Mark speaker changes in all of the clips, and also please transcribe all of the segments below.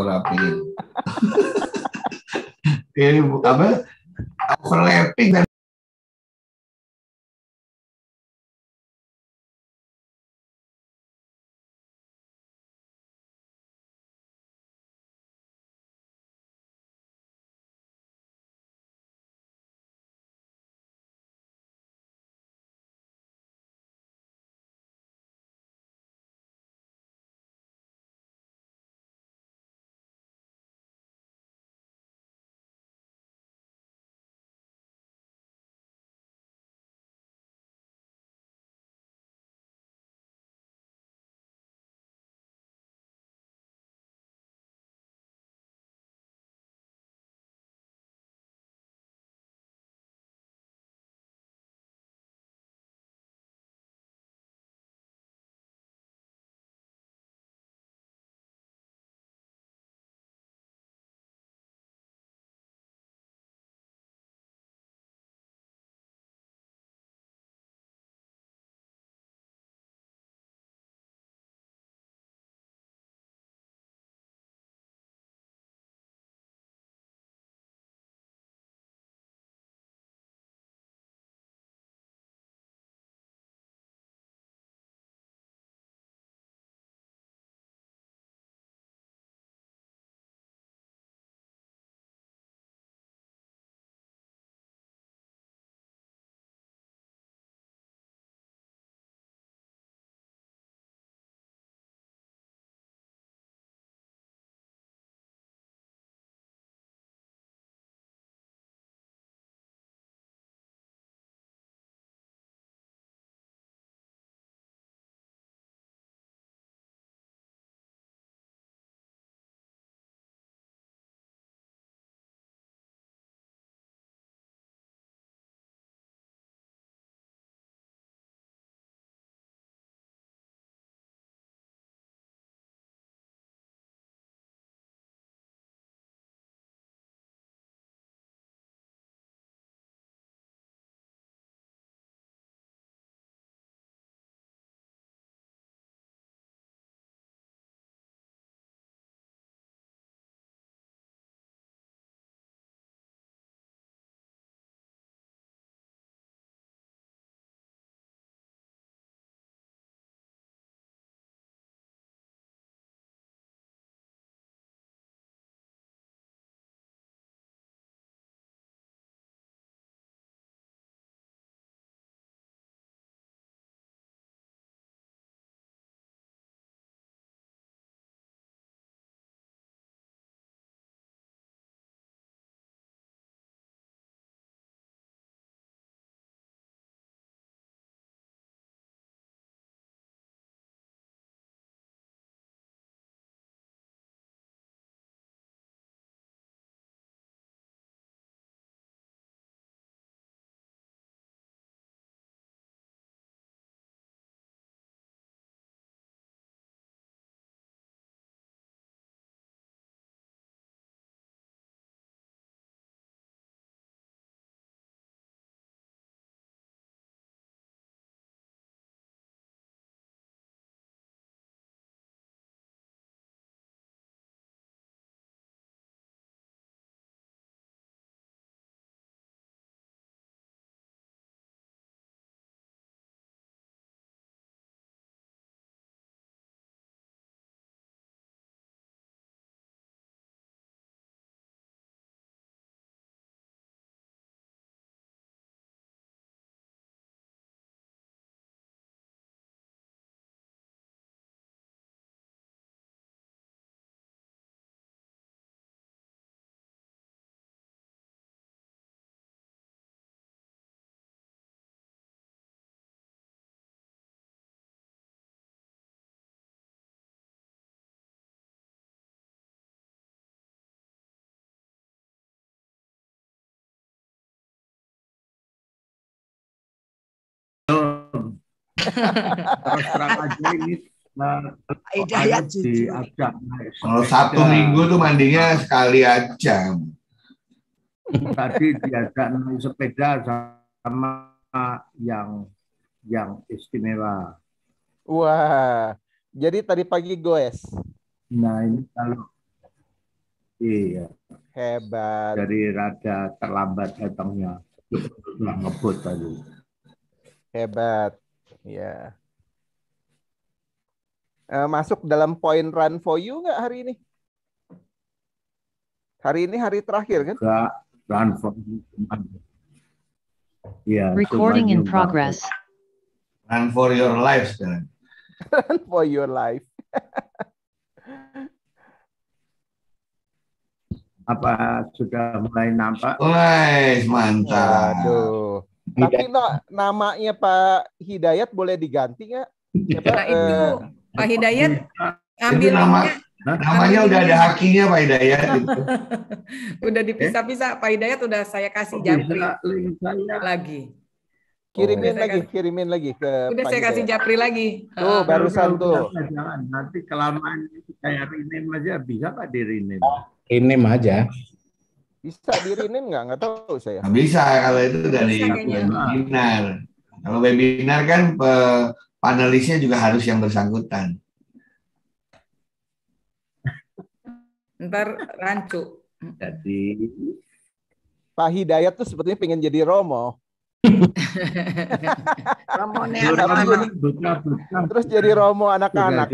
Speaker 1: overlapping. Ini apa? Overlapping dan Terus terang aja ini eh, Kalau satu minggu tuh
Speaker 2: mandinya sekali aja.
Speaker 1: Tadi diajak naik
Speaker 2: sepeda
Speaker 3: sama yang yang istimewa.
Speaker 4: Wah, jadi tadi pagi goes.
Speaker 3: Nah ini kalau iya hebat. Dari rada terlambat datangnya ngebut tadi.
Speaker 4: Hebat. Ya. Yeah. Uh, masuk dalam poin run for you nggak hari ini? Hari ini hari terakhir kan?
Speaker 3: Run for you.
Speaker 2: Yeah, Recording in progress. Run for your life sekarang.
Speaker 4: run for your life.
Speaker 2: Apa sudah mulai nampak? Wah, mantap. Aduh. Tapi
Speaker 4: no, namanya Pak Hidayat boleh diganti nggak?
Speaker 2: Ya, Pak, nah, itu eh,
Speaker 5: Pak Hidayat ambil nama,
Speaker 2: nah, namanya udah ada hakinya Pak Hidayat. Gitu.
Speaker 5: udah dipisah-pisah. Pak Hidayat udah saya kasih oh, japri lagi. Kirimin lagi,
Speaker 4: kirimin lagi ke Udah saya kasih japri lagi.
Speaker 5: Tuh, ah. barusan tuh.
Speaker 4: nanti kelamaan kayak rename aja bisa Pak di rename?
Speaker 3: Rename aja.
Speaker 4: Bisa dirinin nggak? Nggak tahu saya. bisa kalau itu
Speaker 2: dari webinar. Kalau webinar kan eh, panelisnya juga harus yang bersangkutan.
Speaker 5: Ntar rancu.
Speaker 4: Jadi Pak Hidayat tuh sepertinya pengen jadi Romo.
Speaker 1: Romo
Speaker 4: Terus jadi Romo anak-anak.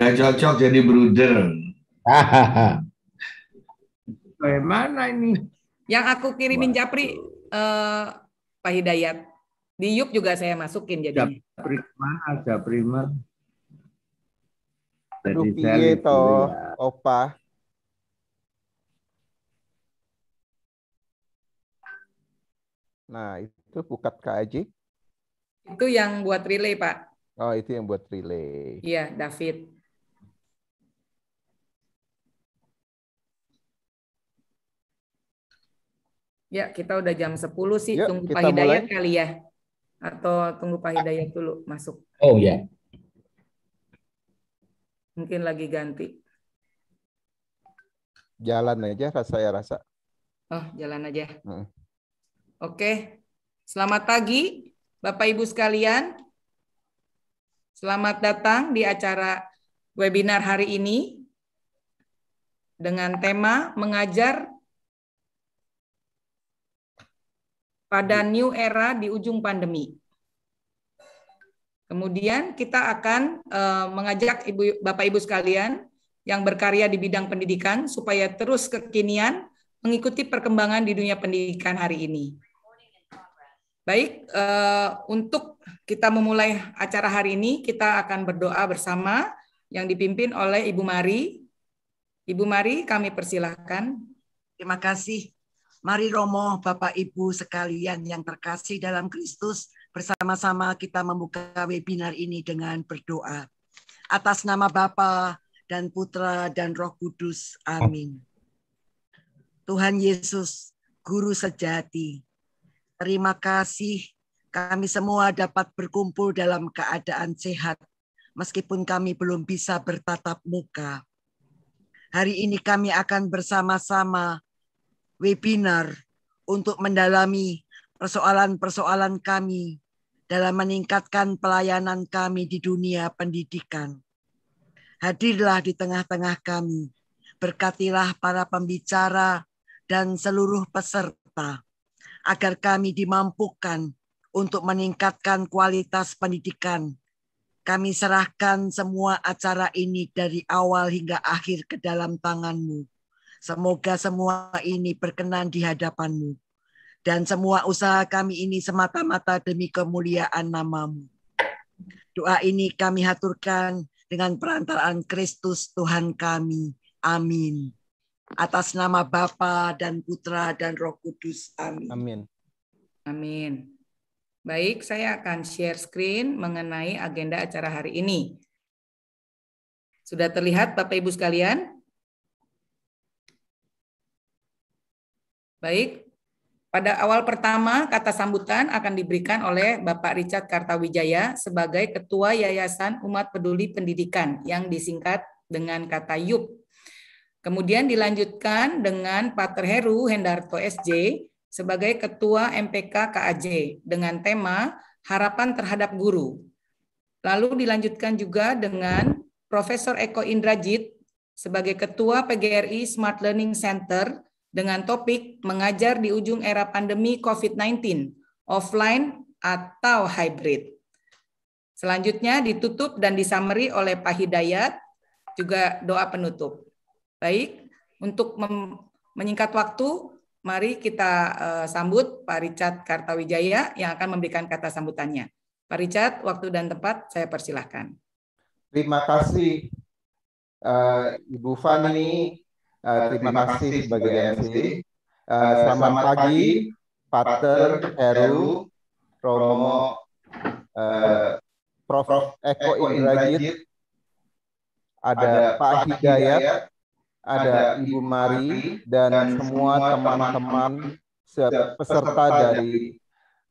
Speaker 2: Gak cocok jadi bruder.
Speaker 5: Bagaimana ini? Yang aku kirimin Waduh. Japri eh, Pak Hidayat. Di Yuk juga saya masukin jadi.
Speaker 3: Japri mana? Japri mana? Jadi toh,
Speaker 4: Opa. Nah, itu bukat KAJ.
Speaker 5: Itu yang buat relay, Pak.
Speaker 4: Oh, itu yang buat relay. Iya,
Speaker 5: David. Ya, kita udah jam 10 sih. Yuk, ya, tunggu Pak Hidayat mulai. kali ya. Atau tunggu Pak Hidayat dulu masuk. Oh ya. Mungkin lagi ganti.
Speaker 4: Jalan aja rasa ya, rasa.
Speaker 5: Oh, jalan aja. Hmm. Oke. Selamat pagi Bapak Ibu sekalian. Selamat datang di acara webinar hari ini dengan tema mengajar pada iya. new era di ujung pandemi. Kemudian kita akan uh, mengajak Ibu Bapak Ibu sekalian yang berkarya di bidang pendidikan supaya terus kekinian mengikuti perkembangan di dunia pendidikan hari ini. Baik, uh, untuk kita memulai acara hari ini, kita akan berdoa bersama yang dipimpin oleh Ibu Mari.
Speaker 1: Ibu Mari, kami persilahkan. Terima kasih Mari Romo, Bapak Ibu sekalian yang terkasih dalam Kristus, bersama-sama kita membuka webinar ini dengan berdoa. Atas nama Bapa dan Putra dan Roh Kudus. Amin. Tuhan Yesus, Guru sejati, terima kasih kami semua dapat berkumpul dalam keadaan sehat, meskipun kami belum bisa bertatap muka. Hari ini kami akan bersama-sama webinar untuk mendalami persoalan-persoalan kami dalam meningkatkan pelayanan kami di dunia pendidikan. Hadirlah di tengah-tengah kami, berkatilah para pembicara dan seluruh peserta, agar kami dimampukan untuk meningkatkan kualitas pendidikan. Kami serahkan semua acara ini dari awal hingga akhir ke dalam tanganmu. Semoga semua ini berkenan di hadapanmu. Dan semua usaha kami ini semata-mata demi kemuliaan namamu. Doa ini kami haturkan dengan perantaraan Kristus Tuhan kami. Amin. Atas nama Bapa dan Putra dan Roh Kudus. Amin.
Speaker 5: Amin. Amin. Baik, saya akan share screen mengenai agenda acara hari ini. Sudah terlihat Bapak Ibu sekalian? Baik, pada awal pertama kata sambutan akan diberikan oleh Bapak Richard Kartawijaya sebagai Ketua Yayasan Umat Peduli Pendidikan yang disingkat dengan kata YUP. Kemudian dilanjutkan dengan Pater Heru Hendarto SJ sebagai Ketua MPK KAJ dengan tema Harapan Terhadap Guru. Lalu dilanjutkan juga dengan Profesor Eko Indrajit sebagai Ketua PGRI Smart Learning Center dengan topik mengajar di ujung era pandemi COVID-19, offline atau hybrid. Selanjutnya ditutup dan disamari oleh Pak Hidayat, juga doa penutup. Baik, untuk menyingkat waktu, mari kita uh, sambut Pak Richard Kartawijaya yang akan memberikan kata sambutannya. Pak Richard, waktu dan tempat saya persilahkan.
Speaker 4: Terima kasih uh, Ibu Fani, Uh, terima kasih sebagai MC. Uh, eh, selamat pagi, Pater Heru, Romo, uh, Prof. Eko Indrajit, ada Pak Hidayat, ada Ibu Mari, dan semua teman-teman peserta dari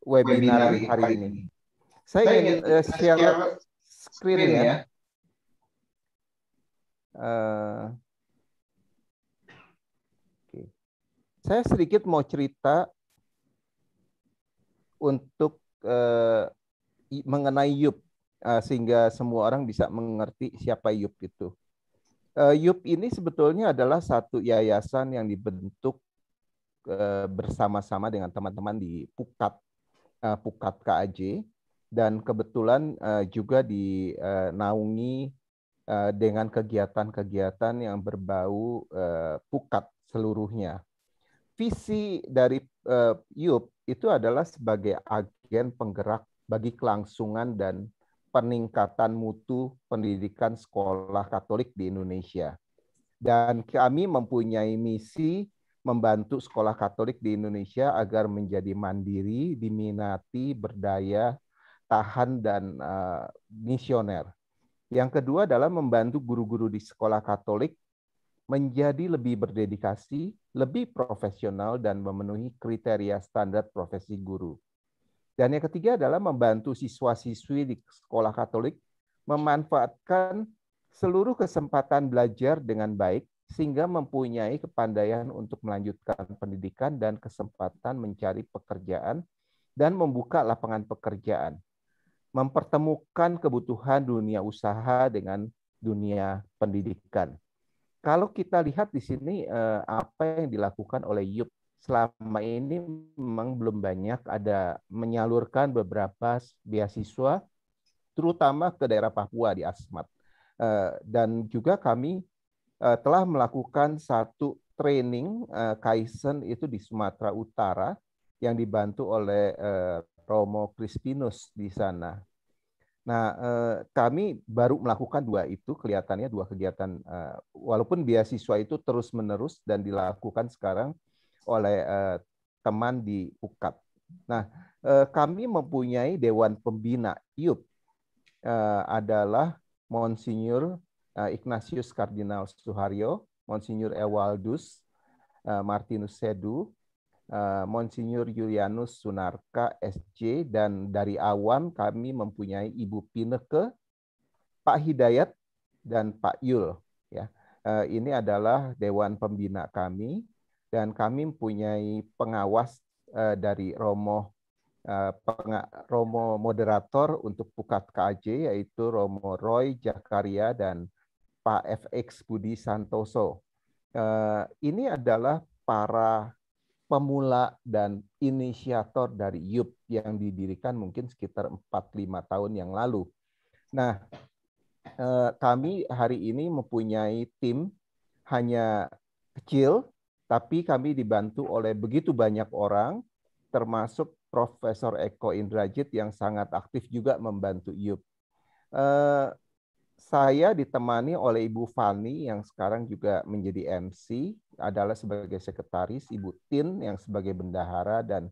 Speaker 4: webinar hari ini. Saya ingin uh, share screen ya. Uh, saya sedikit mau cerita untuk uh, mengenai Yub uh, eh, sehingga semua orang bisa mengerti siapa Yub itu. Uh, Yup ini sebetulnya adalah satu yayasan yang dibentuk uh, bersama-sama dengan teman-teman di Pukat uh, Pukat KAJ dan kebetulan uh, juga dinaungi dengan kegiatan-kegiatan yang berbau Pukat seluruhnya visi dari uh, eh, YUP itu adalah sebagai agen penggerak bagi kelangsungan dan peningkatan mutu pendidikan sekolah Katolik di Indonesia. Dan kami mempunyai misi membantu sekolah Katolik di Indonesia agar menjadi mandiri, diminati, berdaya, tahan dan uh, misioner. Yang kedua adalah membantu guru-guru di sekolah Katolik menjadi lebih berdedikasi, lebih profesional, dan memenuhi kriteria standar profesi guru. Dan yang ketiga adalah membantu siswa-siswi di sekolah Katolik memanfaatkan seluruh kesempatan belajar dengan baik sehingga mempunyai kepandaian untuk melanjutkan pendidikan dan kesempatan mencari pekerjaan dan membuka lapangan pekerjaan. Mempertemukan kebutuhan dunia usaha dengan dunia pendidikan. Kalau kita lihat di sini eh, apa yang dilakukan oleh Yup selama ini memang belum banyak ada menyalurkan beberapa beasiswa terutama ke daerah Papua di Asmat. Eh, dan juga kami eh, telah melakukan satu training eh, Kaisen itu di Sumatera Utara yang dibantu oleh eh, Romo Crispinus di sana. Nah, eh, kami baru melakukan dua itu, kelihatannya dua kegiatan, eh, walaupun beasiswa itu terus-menerus dan dilakukan sekarang oleh eh, teman di UKAP. Nah, kami mempunyai Dewan Pembina IUP, adalah Monsinyur Ignatius Kardinal Suharyo, Monsinyur Ewaldus, Martinus Sedu, Eh, Monsinyur Julianus Sunarka SC dan dari awan kami mempunyai Ibu Pineke, Pak Hidayat dan Pak Yul ya. Eh, ini adalah dewan pembina kami dan kami mempunyai pengawas eh, dari Romo Romo moderator untuk Pukat KAJ yaitu Romo Roy Jakaria dan Pak FX Budi Santoso. Ini adalah para pemula dan inisiator dari YUP yang didirikan mungkin sekitar 4-5 tahun yang lalu. Nah, eh, kami hari ini mempunyai tim hanya kecil, tapi kami dibantu oleh begitu banyak orang, termasuk Profesor Eko Indrajit yang sangat aktif juga membantu YUP. Eh, saya ditemani oleh Ibu Fani yang sekarang juga menjadi MC adalah sebagai sekretaris, Ibu Tin yang sebagai bendahara dan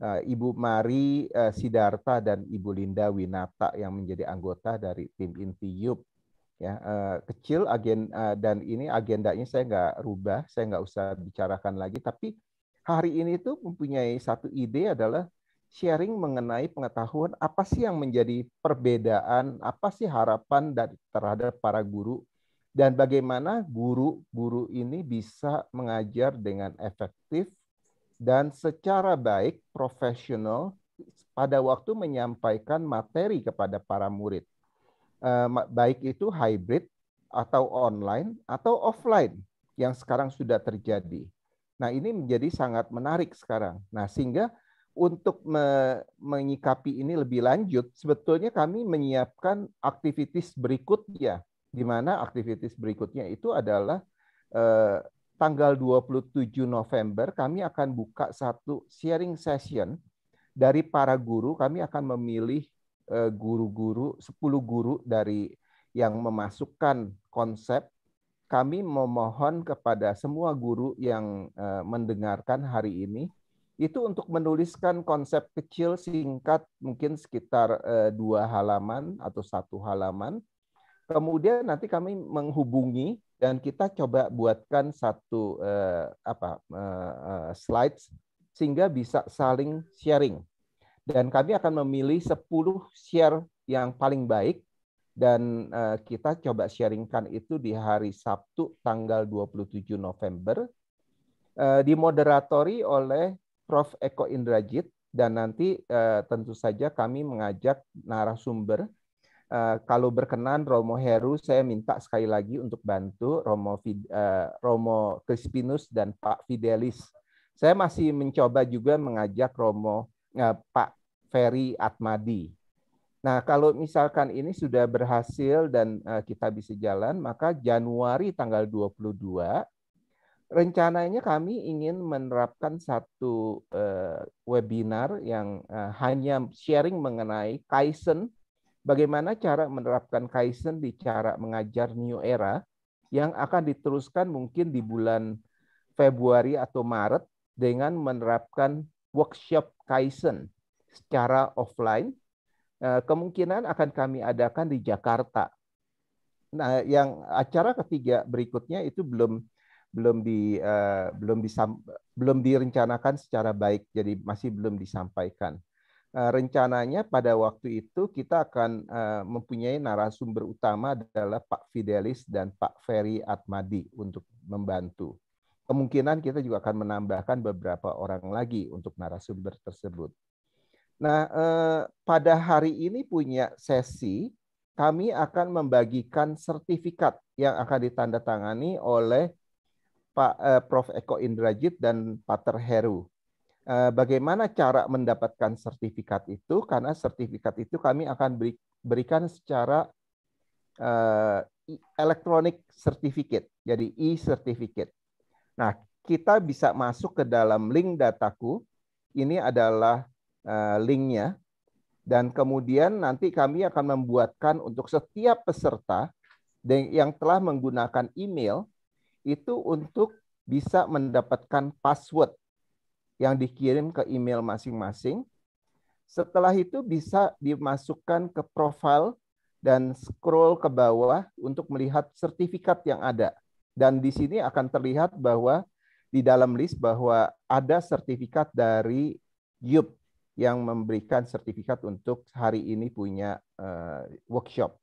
Speaker 4: uh, Ibu Mari uh, Sidarta dan Ibu Linda Winata yang menjadi anggota dari tim inti Yub Ya, eh, kecil agen dan ini agendanya saya nggak rubah, saya nggak usah bicarakan lagi. Tapi hari ini itu mempunyai satu ide adalah sharing mengenai pengetahuan apa sih yang menjadi perbedaan, apa sih harapan dari, terhadap para guru dan bagaimana guru-guru ini bisa mengajar dengan efektif dan secara baik profesional pada waktu menyampaikan materi kepada para murid. Eh, baik itu hybrid atau online atau offline yang sekarang sudah terjadi. Nah, ini menjadi sangat menarik sekarang. Nah, sehingga untuk me menyikapi ini lebih lanjut, sebetulnya kami menyiapkan aktivitas berikutnya, di mana aktivitas berikutnya itu adalah eh, tanggal 27 November kami akan buka satu sharing session dari para guru. Kami akan memilih eh, guru-guru, eh, 10 guru dari yang memasukkan konsep. Kami memohon kepada semua guru yang eh, mendengarkan hari ini itu untuk menuliskan konsep kecil singkat mungkin sekitar eh, dua halaman atau satu halaman. Kemudian nanti kami menghubungi dan kita coba buatkan satu eh, apa eh, slides sehingga bisa saling sharing. Dan kami akan memilih 10 share yang paling baik dan kita coba sharingkan itu di hari Sabtu tanggal 27 November dimoderatori oleh Prof. Eko Indrajit dan nanti eh, tentu saja kami mengajak narasumber eh, kalau berkenan Romo Heru saya minta sekali lagi untuk bantu Romo eh, Romo Crispinus dan Pak Fidelis. Saya masih mencoba juga mengajak Romo eh, Pak Ferry Atmadi. Nah, kalau misalkan ini sudah berhasil dan eh, kita bisa jalan, maka Januari tanggal 22 rencananya kami ingin menerapkan satu uh, webinar yang uh, hanya sharing mengenai Kaizen, bagaimana cara menerapkan Kaizen di cara mengajar New Era yang akan diteruskan mungkin di bulan Februari atau Maret dengan menerapkan workshop Kaizen secara offline. Eh, kemungkinan akan kami
Speaker 3: adakan di Jakarta.
Speaker 4: Nah, yang acara ketiga berikutnya itu belum belum di uh, belum disam, belum direncanakan secara baik jadi masih belum disampaikan uh, rencananya pada waktu itu kita akan uh, mempunyai narasumber utama adalah Pak Fidelis dan Pak Ferry Atmadi untuk membantu kemungkinan kita juga akan menambahkan beberapa orang lagi untuk narasumber tersebut nah uh, pada hari ini punya sesi kami akan membagikan sertifikat yang akan ditandatangani oleh Pak eh, Prof Eko Indrajit dan Pater Heru. Eh, bagaimana cara mendapatkan sertifikat itu? Karena sertifikat itu kami akan beri, berikan secara eh, sertifikat, sertifikat, jadi e sertifikat. Nah, kita bisa masuk ke dalam link dataku. Ini adalah eh, linknya. Dan kemudian nanti kami akan membuatkan untuk setiap peserta yang telah menggunakan email itu untuk bisa mendapatkan password yang dikirim ke email masing-masing. Setelah itu bisa dimasukkan ke profile dan scroll ke bawah untuk melihat sertifikat yang ada. Dan di sini akan terlihat bahwa di dalam list bahwa ada sertifikat dari YUP yang memberikan sertifikat untuk hari ini punya uh, workshop.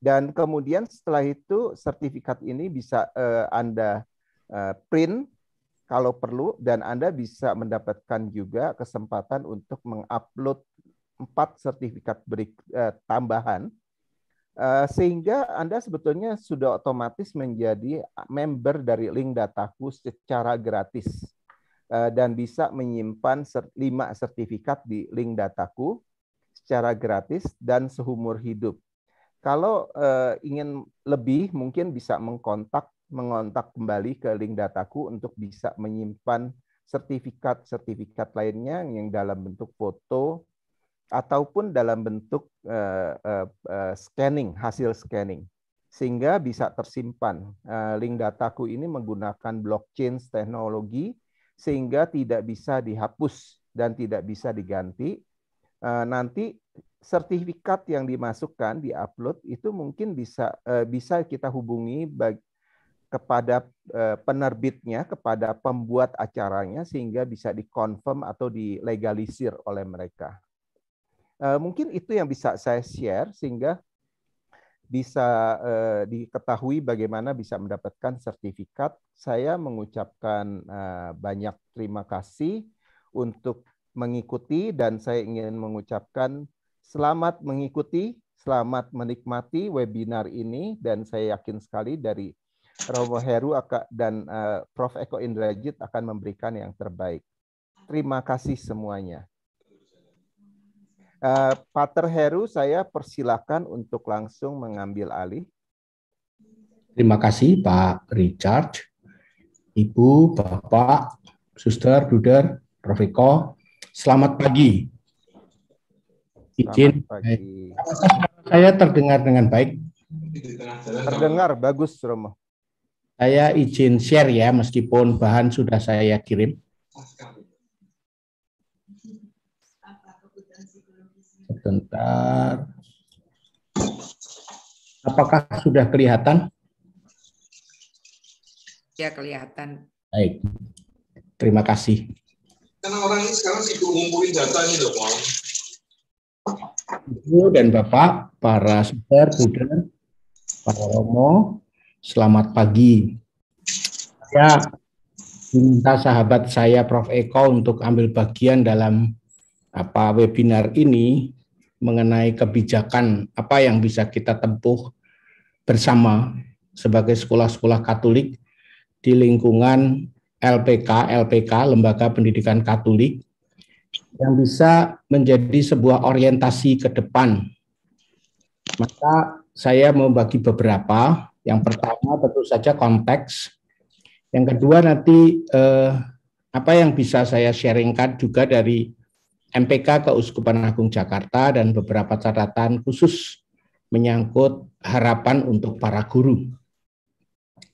Speaker 4: Dan kemudian setelah itu sertifikat ini bisa uh, Anda uh, print kalau perlu dan Anda bisa mendapatkan juga kesempatan untuk mengupload empat sertifikat berik, uh, tambahan uh, sehingga Anda sebetulnya sudah otomatis menjadi member dari link dataku secara gratis dan bisa menyimpan lima sertifikat di link dataku secara gratis dan seumur hidup kalau uh, ingin lebih, mungkin bisa mengkontak mengontak kembali ke link dataku untuk bisa menyimpan sertifikat-sertifikat lainnya yang dalam bentuk foto ataupun dalam bentuk uh, uh, scanning hasil scanning sehingga bisa tersimpan uh, link dataku ini menggunakan blockchain teknologi sehingga tidak bisa dihapus dan tidak bisa diganti uh, nanti sertifikat yang dimasukkan diupload itu mungkin bisa eh, bisa kita hubungi bagi, kepada eh, penerbitnya kepada pembuat acaranya sehingga bisa dikonfirm atau dilegalisir oleh mereka eh, mungkin itu yang bisa saya share sehingga bisa diketahui bagaimana bisa mendapatkan sertifikat saya mengucapkan banyak terima kasih untuk mengikuti dan saya ingin mengucapkan Selamat mengikuti, selamat menikmati webinar ini dan saya yakin sekali dari Romo Heru dan eh, Prof Eko Indrajit akan memberikan yang terbaik. Terima kasih semuanya. Uh, Pater Heru, saya persilakan untuk langsung mengambil alih.
Speaker 3: Terima kasih Pak Richard, Ibu, Bapak, Suster, Duder, Prof Eko. Selamat pagi izin. Saya terdengar dengan baik.
Speaker 4: Terdengar bagus, Romo.
Speaker 3: Saya izin share ya, meskipun bahan sudah saya kirim. Sebentar. Apakah sudah kelihatan?
Speaker 5: Ya, kelihatan.
Speaker 3: Baik. Terima kasih.
Speaker 5: Karena orang ini sekarang sibuk ngumpulin datanya loh,
Speaker 3: Ibu dan Bapak, para Super, saudara, para romo, selamat pagi. Saya minta sahabat saya Prof Eko untuk ambil bagian dalam apa webinar ini mengenai kebijakan apa yang bisa kita tempuh bersama sebagai sekolah-sekolah Katolik di lingkungan LPK, LPK Lembaga Pendidikan Katolik yang bisa menjadi sebuah orientasi ke depan. Maka saya mau bagi beberapa. Yang pertama tentu saja konteks. Yang kedua nanti eh, apa yang bisa saya sharingkan juga dari MPK Keuskupan Agung Jakarta dan beberapa catatan khusus menyangkut harapan untuk para guru.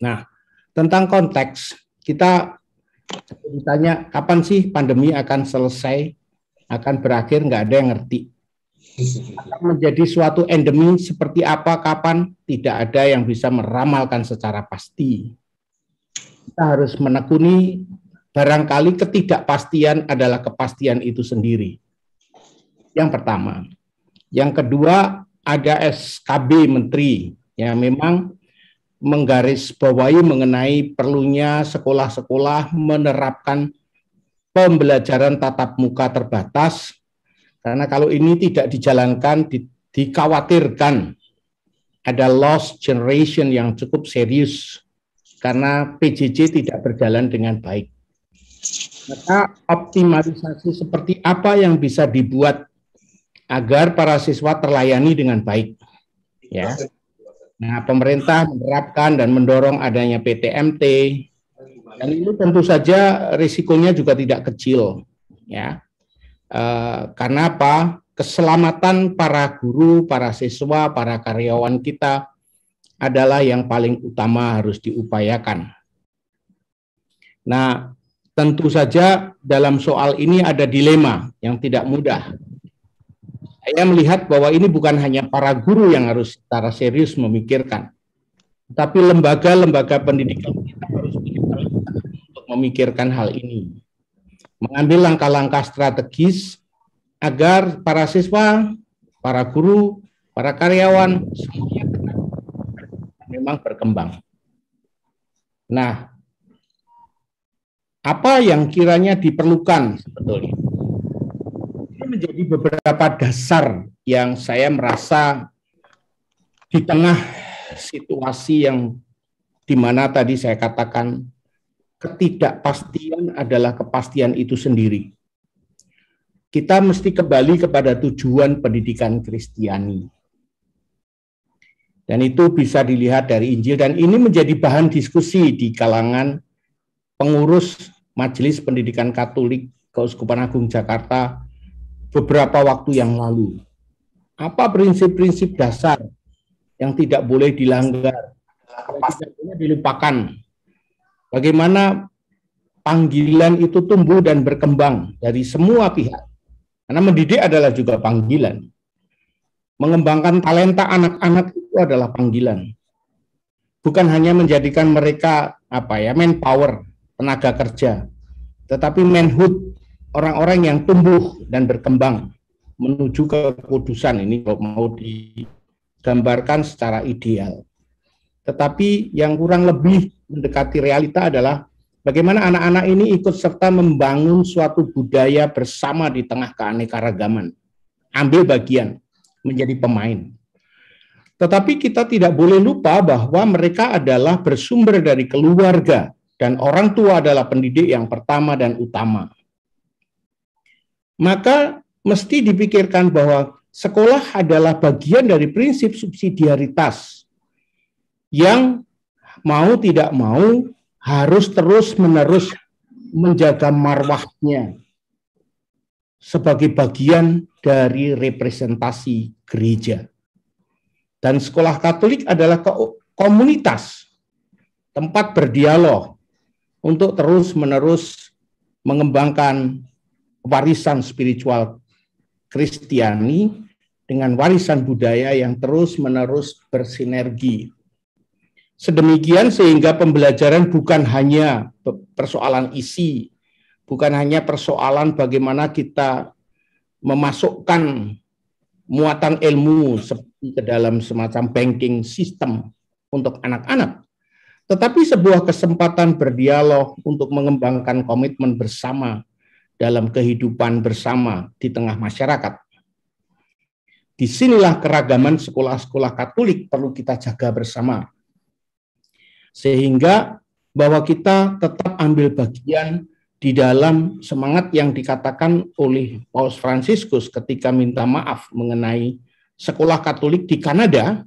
Speaker 3: Nah, tentang konteks, kita ditanya kapan sih pandemi akan selesai akan berakhir nggak ada yang ngerti. Akan menjadi suatu endemi seperti apa, kapan, tidak ada yang bisa meramalkan secara pasti. Kita harus menekuni barangkali ketidakpastian adalah kepastian itu sendiri. Yang pertama. Yang kedua, ada SKB Menteri yang memang menggaris bawahi mengenai perlunya sekolah-sekolah menerapkan pembelajaran tatap muka terbatas karena kalau ini tidak dijalankan di, dikhawatirkan ada loss generation yang cukup serius karena PJJ tidak berjalan dengan baik. Maka optimalisasi seperti apa yang bisa dibuat agar para siswa terlayani dengan baik. Ya. Nah, pemerintah menerapkan dan mendorong adanya PTMT, dan ini tentu saja risikonya juga tidak kecil, ya. E, karena apa? Keselamatan para guru, para siswa, para karyawan kita adalah yang paling utama harus diupayakan. Nah, tentu saja dalam soal ini ada dilema yang tidak mudah. Saya melihat bahwa ini bukan hanya para guru yang harus secara serius memikirkan, tapi lembaga-lembaga pendidikan kita memikirkan hal ini. Mengambil langkah-langkah strategis agar para siswa, para guru, para karyawan semuanya memang berkembang. Nah, apa yang kiranya diperlukan sebetulnya? Ini menjadi beberapa dasar yang saya merasa di tengah situasi yang di mana tadi saya katakan ketidakpastian adalah kepastian itu sendiri. Kita mesti kembali kepada tujuan pendidikan Kristiani. Dan itu bisa dilihat dari Injil dan ini menjadi bahan diskusi di kalangan pengurus Majelis Pendidikan Katolik Keuskupan Agung Jakarta beberapa waktu yang lalu. Apa prinsip-prinsip dasar yang tidak boleh dilanggar, dilupakan bagaimana panggilan itu tumbuh dan berkembang dari semua pihak. Karena mendidik adalah juga panggilan. Mengembangkan talenta anak-anak itu adalah panggilan. Bukan hanya menjadikan mereka apa ya manpower, tenaga kerja, tetapi manhood, orang-orang yang tumbuh dan berkembang menuju ke kudusan ini kalau mau digambarkan secara ideal. Tetapi yang kurang lebih mendekati realita adalah bagaimana anak-anak ini ikut serta membangun suatu budaya bersama di tengah keanekaragaman. Ambil bagian, menjadi pemain. Tetapi kita tidak boleh lupa bahwa mereka adalah bersumber dari keluarga dan orang tua adalah pendidik yang pertama dan utama. Maka mesti dipikirkan bahwa sekolah adalah bagian dari prinsip subsidiaritas yang mau tidak mau harus terus-menerus menjaga marwahnya sebagai bagian dari representasi gereja. Dan sekolah Katolik adalah komunitas, tempat berdialog untuk terus-menerus mengembangkan warisan spiritual Kristiani dengan warisan budaya yang terus-menerus bersinergi Sedemikian sehingga pembelajaran bukan hanya persoalan isi, bukan hanya persoalan bagaimana kita memasukkan muatan ilmu ke dalam semacam banking system untuk anak-anak, tetapi sebuah kesempatan berdialog untuk mengembangkan komitmen bersama dalam kehidupan bersama di tengah masyarakat. Disinilah keragaman sekolah-sekolah Katolik perlu kita jaga bersama. Sehingga bahwa kita tetap ambil bagian di dalam semangat yang dikatakan oleh Paus Fransiskus ketika minta maaf mengenai sekolah Katolik di Kanada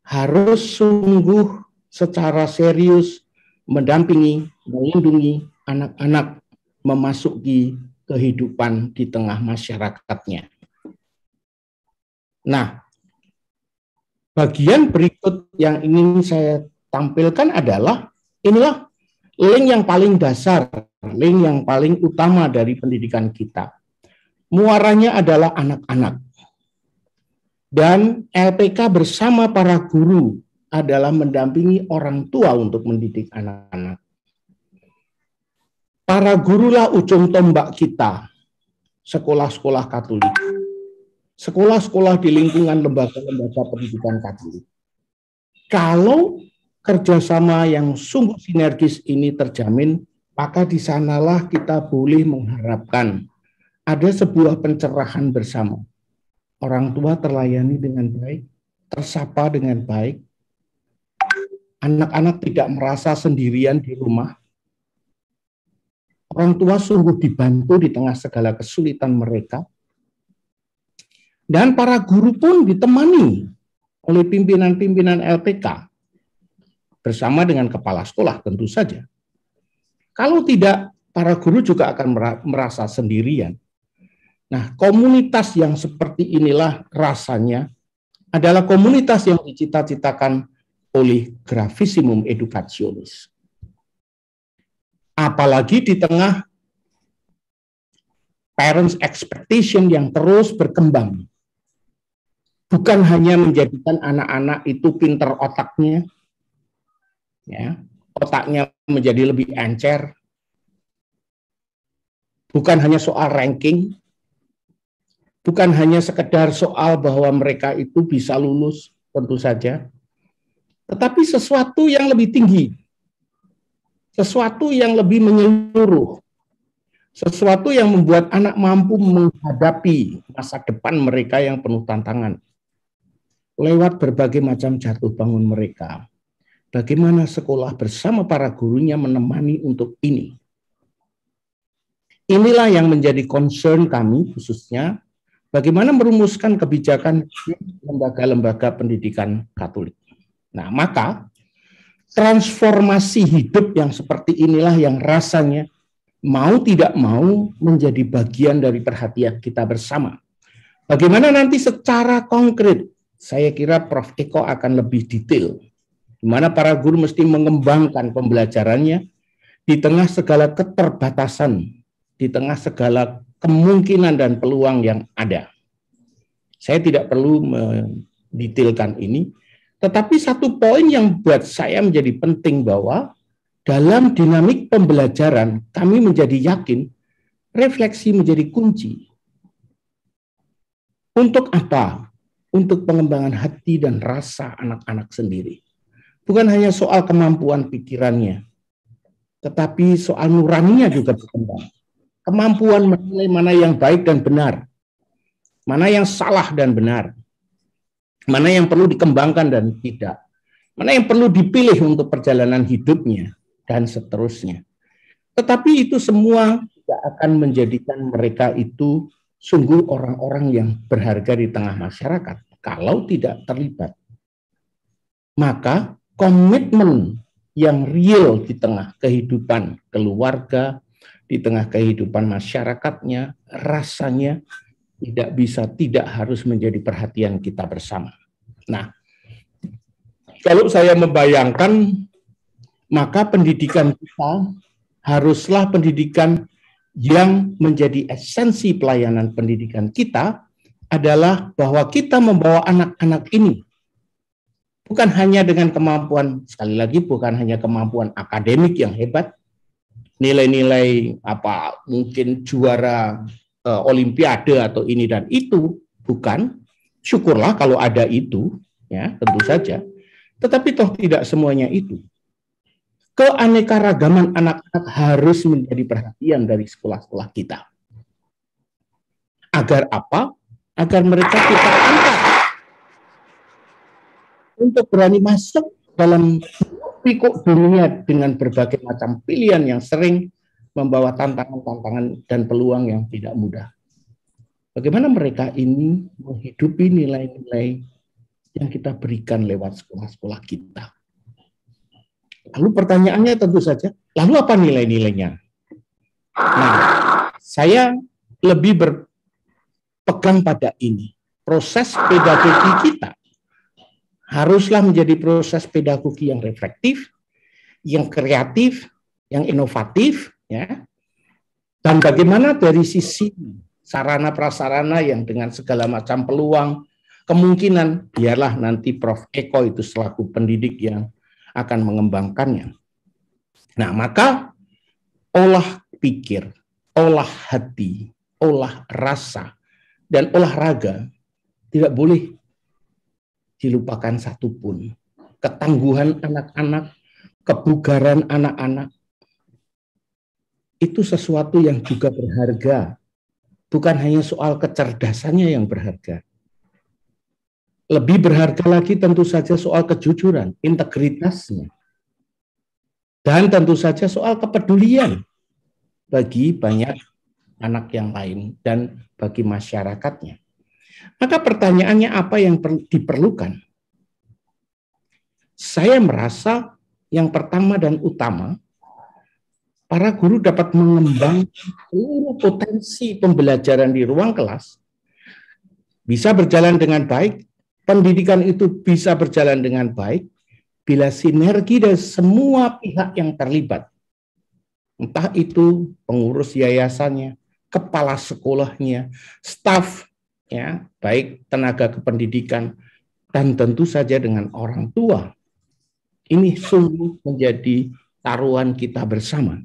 Speaker 3: harus sungguh secara serius mendampingi, melindungi anak-anak memasuki kehidupan di tengah masyarakatnya. Nah, bagian berikut yang ingin saya tampilkan adalah inilah link yang paling dasar, link yang paling utama dari pendidikan kita. Muaranya adalah anak-anak. Dan LPK bersama para guru adalah mendampingi orang tua untuk mendidik anak-anak. Para gurulah ujung tombak kita, sekolah-sekolah Katolik. Sekolah-sekolah di lingkungan lembaga-lembaga pendidikan Katolik. Kalau kerjasama yang sungguh sinergis ini terjamin, maka di sanalah kita boleh mengharapkan ada sebuah pencerahan bersama. Orang tua terlayani dengan baik, tersapa dengan baik, anak-anak tidak merasa sendirian di rumah, orang tua sungguh dibantu di tengah segala kesulitan mereka, dan para guru pun ditemani oleh pimpinan-pimpinan LPK bersama dengan kepala sekolah tentu saja. Kalau tidak, para guru juga akan merasa sendirian. Nah, komunitas yang seperti inilah rasanya adalah komunitas yang dicita-citakan oleh grafisimum edukasionis. Apalagi di tengah parents expectation yang terus berkembang. Bukan hanya menjadikan anak-anak itu pinter otaknya, ya, otaknya menjadi lebih encer. Bukan hanya soal ranking, bukan hanya sekedar soal bahwa mereka itu bisa lulus, tentu saja, tetapi sesuatu yang lebih tinggi, sesuatu yang lebih menyeluruh, sesuatu yang membuat anak mampu menghadapi masa depan mereka yang penuh tantangan lewat berbagai macam jatuh bangun mereka bagaimana sekolah bersama para gurunya menemani untuk ini. Inilah yang menjadi concern kami khususnya bagaimana merumuskan kebijakan lembaga-lembaga pendidikan Katolik. Nah, maka transformasi hidup yang seperti inilah yang rasanya mau tidak mau menjadi bagian dari perhatian kita bersama. Bagaimana nanti secara konkret? Saya kira Prof Eko akan lebih detail di mana para guru mesti mengembangkan pembelajarannya di tengah segala keterbatasan, di tengah segala kemungkinan dan peluang yang ada. Saya tidak perlu mendetailkan ini, tetapi satu poin yang buat saya menjadi penting bahwa dalam dinamik pembelajaran kami menjadi yakin refleksi menjadi kunci. Untuk apa? Untuk pengembangan hati dan rasa anak-anak sendiri. Bukan hanya soal kemampuan pikirannya, tetapi soal nuraninya juga berkembang. Kemampuan menilai mana yang baik dan benar, mana yang salah dan benar, mana yang perlu dikembangkan dan tidak, mana yang perlu dipilih untuk perjalanan hidupnya, dan seterusnya. Tetapi itu semua tidak akan menjadikan mereka itu sungguh orang-orang yang berharga di tengah masyarakat kalau tidak terlibat. Maka komitmen yang real di tengah kehidupan keluarga, di tengah kehidupan masyarakatnya, rasanya tidak bisa, tidak harus menjadi perhatian kita bersama. Nah, kalau saya membayangkan, maka pendidikan kita haruslah pendidikan yang menjadi esensi pelayanan pendidikan kita adalah bahwa kita membawa anak-anak ini Bukan hanya dengan kemampuan, sekali lagi bukan hanya kemampuan akademik yang hebat, nilai-nilai apa mungkin juara e, olimpiade atau ini dan itu, bukan. Syukurlah kalau ada itu, ya tentu saja. Tetapi toh tidak semuanya itu. Keanekaragaman anak-anak harus menjadi perhatian dari sekolah-sekolah kita. Agar apa? Agar mereka kita angkat untuk berani masuk dalam pikuk dunia dengan berbagai macam pilihan yang sering membawa tantangan-tantangan dan peluang yang tidak mudah. Bagaimana mereka ini menghidupi nilai-nilai yang kita berikan lewat sekolah-sekolah kita. Lalu pertanyaannya tentu saja, lalu apa nilai-nilainya? Nah, saya lebih berpegang pada ini. Proses pedagogi kita haruslah menjadi proses pedagogi yang reflektif, yang kreatif, yang inovatif, ya. Dan bagaimana dari sisi sarana prasarana yang dengan segala macam peluang, kemungkinan biarlah nanti Prof Eko itu selaku pendidik yang akan mengembangkannya. Nah, maka olah pikir, olah hati, olah rasa, dan olahraga tidak boleh dilupakan pun Ketangguhan anak-anak, kebugaran anak-anak, itu sesuatu yang juga berharga. Bukan hanya soal kecerdasannya yang berharga. Lebih berharga lagi tentu saja soal kejujuran, integritasnya. Dan tentu saja soal kepedulian bagi banyak anak yang lain dan bagi masyarakatnya. Maka pertanyaannya apa yang diperlukan? Saya merasa yang pertama dan utama, para guru dapat mengembangkan seluruh potensi pembelajaran di ruang kelas, bisa berjalan dengan baik, pendidikan itu bisa berjalan dengan baik, bila sinergi dari semua pihak yang terlibat, entah itu pengurus yayasannya, kepala sekolahnya, staff ya, baik tenaga kependidikan dan tentu saja dengan orang tua. Ini sungguh menjadi taruhan kita bersama.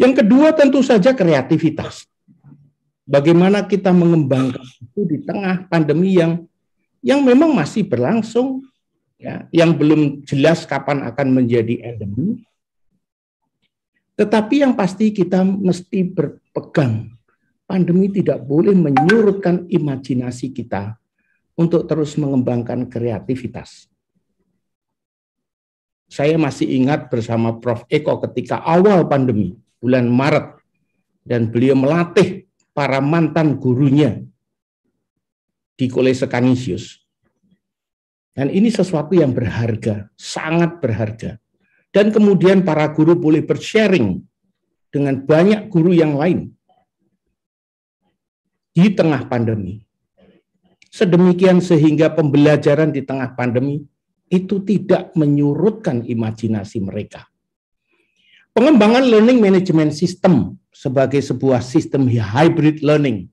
Speaker 3: Yang kedua tentu saja kreativitas. Bagaimana kita mengembangkan itu di tengah pandemi yang yang memang masih berlangsung ya, yang belum jelas kapan akan menjadi endemi. Tetapi yang pasti kita mesti berpegang pandemi tidak boleh menyurutkan imajinasi kita untuk terus mengembangkan kreativitas. Saya masih ingat bersama Prof. Eko ketika awal pandemi, bulan Maret, dan beliau melatih para mantan gurunya di Kolese Kanisius. Dan ini sesuatu yang berharga, sangat berharga. Dan kemudian para guru boleh bersharing dengan banyak guru yang lain di tengah pandemi. Sedemikian sehingga pembelajaran di tengah pandemi itu tidak menyurutkan imajinasi mereka. Pengembangan learning management system sebagai sebuah sistem hybrid learning,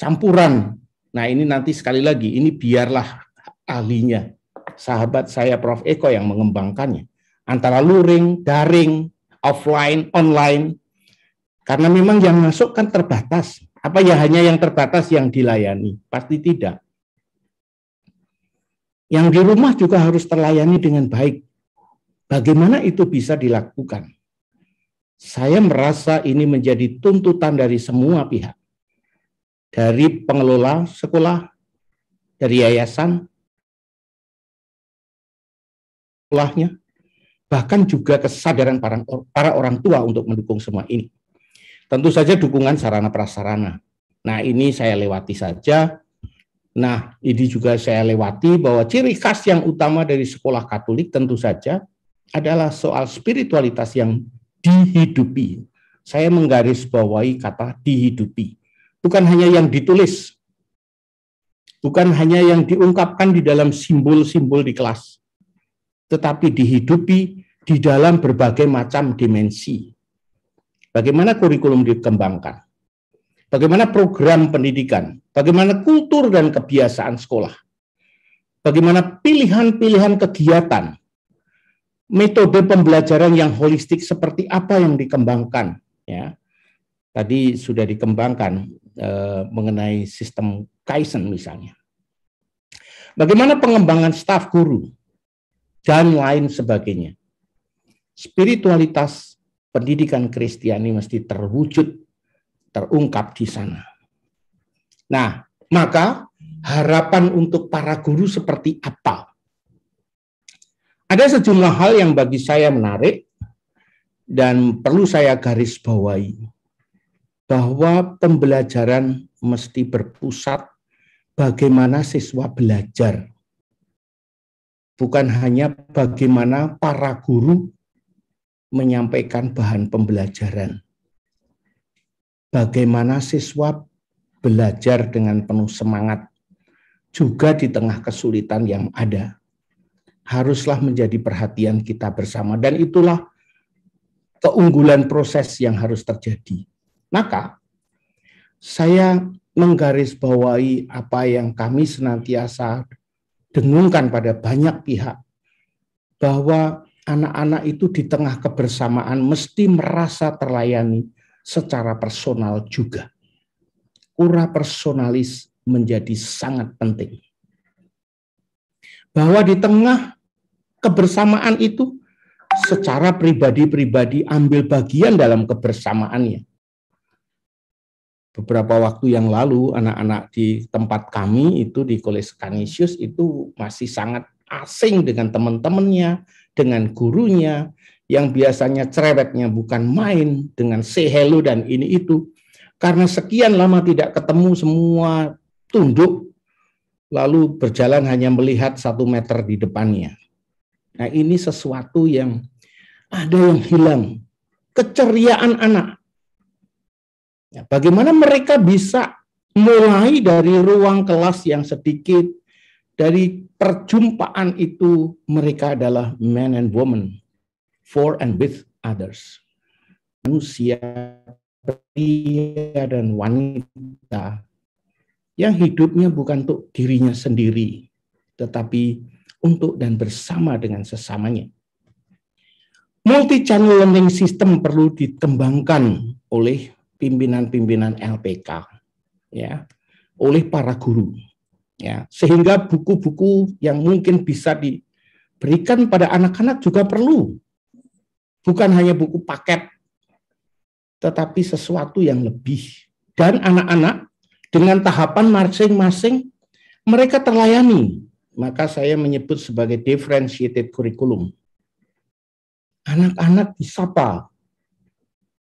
Speaker 3: campuran. Nah ini nanti sekali lagi, ini biarlah ahlinya, sahabat saya Prof. Eko yang mengembangkannya. Antara luring, daring, offline, online. Karena memang yang masuk kan terbatas. Apa ya hanya yang terbatas yang dilayani? Pasti tidak. Yang di rumah juga harus terlayani dengan baik. Bagaimana itu bisa dilakukan? Saya merasa ini menjadi tuntutan dari semua pihak. Dari pengelola sekolah, dari yayasan, sekolahnya, bahkan juga kesadaran para, para orang tua untuk mendukung semua ini. Tentu saja dukungan sarana prasarana. Nah, ini saya lewati saja. Nah, ini juga saya lewati bahwa ciri khas yang utama dari sekolah Katolik tentu saja adalah soal spiritualitas yang dihidupi. Saya menggarisbawahi kata dihidupi. Bukan hanya yang ditulis, bukan hanya yang diungkapkan di dalam simbol-simbol di kelas, tetapi dihidupi di dalam berbagai macam dimensi. Bagaimana kurikulum dikembangkan? Bagaimana program pendidikan? Bagaimana kultur dan kebiasaan sekolah? Bagaimana pilihan-pilihan kegiatan? Metode pembelajaran yang holistik seperti apa yang dikembangkan? Ya, tadi sudah dikembangkan eh, mengenai sistem Kaizen misalnya. Bagaimana pengembangan staf guru dan lain sebagainya. Spiritualitas pendidikan Kristiani mesti terwujud, terungkap di sana. Nah, maka harapan untuk para guru seperti apa? Ada sejumlah hal yang bagi saya menarik dan perlu saya garis bawahi bahwa pembelajaran mesti berpusat bagaimana siswa belajar. Bukan hanya bagaimana para guru menyampaikan bahan pembelajaran. Bagaimana siswa belajar dengan penuh semangat juga di tengah kesulitan yang ada. Haruslah menjadi perhatian kita bersama dan itulah keunggulan proses yang harus terjadi. Maka saya menggarisbawahi apa yang kami senantiasa dengungkan pada banyak pihak bahwa anak-anak itu di tengah kebersamaan mesti merasa terlayani secara personal juga. Ura personalis menjadi sangat penting. Bahwa di tengah kebersamaan itu secara pribadi-pribadi ambil bagian dalam kebersamaannya. Beberapa waktu yang lalu anak-anak di tempat kami itu di Kolej Kanisius itu masih sangat asing dengan teman-temannya, dengan gurunya, yang biasanya cerewetnya bukan main dengan say hello dan ini itu. Karena sekian lama tidak ketemu semua tunduk, lalu berjalan hanya melihat satu meter di depannya. Nah ini sesuatu yang ada yang hilang. Keceriaan anak. Ya, bagaimana mereka bisa mulai dari ruang kelas yang sedikit, dari perjumpaan itu mereka adalah man and woman for and with others. Manusia pria dan wanita yang hidupnya bukan untuk dirinya sendiri, tetapi untuk dan bersama dengan sesamanya. Multi channel learning system perlu dikembangkan oleh pimpinan-pimpinan LPK ya, oleh para guru ya sehingga buku-buku yang mungkin bisa diberikan pada anak-anak juga perlu bukan hanya buku paket tetapi sesuatu yang lebih dan anak-anak dengan tahapan masing-masing mereka terlayani maka saya menyebut sebagai differentiated curriculum anak-anak disapa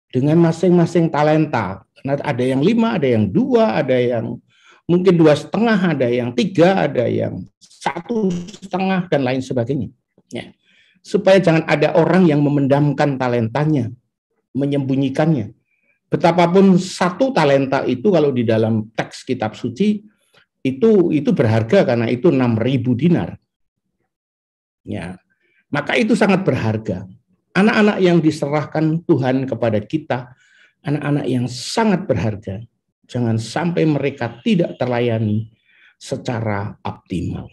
Speaker 3: dengan masing-masing talenta ada yang lima ada yang dua ada yang mungkin dua setengah, ada yang tiga, ada yang
Speaker 1: satu
Speaker 3: setengah dan lain sebagainya. Ya. Supaya jangan ada orang yang memendamkan talentanya, menyembunyikannya. Betapapun satu talenta itu kalau di dalam teks kitab suci itu itu berharga karena itu 6.000 dinar. Ya. Maka itu sangat berharga. Anak-anak yang diserahkan Tuhan kepada kita, anak-anak yang sangat berharga jangan sampai mereka tidak terlayani secara optimal.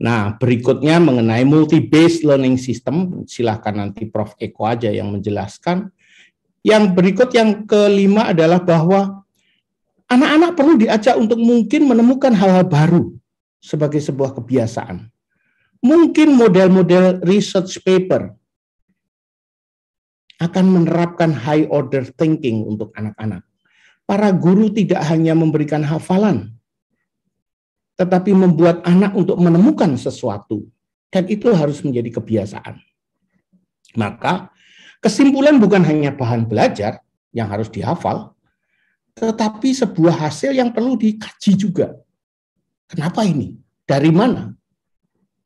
Speaker 3: Nah, berikutnya mengenai multi-based learning system, silahkan nanti Prof. Eko aja yang menjelaskan. Yang berikut yang kelima adalah bahwa anak-anak perlu diajak untuk mungkin menemukan hal-hal baru sebagai sebuah kebiasaan. Mungkin model-model research paper akan menerapkan high order thinking untuk anak-anak. Para guru tidak hanya memberikan hafalan, tetapi membuat anak untuk menemukan sesuatu. Dan itu harus menjadi kebiasaan. Maka kesimpulan bukan hanya bahan belajar yang harus dihafal, tetapi sebuah hasil yang perlu dikaji juga. Kenapa ini? Dari mana?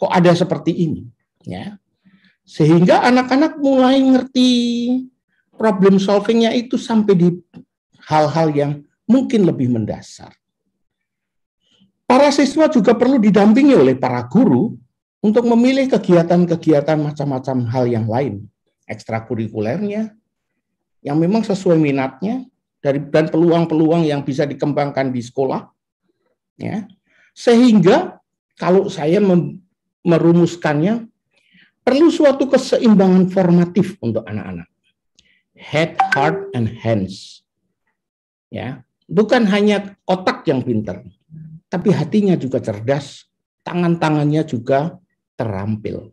Speaker 3: Kok ada seperti ini? Ya. Sehingga anak-anak mulai ngerti problem solvingnya itu sampai di hal-hal yang mungkin lebih mendasar. Para siswa juga perlu didampingi oleh para guru untuk memilih kegiatan-kegiatan macam-macam hal yang lain, ekstrakurikulernya, yang memang sesuai minatnya, dari dan peluang-peluang yang bisa dikembangkan di sekolah, ya. Sehingga kalau saya merumuskannya, perlu suatu keseimbangan formatif untuk anak-anak. Head, heart, and hands. Ya, bukan hanya otak yang pintar, tapi hatinya juga cerdas, tangan-tangannya juga terampil.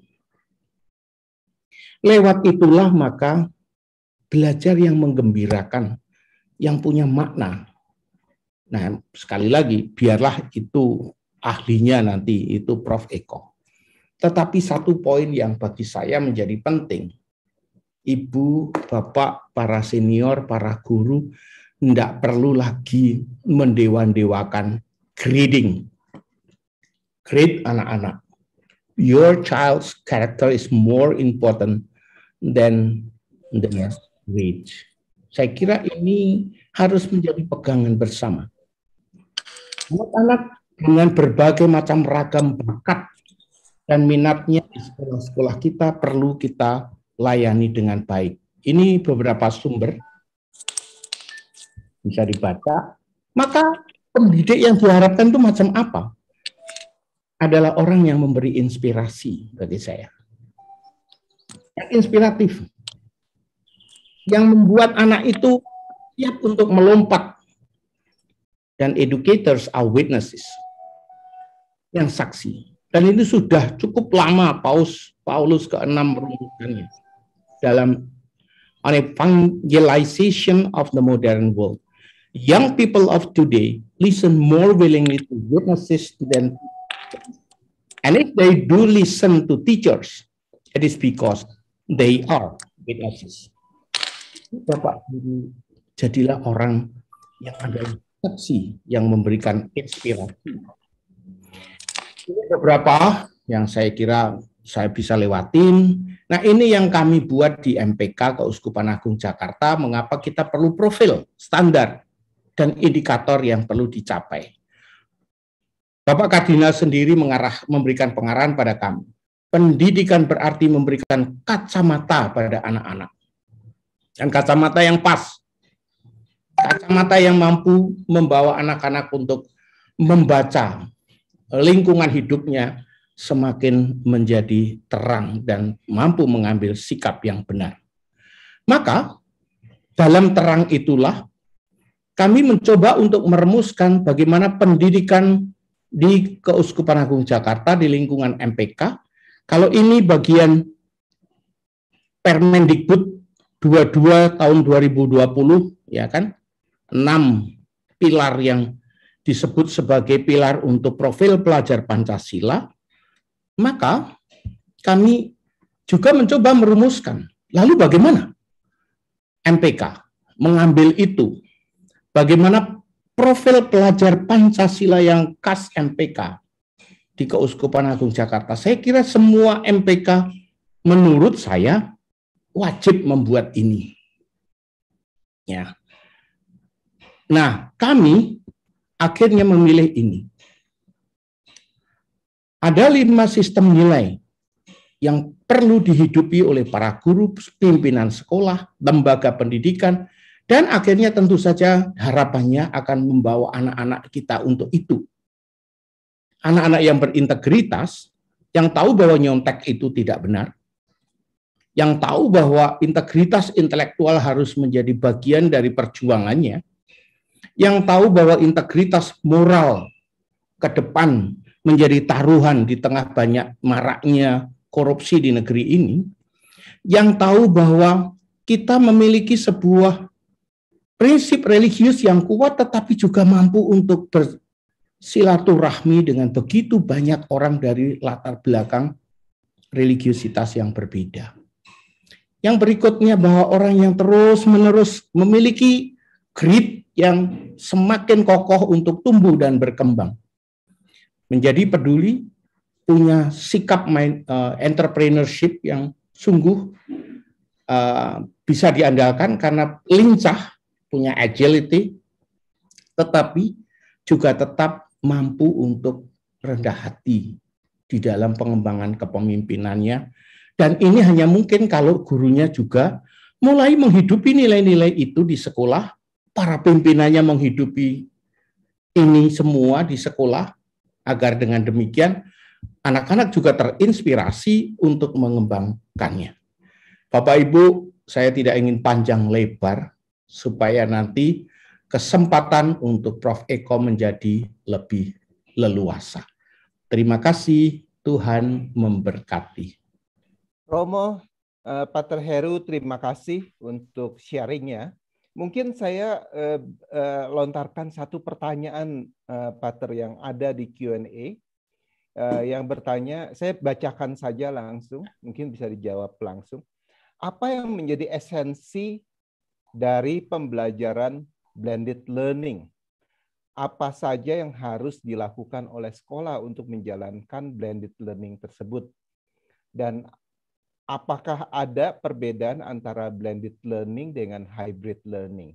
Speaker 3: Lewat itulah maka belajar yang menggembirakan, yang punya makna. Nah, sekali lagi, biarlah itu ahlinya nanti, itu Prof. Eko. Tetapi satu poin yang bagi saya menjadi penting, ibu, bapak, para senior, para guru, tidak perlu lagi mendewan-dewakan grading. Grade anak-anak. Your child's character is more important than the next grade. Saya kira ini harus menjadi pegangan bersama. Buat anak dengan berbagai macam ragam bakat dan minatnya di sekolah-sekolah kita perlu kita layani dengan baik. Ini beberapa sumber bisa dibaca. Maka pendidik yang diharapkan itu macam apa? Adalah orang yang memberi inspirasi bagi saya. Yang inspiratif. Yang membuat anak itu siap untuk melompat. Dan educators are witnesses. Yang saksi dan ini sudah cukup lama Paus Paulus ke-6 merumuskannya dalam on evangelization of the modern world. Young people of today listen more willingly to witnesses than and if they do listen to teachers, it is because they are witnesses. Bapak guru, jadilah orang yang ada saksi yang memberikan inspirasi ini beberapa yang saya kira saya bisa lewatin. Nah, ini yang kami buat di MPK Keuskupan Agung Jakarta, mengapa kita perlu profil standar dan indikator yang perlu dicapai. Bapak Kardinal sendiri mengarah memberikan pengarahan pada kami. Pendidikan berarti memberikan kacamata pada anak-anak. Dan kacamata yang pas. Kacamata yang mampu membawa anak-anak untuk membaca, lingkungan hidupnya semakin menjadi terang dan mampu mengambil sikap yang benar. Maka dalam terang itulah kami mencoba untuk meremuskan bagaimana pendidikan di Keuskupan Agung Jakarta di lingkungan MPK. Kalau ini bagian Permendikbud 22 tahun 2020 ya kan enam pilar yang disebut sebagai pilar untuk profil pelajar Pancasila, maka kami juga mencoba merumuskan. Lalu bagaimana MPK mengambil itu? Bagaimana profil pelajar Pancasila yang khas MPK di Keuskupan Agung Jakarta? Saya kira semua MPK menurut saya wajib membuat ini. Ya. Nah, kami akhirnya memilih ini. Ada lima sistem nilai yang perlu dihidupi oleh para guru, pimpinan sekolah, lembaga pendidikan, dan akhirnya tentu saja harapannya akan membawa anak-anak kita untuk itu. Anak-anak yang berintegritas, yang tahu bahwa nyontek itu tidak benar, yang tahu bahwa integritas intelektual harus menjadi bagian dari perjuangannya, yang tahu bahwa integritas moral ke depan menjadi taruhan di tengah banyak maraknya korupsi di negeri ini, yang tahu bahwa kita memiliki sebuah prinsip religius yang kuat tetapi juga mampu untuk bersilaturahmi dengan begitu banyak orang dari latar belakang religiositas yang berbeda. Yang berikutnya bahwa orang yang terus-menerus memiliki grip yang semakin kokoh untuk tumbuh dan berkembang. Menjadi peduli, punya sikap main, uh, entrepreneurship yang sungguh uh, bisa diandalkan karena lincah, punya agility, tetapi juga tetap mampu untuk rendah hati di dalam pengembangan kepemimpinannya. Dan ini hanya mungkin kalau gurunya juga mulai menghidupi nilai-nilai itu di sekolah para pimpinannya menghidupi ini semua di sekolah agar dengan demikian anak-anak juga terinspirasi untuk mengembangkannya. Bapak Ibu, saya tidak ingin panjang lebar supaya nanti kesempatan untuk Prof Eko menjadi lebih leluasa. Terima kasih, Tuhan memberkati.
Speaker 4: Romo, eh, Pater Heru, terima kasih untuk sharingnya mungkin saya eh, eh, lontarkan satu pertanyaan eh, Pater yang ada di Q&A eh, yang bertanya, saya bacakan saja langsung, mungkin bisa dijawab langsung. Apa yang menjadi esensi dari pembelajaran blended learning? Apa saja yang harus dilakukan oleh sekolah untuk menjalankan blended learning tersebut? Dan apakah ada perbedaan antara blended learning dengan hybrid learning?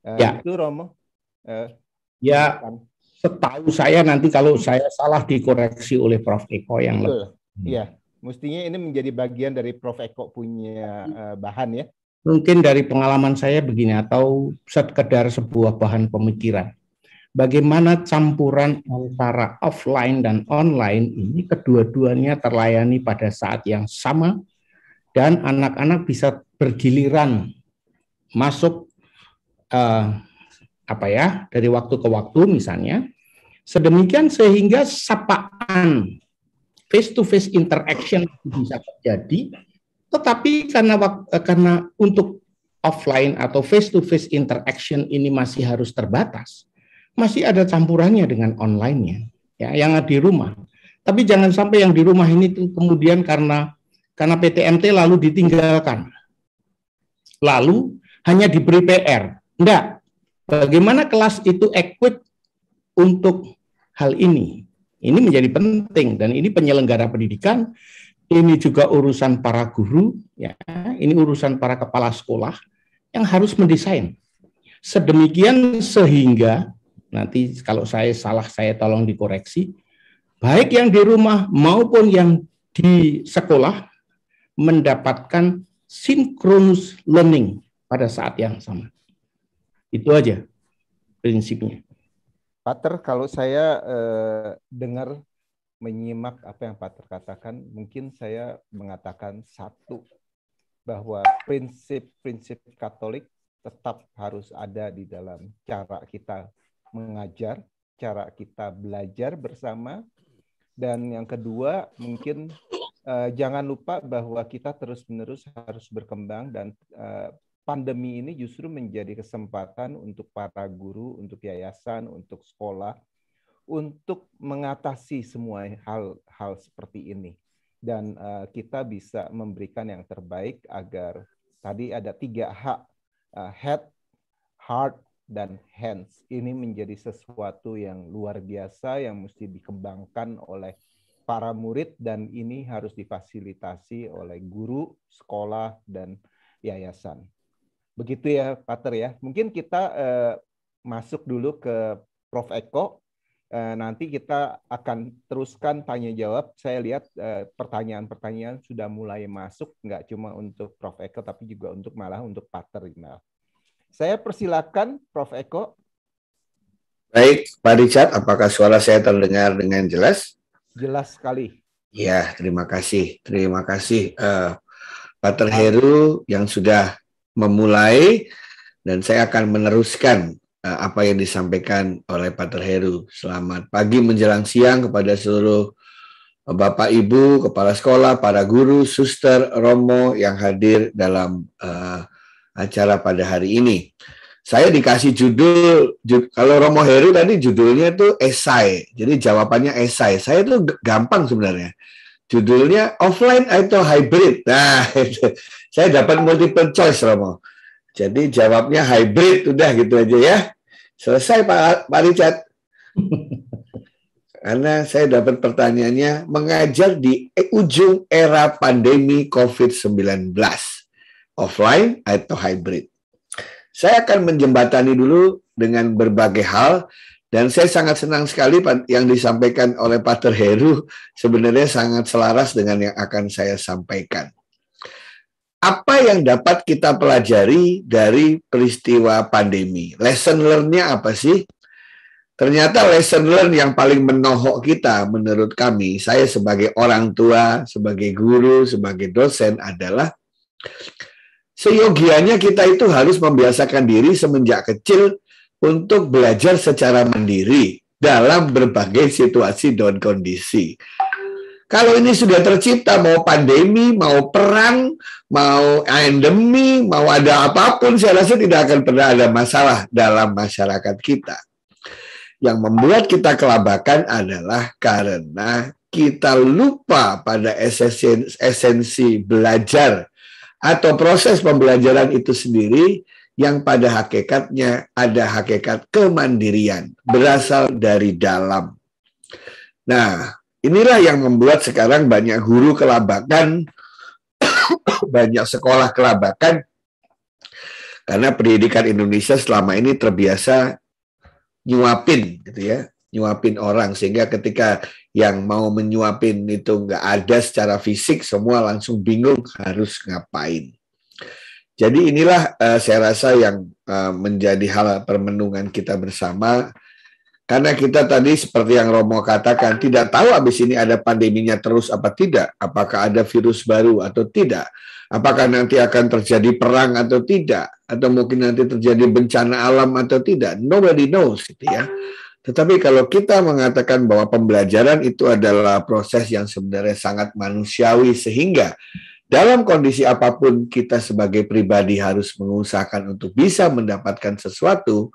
Speaker 4: Uh, ya. Itu Romo. Uh,
Speaker 3: ya, kan. setahu saya nanti kalau saya salah dikoreksi oleh Prof. Eko yang Betul. lebih.
Speaker 4: Iya, mestinya ini menjadi bagian dari Prof. Eko punya uh, bahan ya.
Speaker 3: Mungkin dari pengalaman saya begini atau sekedar sebuah bahan pemikiran bagaimana campuran antara offline dan online ini kedua-duanya terlayani pada saat yang sama dan anak-anak bisa bergiliran masuk eh, apa ya dari waktu ke waktu misalnya sedemikian sehingga sapaan face to face interaction bisa terjadi tetapi karena eh, karena untuk offline atau face to face interaction ini masih harus terbatas masih ada campurannya dengan online-nya, ya, yang di rumah. Tapi jangan sampai yang di rumah ini kemudian karena karena PTMT lalu ditinggalkan. Lalu hanya diberi PR. Enggak. Bagaimana kelas itu equip untuk hal ini? Ini menjadi penting dan ini penyelenggara pendidikan, ini juga urusan para guru, ya, ini urusan para kepala sekolah yang harus mendesain sedemikian sehingga Nanti kalau saya salah saya tolong dikoreksi. Baik yang di rumah maupun yang di sekolah mendapatkan synchronous learning pada saat yang sama. Itu aja prinsipnya.
Speaker 4: Pater, kalau saya eh, dengar menyimak apa yang Pater katakan, mungkin saya mengatakan satu bahwa prinsip-prinsip Katolik tetap harus ada di dalam cara kita mengajar, cara kita belajar bersama, dan yang kedua mungkin uh, jangan lupa bahwa kita terus-menerus harus berkembang dan uh, pandemi ini justru menjadi kesempatan untuk para guru, untuk yayasan, untuk sekolah, untuk mengatasi semua hal-hal seperti ini dan uh, kita bisa memberikan yang terbaik agar tadi ada tiga hak uh, head, heart, dan hands ini menjadi sesuatu yang luar biasa yang mesti dikembangkan oleh para murid dan ini harus difasilitasi oleh guru, sekolah dan yayasan. Begitu ya, Pater ya. Mungkin kita eh, masuk dulu ke Prof Eko. Eh, nanti kita akan teruskan tanya jawab. Saya lihat eh, pertanyaan-pertanyaan eh, sudah mulai masuk, nggak cuma untuk Prof Eko tapi juga untuk malah untuk Pater Imal. Saya persilakan Prof. Eko.
Speaker 2: Baik, Pak Richard, apakah suara saya terdengar dengan jelas?
Speaker 4: Jelas sekali.
Speaker 2: Ya, terima kasih. Terima kasih uh, eh, Pak Terheru yang sudah memulai dan saya akan meneruskan uh, apa yang disampaikan oleh Pak Terheru. Selamat pagi menjelang siang kepada seluruh eh, Bapak Ibu, kepala sekolah, para guru, suster, romo yang hadir dalam uh, acara pada hari ini. Saya dikasih judul, kalau Romo Heru tadi judulnya itu esai, jadi jawabannya esai. Saya itu gampang sebenarnya. Judulnya offline atau hybrid. Nah, saya dapat multiple choice Romo. Jadi jawabnya hybrid, udah gitu aja ya. Selesai Pak, Pak Richard. Karena saya dapat pertanyaannya, mengajar di ujung era pandemi COVID-19 offline atau hybrid. Saya akan menjembatani dulu dengan berbagai hal dan saya sangat senang sekali yang disampaikan oleh Pater Heru sebenarnya sangat selaras dengan yang akan saya sampaikan. Apa yang dapat kita pelajari dari peristiwa pandemi? Lesson learn-nya apa sih? Ternyata lesson learn yang paling menohok kita menurut kami, saya sebagai orang tua, sebagai guru, sebagai dosen adalah seyogianya kita itu harus membiasakan diri semenjak kecil untuk belajar secara mandiri dalam berbagai situasi dan kondisi. Kalau ini sudah tercipta, mau pandemi, mau perang, mau endemi, mau ada apapun, saya rasa tidak akan pernah ada masalah dalam masyarakat kita. Yang membuat kita kelabakan adalah karena kita lupa pada esensi, esensi belajar atau proses pembelajaran itu sendiri yang pada hakikatnya ada hakikat kemandirian, berasal dari dalam. Nah, inilah yang membuat sekarang banyak guru kelabakan, banyak sekolah kelabakan, karena pendidikan Indonesia selama ini terbiasa nyuapin, gitu ya, nyuapin orang sehingga ketika yang mau menyuapin itu nggak ada secara fisik, semua langsung bingung harus ngapain. Jadi inilah uh, saya rasa yang uh, menjadi hal permenungan kita bersama, karena kita tadi seperti yang Romo katakan, tidak tahu abis ini ada pandeminya terus apa tidak, apakah ada virus baru atau tidak, apakah nanti akan terjadi perang atau tidak, atau mungkin nanti terjadi bencana alam atau tidak, nobody knows gitu ya. Tetapi kalau kita mengatakan bahwa pembelajaran itu adalah proses yang sebenarnya sangat manusiawi sehingga dalam kondisi apapun kita sebagai pribadi harus mengusahakan untuk bisa mendapatkan sesuatu,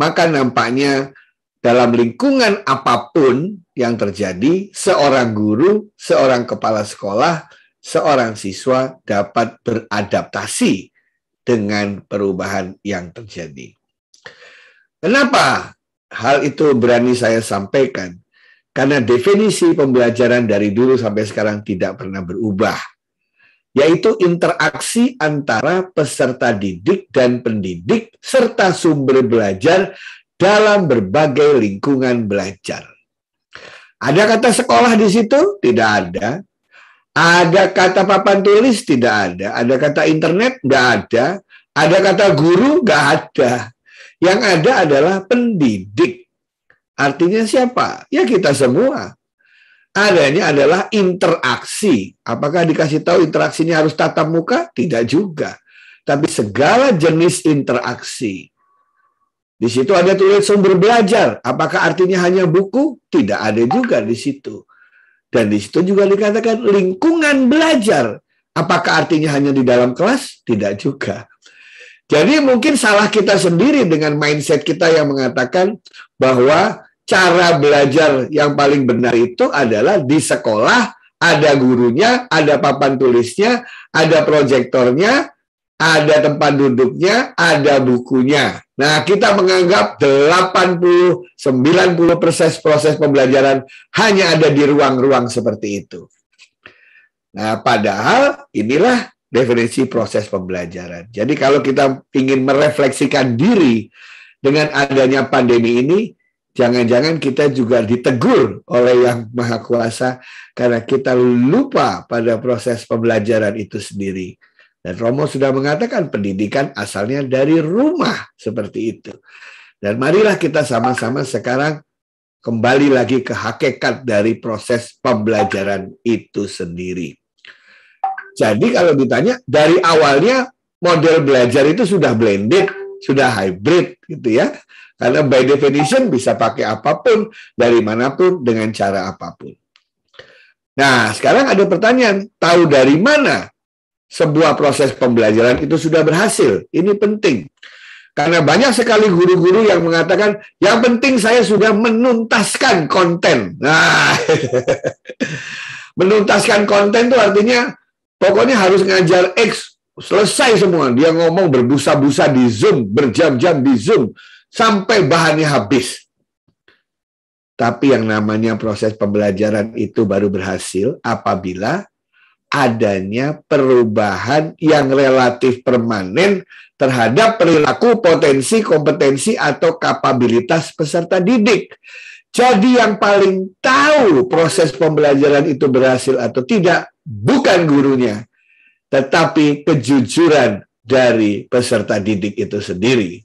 Speaker 2: maka nampaknya dalam lingkungan apapun yang terjadi, seorang guru, seorang kepala sekolah, seorang siswa dapat beradaptasi dengan perubahan yang terjadi. Kenapa Hal itu berani saya sampaikan karena definisi pembelajaran dari dulu sampai sekarang tidak pernah berubah, yaitu interaksi antara peserta didik dan pendidik serta sumber belajar dalam berbagai lingkungan belajar. Ada kata sekolah di situ? Tidak ada. Ada kata papan tulis? Tidak ada. Ada kata internet? Tidak ada. Ada kata guru? Tidak ada. Yang ada adalah pendidik. Artinya siapa? Ya kita semua. Adanya adalah interaksi. Apakah dikasih tahu interaksinya harus tatap muka? Tidak juga. Tapi segala jenis interaksi. Di situ ada tulis sumber belajar. Apakah artinya hanya buku? Tidak ada juga di situ. Dan di situ juga dikatakan lingkungan belajar. Apakah artinya hanya di dalam kelas? Tidak juga. Jadi mungkin salah kita sendiri dengan mindset kita yang mengatakan bahwa cara belajar yang paling benar itu adalah di sekolah ada gurunya, ada papan tulisnya, ada proyektornya, ada tempat duduknya, ada bukunya. Nah, kita menganggap 80 90 proses proses pembelajaran hanya ada di ruang-ruang seperti itu. Nah, padahal inilah definisi proses pembelajaran. Jadi kalau kita ingin merefleksikan diri dengan adanya pandemi ini, jangan-jangan kita juga ditegur oleh Yang Maha Kuasa karena kita lupa pada proses pembelajaran itu sendiri. Dan Romo sudah mengatakan pendidikan asalnya dari rumah seperti itu. Dan marilah kita sama-sama sekarang kembali lagi ke hakikat dari proses pembelajaran itu sendiri. Jadi kalau ditanya dari awalnya model belajar itu sudah blended, sudah hybrid gitu ya. Karena by definition bisa pakai apapun, dari manapun, dengan cara apapun. Nah, sekarang ada pertanyaan, tahu dari mana sebuah proses pembelajaran itu sudah berhasil? Ini penting. Karena banyak sekali guru-guru yang mengatakan, yang penting saya sudah menuntaskan konten. Nah, menuntaskan konten itu artinya Pokoknya harus ngajar X, selesai semua. Dia ngomong berbusa-busa di Zoom, berjam-jam di Zoom, sampai bahannya habis. Tapi yang namanya proses pembelajaran itu baru berhasil apabila adanya perubahan yang relatif permanen terhadap perilaku, potensi, kompetensi, atau kapabilitas peserta didik. Jadi yang paling tahu proses pembelajaran itu berhasil atau tidak bukan gurunya, tetapi kejujuran dari peserta didik itu sendiri.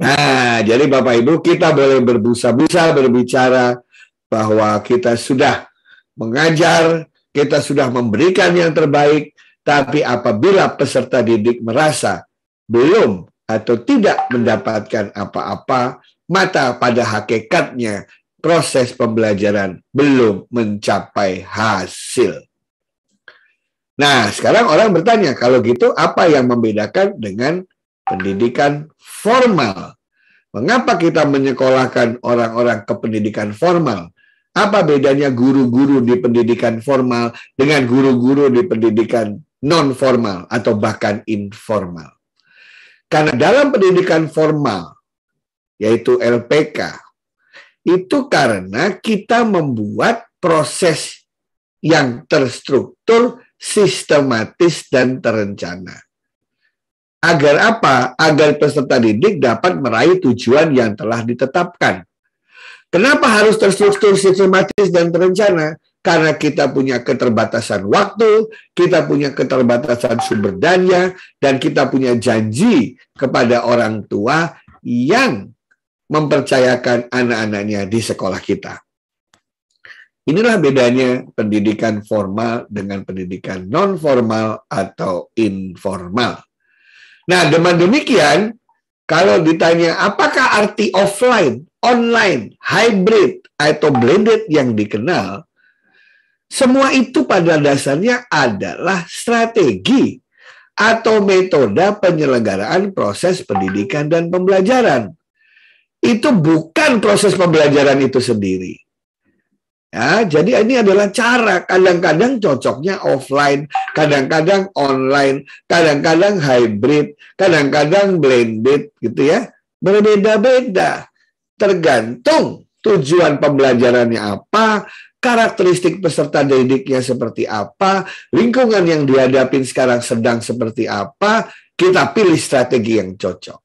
Speaker 2: Nah, jadi Bapak Ibu, kita boleh berbusa-busa berbicara bahwa kita sudah mengajar, kita sudah memberikan yang terbaik, tapi apabila peserta didik merasa belum atau tidak mendapatkan apa-apa, mata pada hakikatnya proses pembelajaran belum mencapai hasil. Nah, sekarang orang bertanya, kalau gitu apa yang membedakan dengan pendidikan formal? Mengapa kita menyekolahkan orang-orang ke pendidikan formal? Apa bedanya guru-guru di pendidikan formal dengan guru-guru di pendidikan non formal atau bahkan informal? Karena dalam pendidikan formal, yaitu LPK, itu karena kita membuat proses yang terstruktur, sistematis, dan terencana. Agar apa? Agar peserta didik dapat meraih tujuan yang telah ditetapkan. Kenapa harus terstruktur, sistematis, dan terencana? Karena kita punya keterbatasan waktu, kita punya keterbatasan sumber daya, dan kita punya janji kepada orang tua yang mempercayakan anak-anaknya di sekolah kita. Inilah bedanya pendidikan formal dengan pendidikan non-formal atau informal. Nah, dengan demikian, kalau ditanya apakah arti offline, online, hybrid, atau blended yang dikenal, semua itu pada dasarnya adalah strategi atau metode penyelenggaraan proses pendidikan dan pembelajaran itu bukan proses pembelajaran itu sendiri. Ya, jadi ini adalah cara kadang-kadang cocoknya offline, kadang-kadang online, kadang-kadang hybrid, kadang-kadang blended gitu ya. Berbeda-beda. Tergantung tujuan pembelajarannya apa, karakteristik peserta didiknya seperti apa, lingkungan yang dihadapin sekarang sedang seperti apa, kita pilih strategi yang cocok.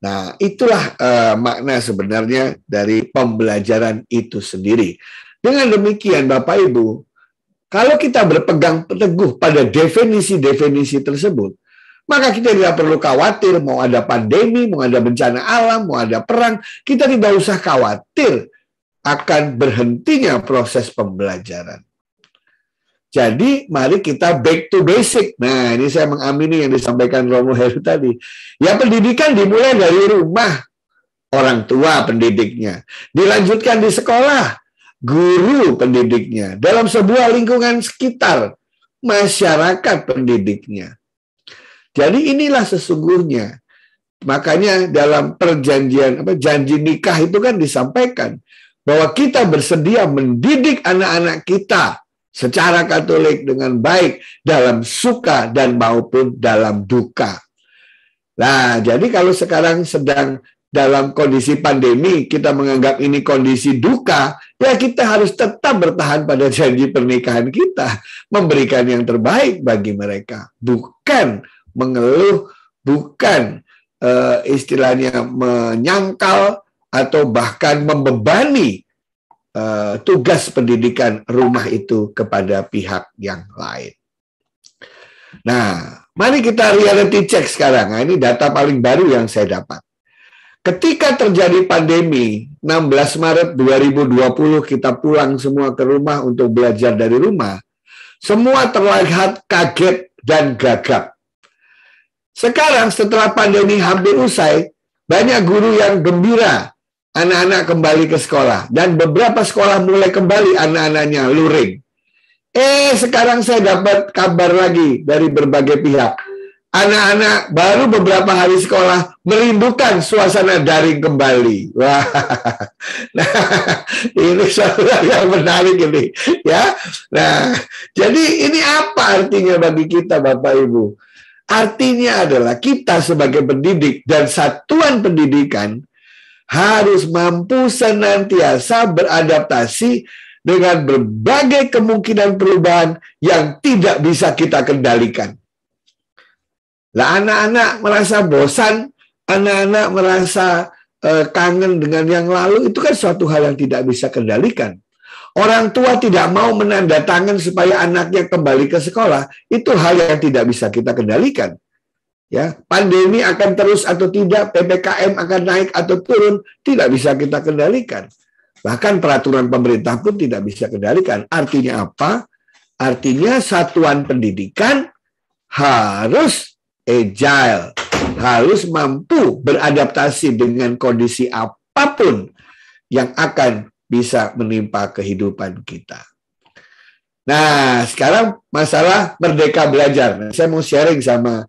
Speaker 2: Nah, itulah uh, makna sebenarnya dari pembelajaran itu sendiri. Dengan demikian, Bapak Ibu, kalau kita berpegang teguh pada definisi-definisi tersebut, maka kita tidak perlu khawatir mau ada pandemi, mau ada bencana alam, mau ada perang, kita tidak usah khawatir akan berhentinya proses pembelajaran. Jadi mari kita back to basic. Nah ini saya mengamini yang disampaikan Romo Heru tadi. Ya pendidikan dimulai dari rumah orang tua pendidiknya, dilanjutkan di sekolah guru pendidiknya, dalam sebuah lingkungan sekitar masyarakat pendidiknya. Jadi inilah sesungguhnya. Makanya dalam perjanjian apa janji nikah itu kan disampaikan bahwa kita bersedia mendidik anak-anak kita secara Katolik dengan baik dalam suka dan maupun dalam duka. Nah, jadi kalau sekarang sedang dalam kondisi pandemi kita menganggap ini kondisi duka, ya kita harus tetap bertahan pada janji pernikahan kita, memberikan yang terbaik bagi mereka, bukan mengeluh, bukan uh, istilahnya menyangkal atau bahkan membebani Eh, tugas pendidikan rumah itu kepada pihak yang lain. Nah, mari kita reality check sekarang. Nah, ini data paling baru yang saya dapat. Ketika terjadi pandemi, 16 Maret 2020 kita pulang semua ke rumah untuk belajar dari rumah, semua terlihat kaget dan gagap. Sekarang setelah pandemi hampir usai, banyak guru yang gembira anak-anak kembali ke sekolah dan beberapa sekolah mulai kembali anak-anaknya luring. Eh, sekarang saya dapat kabar lagi dari berbagai pihak. Anak-anak baru beberapa hari sekolah merindukan suasana daring kembali. Wah, nah, ini suatu yang menarik ini, ya. Nah, jadi ini apa artinya bagi kita, Bapak Ibu? Artinya adalah kita sebagai pendidik dan satuan pendidikan harus mampu senantiasa beradaptasi dengan berbagai kemungkinan perubahan yang tidak bisa kita kendalikan. Lah anak-anak merasa bosan, anak-anak merasa eh, kangen dengan yang lalu itu kan suatu hal yang tidak bisa kendalikan. Orang tua tidak mau menandatangan supaya anaknya kembali ke sekolah, itu hal yang tidak bisa kita kendalikan ya pandemi akan terus atau tidak, PPKM akan naik atau turun, tidak bisa kita kendalikan. Bahkan peraturan pemerintah pun tidak bisa kendalikan. Artinya apa? Artinya satuan pendidikan harus agile, harus mampu beradaptasi dengan kondisi apapun yang akan bisa menimpa kehidupan kita. Nah, sekarang masalah merdeka belajar. Nah, saya mau sharing sama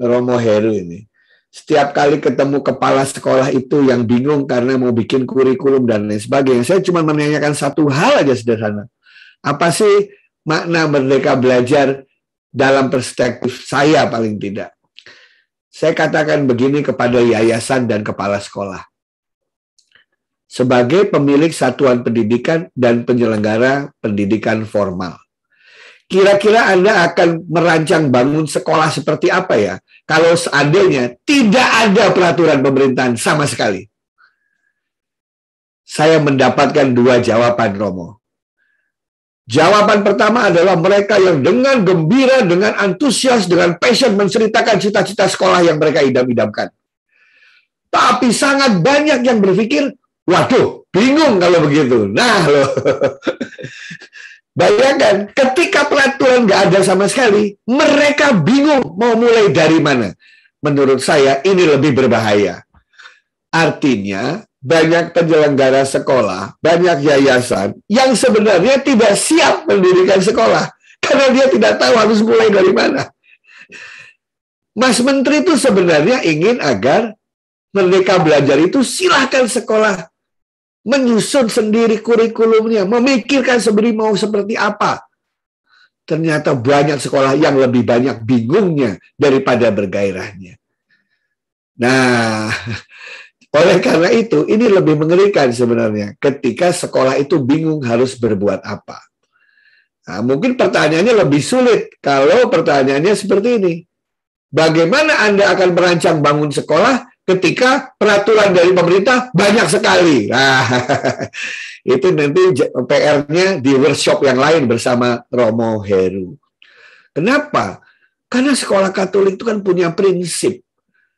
Speaker 2: Romo Heru ini. Setiap kali ketemu kepala sekolah itu yang bingung karena mau bikin kurikulum dan lain sebagainya. Saya cuma menanyakan satu hal aja sederhana. Apa sih makna merdeka belajar dalam perspektif saya paling tidak? Saya katakan begini kepada yayasan dan kepala sekolah. Sebagai pemilik satuan pendidikan dan penyelenggara pendidikan formal kira-kira Anda akan merancang bangun sekolah seperti apa ya? kalau seandainya tidak ada peraturan pemerintahan sama sekali. Saya mendapatkan dua jawaban Romo. Jawaban pertama adalah mereka yang dengan gembira, dengan antusias, dengan passion menceritakan cita-cita sekolah yang mereka idam-idamkan. Tapi sangat banyak yang berpikir, waduh, bingung kalau begitu. Nah, loh. Bayangkan ketika peraturan nggak ada sama sekali, mereka bingung mau mulai dari mana. Menurut saya ini lebih berbahaya. Artinya banyak penyelenggara sekolah, banyak yayasan yang sebenarnya tidak siap mendirikan sekolah karena dia tidak tahu harus mulai dari mana. Mas Menteri itu sebenarnya ingin agar mereka Belajar itu silahkan sekolah menyusun sendiri kurikulumnya, memikirkan sendiri mau seperti apa. Ternyata banyak sekolah yang lebih banyak bingungnya daripada bergairahnya. Nah, oleh karena itu ini lebih mengerikan sebenarnya ketika sekolah itu bingung harus berbuat apa. Nah, mungkin pertanyaannya lebih sulit kalau pertanyaannya seperti ini. Bagaimana Anda akan merancang bangun sekolah ketika peraturan dari pemerintah banyak sekali. Nah, itu nanti PR-nya di workshop yang lain bersama Romo Heru. Kenapa? Karena sekolah Katolik itu kan punya prinsip.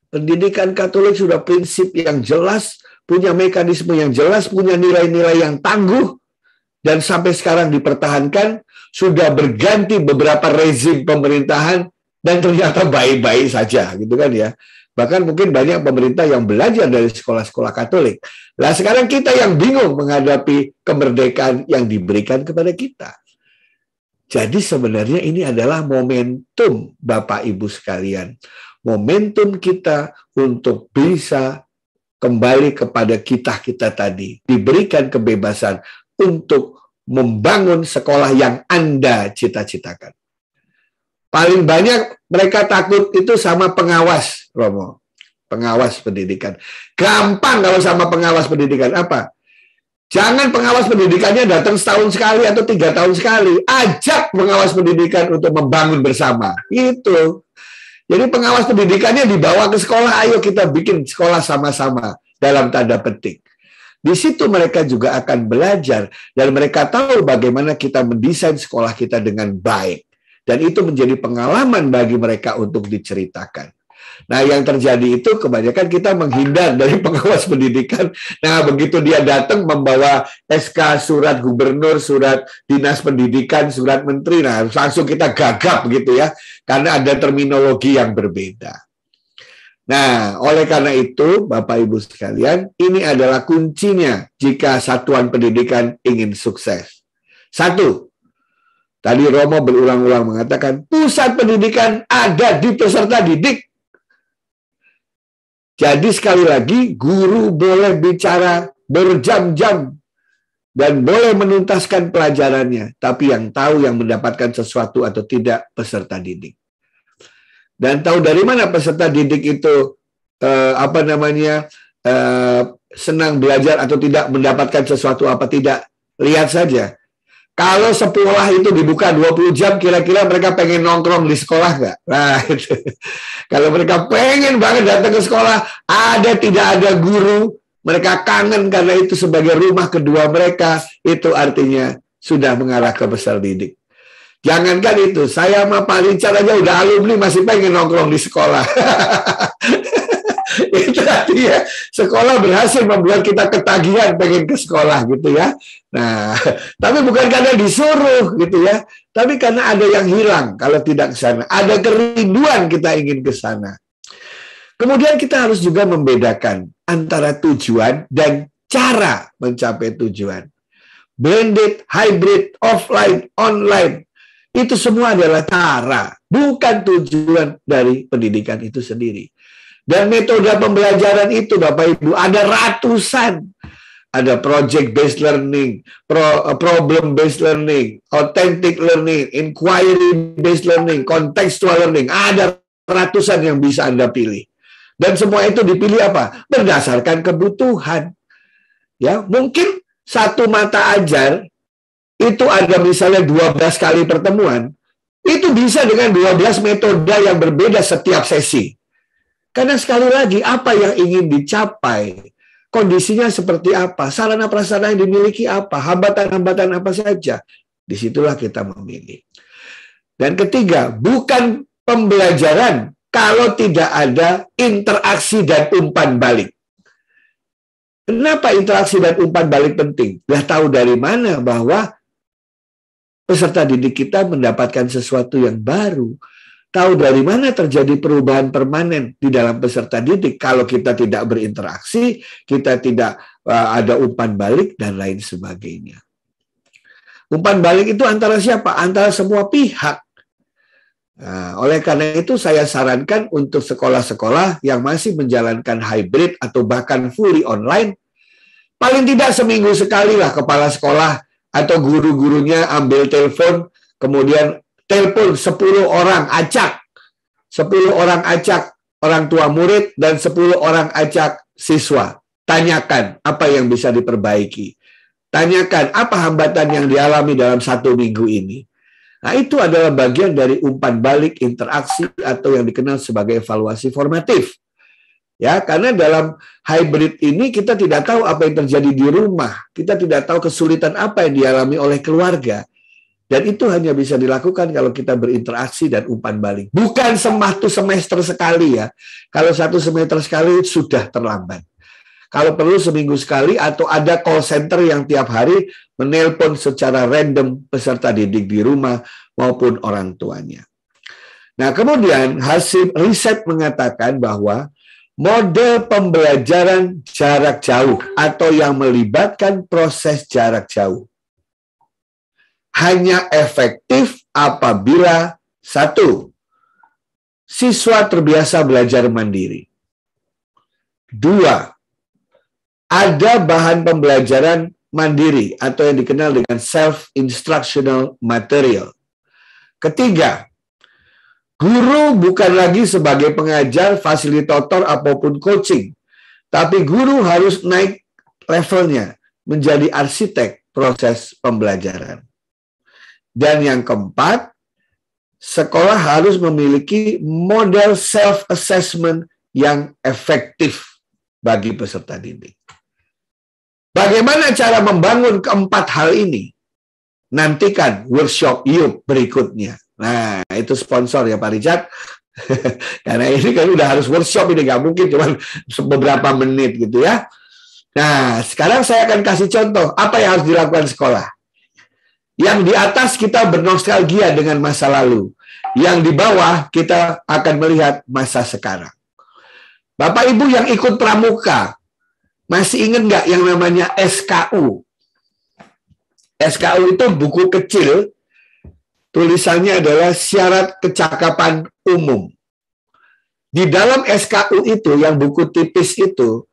Speaker 2: Pendidikan Katolik sudah prinsip yang jelas, punya mekanisme yang jelas, punya nilai-nilai yang tangguh, dan sampai sekarang dipertahankan, sudah berganti beberapa rezim pemerintahan, dan ternyata baik-baik saja, gitu kan ya. Bahkan mungkin banyak pemerintah yang belajar dari sekolah-sekolah Katolik. Nah sekarang kita yang bingung menghadapi kemerdekaan yang diberikan kepada kita. Jadi sebenarnya ini adalah momentum Bapak Ibu sekalian. Momentum kita untuk bisa kembali kepada kita-kita tadi. Diberikan kebebasan untuk membangun sekolah yang Anda cita-citakan paling banyak mereka takut itu sama pengawas, Romo. Pengawas pendidikan. Gampang kalau sama pengawas pendidikan. Apa? Jangan pengawas pendidikannya datang setahun sekali atau tiga tahun sekali. Ajak pengawas pendidikan untuk membangun bersama. Itu. Jadi pengawas pendidikannya dibawa ke sekolah, ayo kita bikin sekolah sama-sama dalam tanda petik. Di situ mereka juga akan belajar dan mereka tahu bagaimana kita mendesain sekolah kita dengan baik. Dan itu menjadi pengalaman bagi mereka untuk diceritakan. Nah, yang terjadi itu kebanyakan kita menghindar dari pengawas pendidikan. Nah, begitu dia datang membawa SK, surat gubernur, surat dinas pendidikan, surat menteri, nah langsung kita gagap gitu ya, karena ada terminologi yang berbeda. Nah, oleh karena itu, Bapak Ibu sekalian, ini adalah kuncinya jika satuan pendidikan ingin sukses. Satu, Tadi Romo berulang-ulang mengatakan pusat pendidikan ada di peserta didik. Jadi sekali lagi guru boleh bicara berjam-jam dan boleh menuntaskan pelajarannya, tapi yang tahu yang mendapatkan sesuatu atau tidak peserta didik. Dan tahu dari mana peserta didik itu eh, apa namanya eh, senang belajar atau tidak mendapatkan sesuatu apa tidak lihat saja kalau sekolah itu dibuka 20 jam, kira-kira mereka pengen nongkrong di sekolah nggak? Nah, itu. kalau mereka pengen banget datang ke sekolah, ada tidak ada guru, mereka kangen karena itu sebagai rumah kedua mereka, itu artinya sudah mengarah ke besar didik. Jangankan itu, saya sama Pak Richard aja udah alumni masih pengen nongkrong di sekolah. itu artinya sekolah berhasil membuat kita ketagihan pengen ke sekolah gitu ya nah tapi bukan karena disuruh gitu ya tapi karena ada yang hilang kalau tidak ke sana ada kerinduan kita ingin ke sana kemudian kita harus juga membedakan antara tujuan dan cara mencapai tujuan blended hybrid offline online itu semua adalah cara bukan tujuan dari pendidikan itu sendiri dan metode pembelajaran itu Bapak Ibu ada ratusan. Ada project based learning, eh, problem based learning, authentic learning, inquiry based learning, contextual learning. Ada ratusan yang bisa Anda pilih. Dan semua itu dipilih apa? Berdasarkan kebutuhan. Ya, mungkin satu mata ajar itu ada misalnya 12 kali pertemuan, itu bisa dengan 12 metode yang berbeda setiap sesi. Karena sekali lagi, apa yang ingin dicapai, kondisinya seperti apa, sarana prasarana yang dimiliki apa, hambatan-hambatan apa saja, disitulah kita memilih. Dan ketiga, bukan pembelajaran kalau tidak ada interaksi dan umpan balik. Kenapa interaksi dan umpan balik penting? Sudah tahu dari mana bahwa peserta didik kita mendapatkan sesuatu yang baru, tahu dari mana terjadi perubahan permanen di dalam peserta didik kalau kita tidak berinteraksi, kita tidak eh, ada umpan balik dan lain sebagainya. Umpan balik itu antara siapa? Antara semua pihak. Nah, oleh karena itu saya sarankan untuk sekolah-sekolah yang masih menjalankan hybrid atau bahkan fully online, paling tidak seminggu sekali lah kepala sekolah atau guru-gurunya ambil telepon, kemudian telepon 10 orang acak. 10 orang acak orang tua murid dan 10 orang acak siswa. Tanyakan apa yang bisa diperbaiki. Tanyakan apa hambatan yang dialami dalam satu minggu ini. Nah, itu adalah bagian dari umpan balik interaksi atau yang dikenal sebagai evaluasi formatif. Ya, karena dalam hybrid ini kita tidak tahu apa yang terjadi di rumah, kita tidak tahu kesulitan apa yang dialami oleh keluarga. Dan itu hanya bisa dilakukan kalau kita berinteraksi dan umpan balik. Bukan sematu semester sekali ya. Kalau satu semester sekali sudah terlambat. Kalau perlu seminggu sekali atau ada call center yang tiap hari menelpon secara random peserta didik di rumah maupun orang tuanya. Nah kemudian hasil riset mengatakan bahwa model pembelajaran jarak jauh atau yang melibatkan proses jarak jauh hanya efektif apabila satu, siswa terbiasa belajar mandiri. Dua, ada bahan pembelajaran mandiri atau yang dikenal dengan self-instructional material. Ketiga, guru bukan lagi sebagai pengajar, fasilitator, apapun coaching. Tapi guru harus naik levelnya menjadi arsitek proses pembelajaran. Dan yang keempat, sekolah harus memiliki model self-assessment yang efektif bagi peserta didik. Bagaimana cara membangun keempat hal ini? Nantikan workshop yuk berikutnya. Nah, itu sponsor ya Pak Richard. Karena ini kan udah harus workshop ini nggak mungkin cuma beberapa menit gitu ya. Nah, sekarang saya akan kasih contoh apa yang harus dilakukan sekolah. Yang di atas kita bernostalgia dengan masa lalu. Yang di bawah kita akan melihat masa sekarang. Bapak Ibu yang ikut pramuka, masih ingat nggak yang namanya SKU? SKU itu buku kecil, tulisannya adalah syarat kecakapan umum. Di dalam SKU itu, yang buku tipis itu,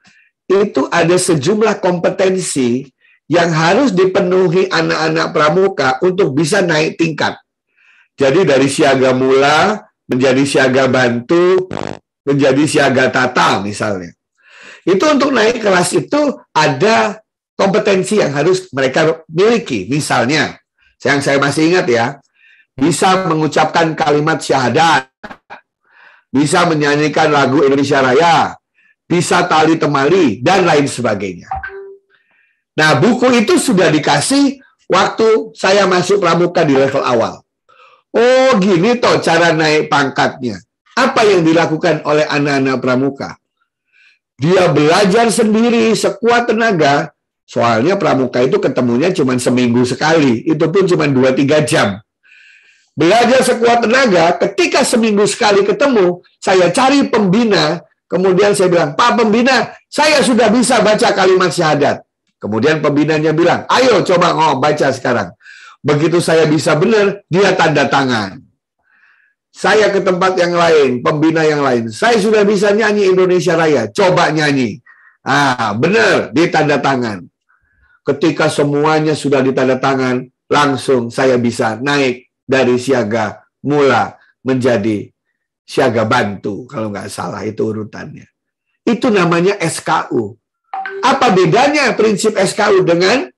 Speaker 2: itu ada sejumlah kompetensi yang harus dipenuhi anak-anak pramuka untuk bisa naik tingkat. Jadi dari siaga mula menjadi siaga bantu, menjadi siaga tata misalnya. Itu untuk naik kelas itu ada kompetensi yang harus mereka miliki. Misalnya, yang saya masih ingat ya, bisa mengucapkan kalimat syahadat, bisa menyanyikan lagu Indonesia Raya, bisa tali temali, dan lain sebagainya. Nah, buku itu sudah dikasih waktu saya masuk pramuka di level awal. Oh, gini toh cara naik pangkatnya. Apa yang dilakukan oleh anak-anak pramuka? Dia belajar sendiri sekuat tenaga, soalnya pramuka itu ketemunya cuma seminggu sekali, itu pun cuma 2-3 jam. Belajar sekuat tenaga, ketika seminggu sekali ketemu, saya cari pembina, kemudian saya bilang, Pak Pembina, saya sudah bisa baca kalimat syahadat. Kemudian pembinanya bilang, ayo coba ngomong baca sekarang. Begitu saya bisa benar, dia tanda tangan. Saya ke tempat yang lain, pembina yang lain. Saya sudah bisa nyanyi Indonesia Raya, coba nyanyi. Ah, benar, dia tanda tangan. Ketika semuanya sudah ditanda tangan, langsung saya bisa naik dari siaga mula menjadi siaga bantu kalau nggak salah itu urutannya. Itu namanya SKU, apa bedanya prinsip SKU dengan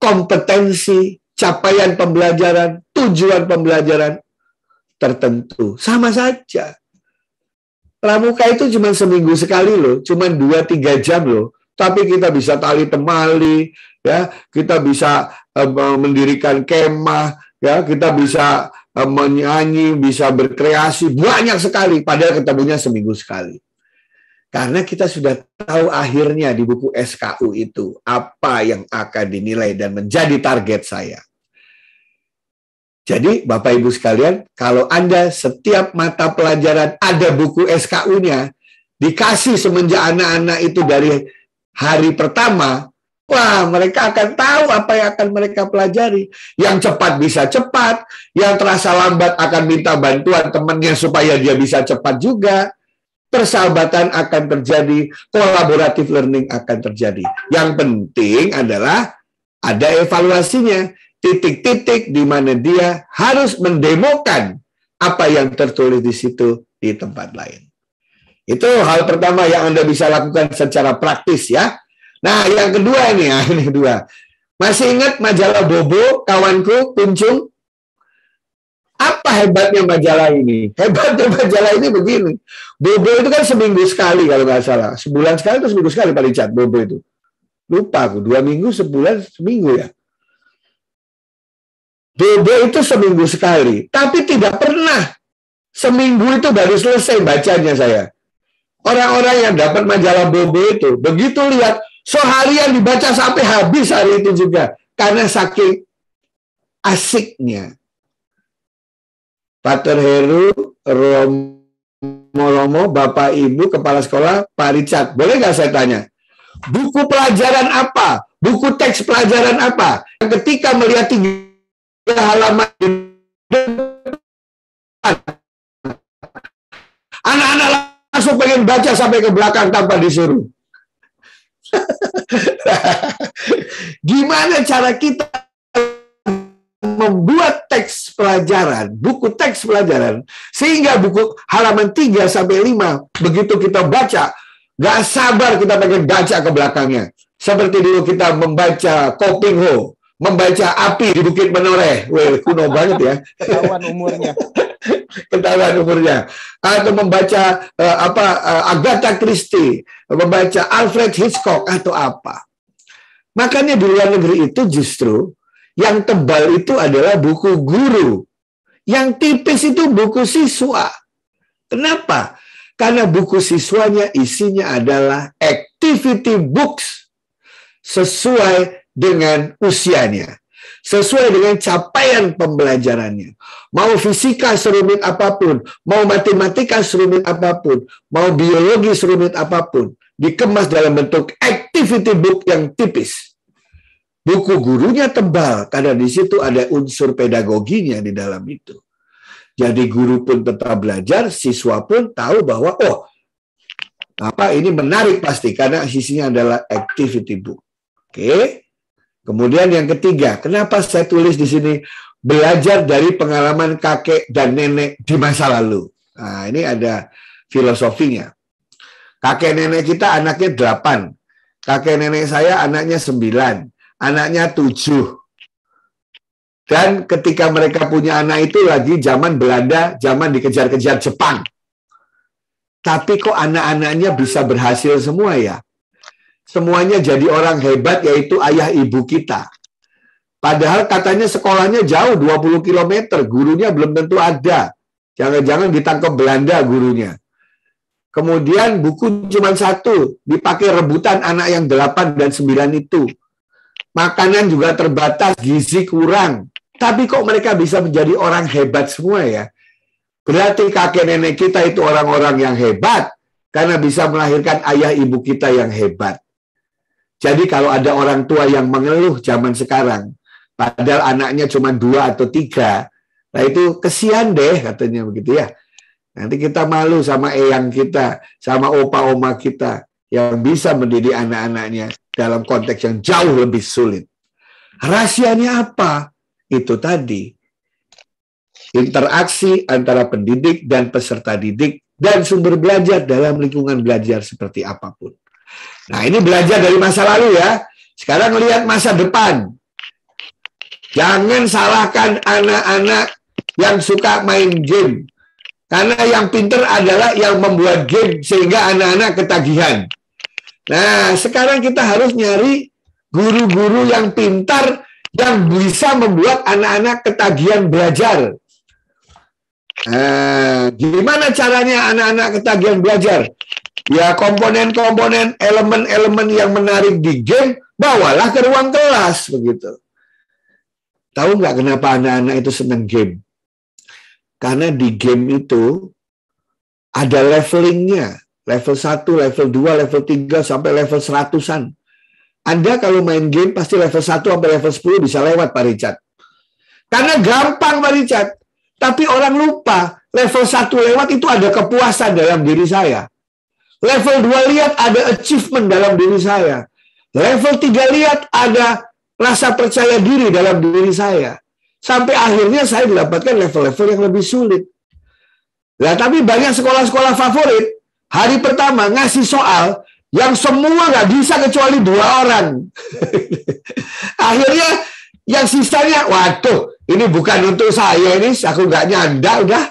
Speaker 2: kompetensi, capaian pembelajaran, tujuan pembelajaran tertentu? Sama saja. Pramuka itu cuma seminggu sekali loh, cuma 2-3 jam loh. Tapi kita bisa tali temali, ya kita bisa eh, mendirikan kemah, ya kita bisa eh, menyanyi, bisa berkreasi banyak sekali. Padahal ketemunya seminggu sekali. Karena kita sudah tahu akhirnya di buku SKU itu apa yang akan dinilai dan menjadi target saya. Jadi Bapak Ibu sekalian, kalau Anda setiap mata pelajaran ada buku SKU-nya, dikasih semenjak anak-anak itu dari hari pertama, Wah, mereka akan tahu apa yang akan mereka pelajari. Yang cepat bisa cepat, yang terasa lambat akan minta bantuan temannya supaya dia bisa cepat juga persahabatan akan terjadi, kolaboratif learning akan terjadi. Yang penting adalah ada evaluasinya, titik-titik di mana dia harus mendemokan apa yang tertulis di situ di tempat lain. Itu hal pertama yang Anda bisa lakukan secara praktis ya. Nah, yang kedua ini, ya, ini kedua. Masih ingat majalah Bobo, kawanku, kuncung? Apa hebatnya majalah ini? Hebatnya majalah ini begini. Bobo itu kan seminggu sekali kalau nggak salah. Sebulan sekali atau seminggu sekali paling cat Bobo itu. Lupa aku. Dua minggu, sebulan, seminggu ya. Bobo itu seminggu sekali. Tapi tidak pernah seminggu itu baru selesai bacanya saya. Orang-orang yang dapat majalah Bobo itu, begitu lihat, seharian dibaca sampai habis hari itu juga. Karena saking asiknya, Pater Heru Romo-Romo, Bapak Ibu Kepala Sekolah Pak Richard. Boleh nggak saya tanya? Buku pelajaran apa? Buku teks pelajaran apa? Ketika melihat tiga halaman anak-anak langsung pengen baca sampai ke belakang tanpa disuruh. Gimana cara kita membuat teks pelajaran, buku teks pelajaran, sehingga buku halaman 3 sampai 5 begitu kita baca, gak sabar kita pengen baca ke belakangnya. Seperti dulu kita membaca Koping Ho, membaca api di Bukit Menoreh. Wih, kuno banget ya. Ketahuan umurnya. Ketahuan umurnya. Atau membaca uh, apa uh, Agatha Christie, membaca Alfred Hitchcock atau apa. Makanya di luar negeri itu justru yang tebal itu adalah buku guru. Yang tipis itu buku siswa. Kenapa? Karena buku siswanya isinya adalah activity books sesuai dengan usianya. Sesuai dengan capaian pembelajarannya. Mau fisika serumit apapun, mau matematika serumit apapun, mau biologi serumit apapun, dikemas dalam bentuk activity book yang tipis Buku gurunya tebal karena di situ ada unsur pedagoginya di dalam itu. Jadi guru pun tetap belajar, siswa pun tahu bahwa oh apa ini menarik pasti karena sisinya adalah activity book. Oke. Kemudian yang ketiga, kenapa saya tulis di sini belajar dari pengalaman kakek dan nenek di masa lalu. Nah, ini ada filosofinya. Kakek nenek kita anaknya delapan, kakek nenek saya anaknya sembilan, anaknya tujuh. Dan ketika mereka punya anak itu lagi zaman Belanda, zaman dikejar-kejar Jepang. Tapi kok anak-anaknya bisa berhasil semua ya? Semuanya jadi orang hebat yaitu ayah ibu kita. Padahal katanya sekolahnya jauh 20 km, gurunya belum tentu ada. Jangan-jangan ditangkap Belanda gurunya. Kemudian buku cuma satu, dipakai rebutan anak yang delapan dan sembilan itu makanan juga terbatas, gizi kurang. Tapi kok mereka bisa menjadi orang hebat semua ya? Berarti kakek nenek kita itu orang-orang yang hebat karena bisa melahirkan ayah ibu kita yang hebat. Jadi kalau ada orang tua yang mengeluh zaman sekarang, padahal anaknya cuma dua atau tiga, nah itu kesian deh katanya begitu ya. Nanti kita malu sama eyang kita, sama opa oma kita yang bisa mendidik anak-anaknya dalam konteks yang jauh lebih sulit. Rahasianya apa? Itu tadi. Interaksi antara pendidik dan peserta didik dan sumber belajar dalam lingkungan belajar seperti apapun. Nah, ini belajar dari masa lalu ya. Sekarang lihat masa depan. Jangan salahkan anak-anak yang suka main game. Karena yang pinter adalah yang membuat game sehingga anak-anak ketagihan. Nah, sekarang kita harus nyari guru-guru yang pintar yang bisa membuat anak-anak ketagihan belajar. Nah, gimana caranya anak-anak ketagihan belajar? Ya, komponen-komponen, elemen-elemen yang menarik di game, bawalah ke ruang kelas, begitu. Tahu nggak kenapa anak-anak itu senang game? Karena di game itu ada levelingnya, Level 1, level 2, level 3, sampai level seratusan. Anda kalau main game pasti level 1 sampai level 10 bisa lewat Pak Richard. Karena gampang Pak Richard. Tapi orang lupa level 1 lewat itu ada kepuasan dalam diri saya. Level 2 lihat ada achievement dalam diri saya. Level 3 lihat ada rasa percaya diri dalam diri saya. Sampai akhirnya saya mendapatkan level-level yang lebih sulit. Nah, tapi banyak sekolah-sekolah favorit Hari pertama ngasih soal yang semua nggak bisa kecuali dua orang. Akhirnya yang sisanya, waduh, ini bukan untuk saya ini, aku nggak nyanda udah.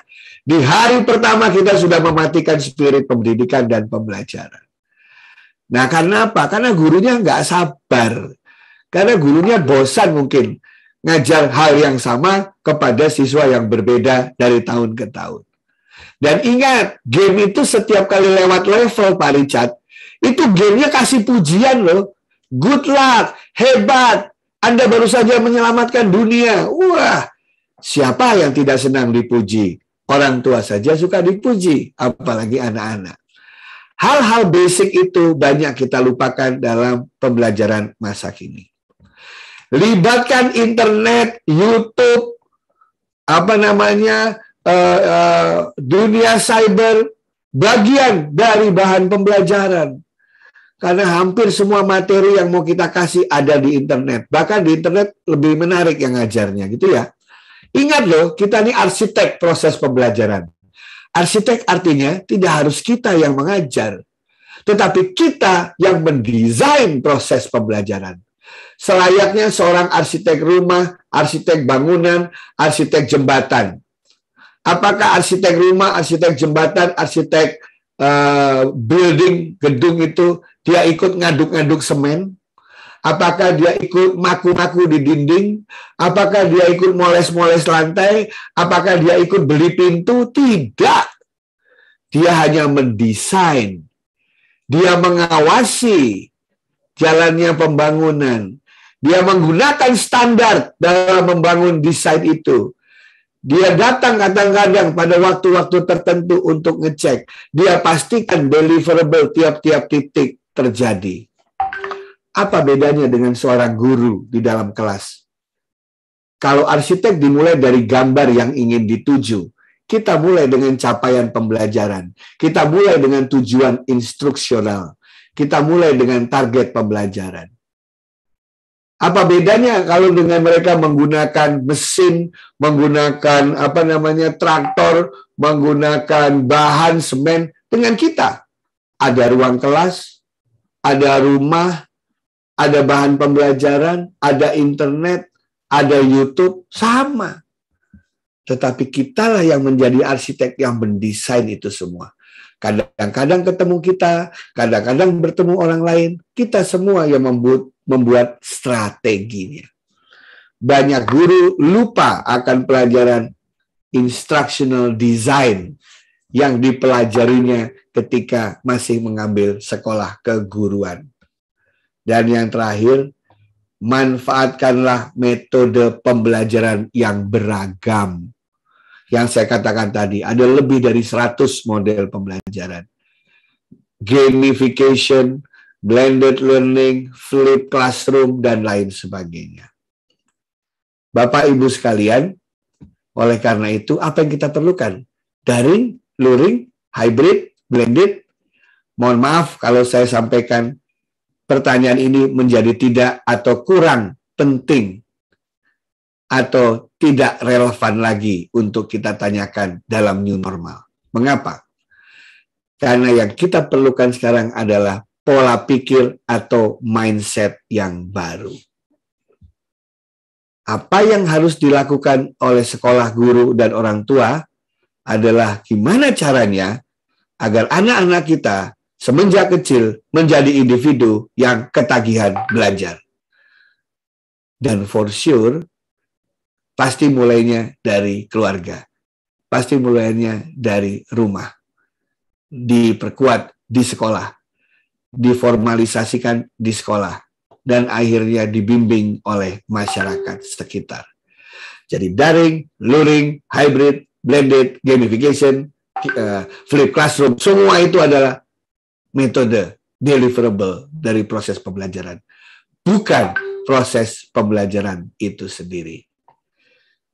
Speaker 2: Di hari pertama kita sudah mematikan spirit pendidikan dan pembelajaran. Nah, karena apa? Karena gurunya nggak sabar. Karena gurunya bosan mungkin ngajar hal yang sama kepada siswa yang berbeda dari tahun ke tahun. Dan ingat, game itu setiap kali lewat level, Pak Richard, itu gamenya kasih pujian loh. Good luck, hebat, Anda baru saja menyelamatkan dunia. Wah, siapa yang tidak senang dipuji? Orang tua saja suka dipuji, apalagi anak-anak. Hal-hal basic itu banyak kita lupakan dalam pembelajaran masa kini. Libatkan internet, YouTube, apa namanya, Eh, eh, dunia cyber bagian dari bahan pembelajaran. Karena hampir semua materi yang mau kita kasih ada di internet. Bahkan di internet lebih menarik yang ngajarnya gitu ya. Ingat loh, kita ini arsitek proses pembelajaran. Arsitek artinya tidak harus kita yang mengajar, tetapi kita yang mendesain proses pembelajaran. Selayaknya seorang arsitek rumah, arsitek bangunan, arsitek jembatan. Apakah arsitek rumah, arsitek jembatan, arsitek uh, building, gedung itu dia ikut ngaduk-ngaduk semen? Apakah dia ikut maku-maku di dinding? Apakah dia ikut moles-moles lantai? Apakah dia ikut beli pintu? Tidak. Dia hanya mendesain. Dia mengawasi jalannya pembangunan. Dia menggunakan standar dalam membangun desain itu. Dia datang kadang-kadang pada waktu-waktu tertentu untuk ngecek. Dia pastikan deliverable tiap-tiap titik terjadi. Apa bedanya dengan seorang guru di dalam kelas? Kalau arsitek dimulai dari gambar yang ingin dituju, kita mulai dengan capaian pembelajaran. Kita mulai dengan tujuan instruksional. Kita mulai dengan target pembelajaran. Apa bedanya kalau dengan mereka menggunakan mesin, menggunakan apa namanya traktor, menggunakan bahan semen dengan kita? Ada ruang kelas, ada rumah, ada bahan pembelajaran, ada internet, ada YouTube, sama. Tetapi kitalah yang menjadi arsitek yang mendesain itu semua. Kadang-kadang ketemu kita, kadang-kadang bertemu orang lain. Kita semua yang membuat membuat strateginya. Banyak guru lupa akan pelajaran instructional design yang dipelajarinya ketika masih mengambil sekolah keguruan. Dan yang terakhir, manfaatkanlah metode pembelajaran yang beragam. Yang saya katakan tadi, ada lebih dari 100 model pembelajaran. Gamification, blended learning, flip classroom, dan lain sebagainya. Bapak Ibu sekalian, oleh karena itu apa yang kita perlukan? Daring, luring, hybrid, blended. Mohon maaf kalau saya sampaikan pertanyaan ini menjadi tidak atau kurang penting atau tidak relevan lagi untuk kita tanyakan dalam new normal. Mengapa? Karena yang kita perlukan sekarang adalah pola pikir atau mindset yang baru. Apa yang harus dilakukan oleh sekolah guru dan orang tua adalah gimana caranya agar anak-anak kita semenjak kecil menjadi individu yang ketagihan belajar. Dan for sure, pasti mulainya dari keluarga. Pasti mulainya dari rumah. Diperkuat di sekolah diformalisasikan di sekolah dan akhirnya dibimbing oleh masyarakat sekitar. Jadi daring, luring, hybrid, blended, gamification, eh, flip classroom, semua itu adalah metode deliverable dari proses pembelajaran, bukan proses pembelajaran itu sendiri.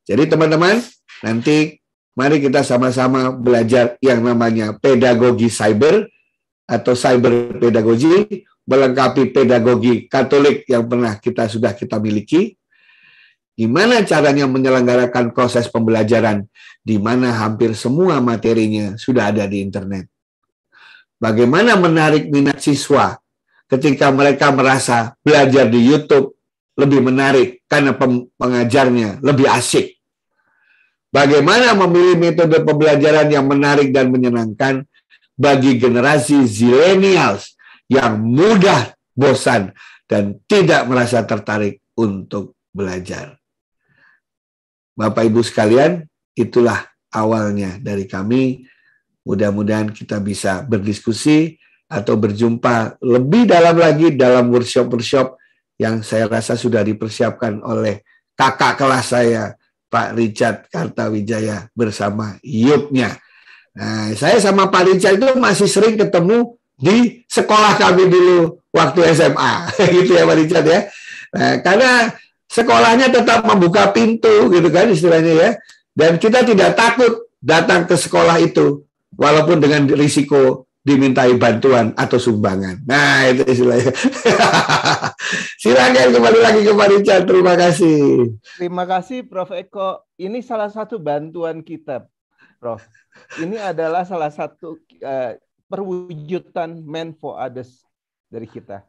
Speaker 2: Jadi teman-teman, nanti mari kita sama-sama belajar yang namanya pedagogi cyber atau cyber pedagogi melengkapi pedagogi Katolik yang pernah kita sudah kita miliki. Gimana caranya menyelenggarakan proses pembelajaran di mana hampir semua materinya sudah ada di internet? Bagaimana menarik minat siswa ketika mereka merasa belajar di YouTube lebih menarik karena pengajarnya lebih asik? Bagaimana memilih metode pembelajaran yang menarik dan menyenangkan bagi generasi zilenials yang mudah bosan dan tidak merasa tertarik untuk belajar. Bapak Ibu sekalian, itulah awalnya dari kami. Mudah-mudahan kita bisa berdiskusi atau berjumpa lebih dalam lagi dalam workshop-workshop yang saya rasa sudah dipersiapkan oleh kakak kelas saya, Pak Richard Kartawijaya bersama yupnya. Nah, saya sama Pak Richard itu masih sering ketemu di sekolah kami dulu waktu SMA, gitu ya Pak Richard ya. Nah, karena sekolahnya tetap membuka pintu, gitu kan istilahnya ya. Dan kita tidak takut datang ke sekolah itu, walaupun dengan risiko dimintai bantuan atau sumbangan. Nah, itu istilahnya. Silakan kembali lagi ke Pak Richard. Terima kasih.
Speaker 4: Terima kasih Prof Eko. Ini salah satu bantuan kita Prof. Ini adalah salah satu uh, perwujudan man for others dari kita.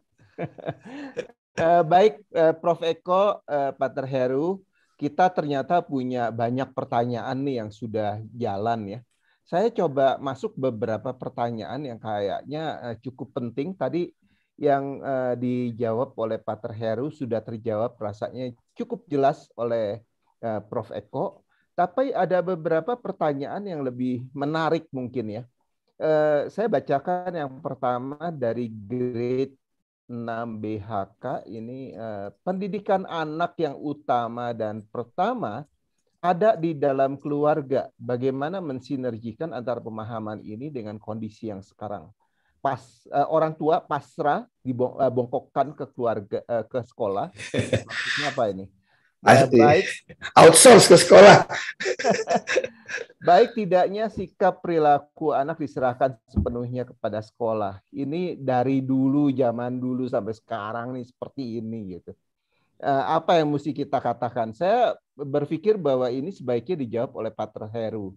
Speaker 4: uh, baik, uh, Prof. Eko, uh, Pak Terheru, kita ternyata punya banyak pertanyaan nih yang sudah jalan ya. Saya coba masuk beberapa pertanyaan yang kayaknya cukup penting. Tadi yang uh, dijawab oleh Pak Terheru sudah terjawab rasanya cukup jelas oleh uh, Prof. Eko. Tapi ada beberapa pertanyaan yang lebih menarik mungkin ya. Eh, saya bacakan yang pertama dari grade 6 BHK ini eh, pendidikan anak yang utama dan pertama ada di dalam keluarga. Bagaimana mensinergikan antara pemahaman ini dengan kondisi yang sekarang? Pas eh, orang tua pasrah dibongkokkan eh, ke keluarga eh, ke sekolah. Maksudnya apa ini?
Speaker 2: Asli. Baik. Outsource ke sekolah.
Speaker 4: Baik tidaknya sikap perilaku anak diserahkan sepenuhnya kepada sekolah. Ini dari dulu zaman dulu sampai sekarang nih seperti ini gitu. Eh, apa yang mesti kita katakan? Saya berpikir bahwa ini sebaiknya dijawab oleh Pater Heru.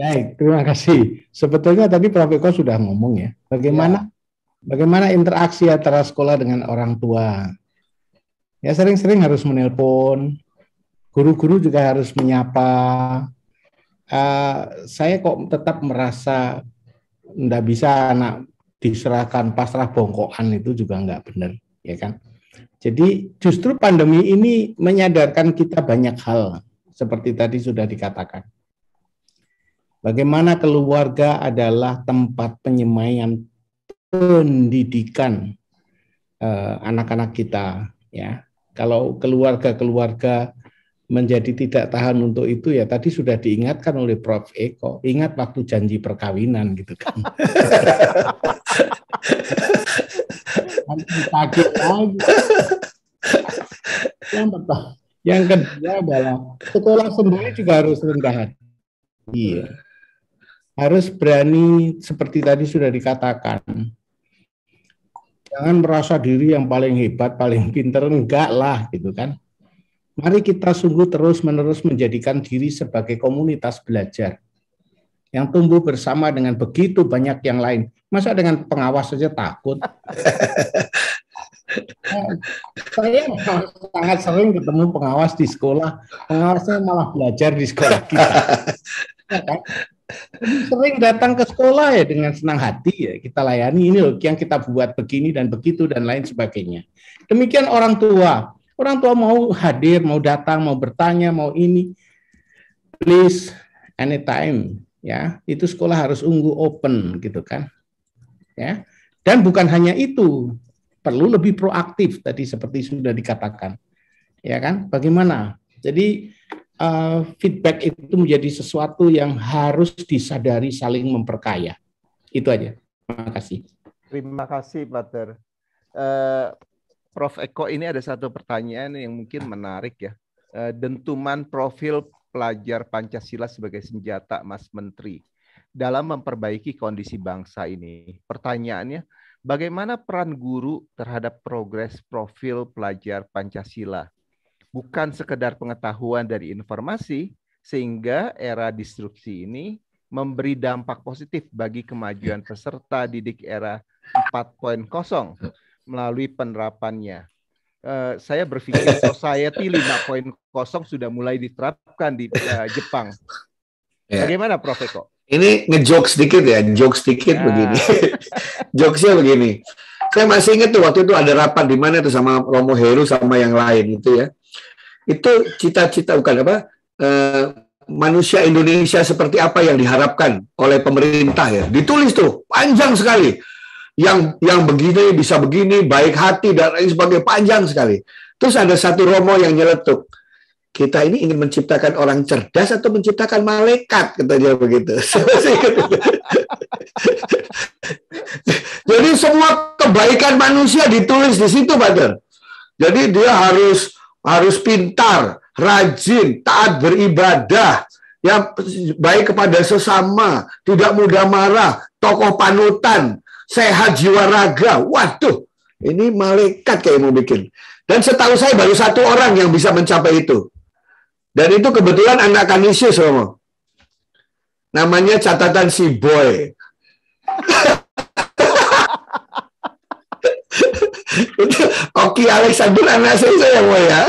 Speaker 3: Baik, terima kasih. Sebetulnya tadi Prof Eko sudah ngomong ya, bagaimana ya. Bagaimana interaksi antara sekolah dengan orang tua? Ya sering-sering harus menelpon, guru-guru juga harus menyapa. Uh, saya kok tetap merasa nggak bisa anak diserahkan pasrah bongkokan itu juga nggak benar, ya kan? Jadi justru pandemi ini menyadarkan kita banyak hal, seperti tadi sudah dikatakan. Bagaimana keluarga adalah tempat penyemaian pendidikan eh, anak-anak eh, kita ya kalau keluarga-keluarga menjadi tidak tahan untuk itu ya tadi sudah diingatkan oleh Prof Eko ingat waktu janji perkawinan gitu kan lagi yang yang kedua adalah sekolah sendiri juga harus rendah hati iya harus berani seperti tadi sudah dikatakan Jangan merasa diri yang paling hebat, paling pinter, enggak lah gitu kan. Mari kita sungguh terus-menerus menjadikan diri sebagai komunitas belajar yang tumbuh bersama dengan begitu banyak yang lain. Masa dengan pengawas saja takut?
Speaker 1: saya
Speaker 3: sangat sering ketemu pengawas di sekolah. Pengawasnya malah belajar di sekolah kita. Iya kan? sering datang ke sekolah ya dengan senang hati ya kita layani ini loh yang kita buat begini dan begitu dan lain sebagainya. Demikian orang tua, orang tua mau hadir, mau datang, mau bertanya, mau ini, please anytime ya itu sekolah harus ungu open gitu kan ya dan bukan hanya itu perlu lebih proaktif tadi seperti sudah dikatakan ya kan bagaimana jadi uh, feedback itu menjadi sesuatu yang harus disadari saling memperkaya. Itu aja. Terima kasih.
Speaker 4: Terima kasih, Pater. Uh, Prof. Eko ini ada satu pertanyaan yang mungkin menarik ya. Uh, dentuman profil pelajar Pancasila sebagai senjata, Mas Menteri, dalam memperbaiki kondisi bangsa ini. Pertanyaannya, bagaimana peran guru terhadap progres profil pelajar Pancasila? bukan sekedar pengetahuan dari informasi, sehingga era disrupsi ini memberi dampak positif bagi kemajuan peserta didik era 4.0 melalui penerapannya. Eh, saya berpikir society 5.0 sudah mulai diterapkan di eh, Jepang. Ya. Bagaimana Prof Eko?
Speaker 2: Ini ngejok sedikit ya, joke sedikit nah. begini. Jokesnya begini. Saya masih ingat tuh waktu itu ada rapat di mana tuh sama Romo Heru sama yang lain gitu ya itu cita-cita bukan apa uh, manusia Indonesia seperti apa yang diharapkan oleh pemerintah ya ditulis tuh panjang sekali yang yang begini bisa begini baik hati dan lain sebagainya panjang sekali terus ada satu romo yang nyeletuk kita ini ingin menciptakan orang cerdas atau menciptakan malaikat kata dia begitu jadi semua kebaikan manusia ditulis di situ pak jadi dia harus harus pintar, rajin, taat beribadah, ya baik kepada sesama, tidak mudah marah, tokoh panutan, sehat jiwa raga. Waduh, ini malaikat kayak mau bikin. Dan setahu saya baru satu orang yang bisa mencapai itu. Dan itu kebetulan anak Kanisius, Romo. Namanya catatan si Boy. itu Oki Alexander saya yang mulia.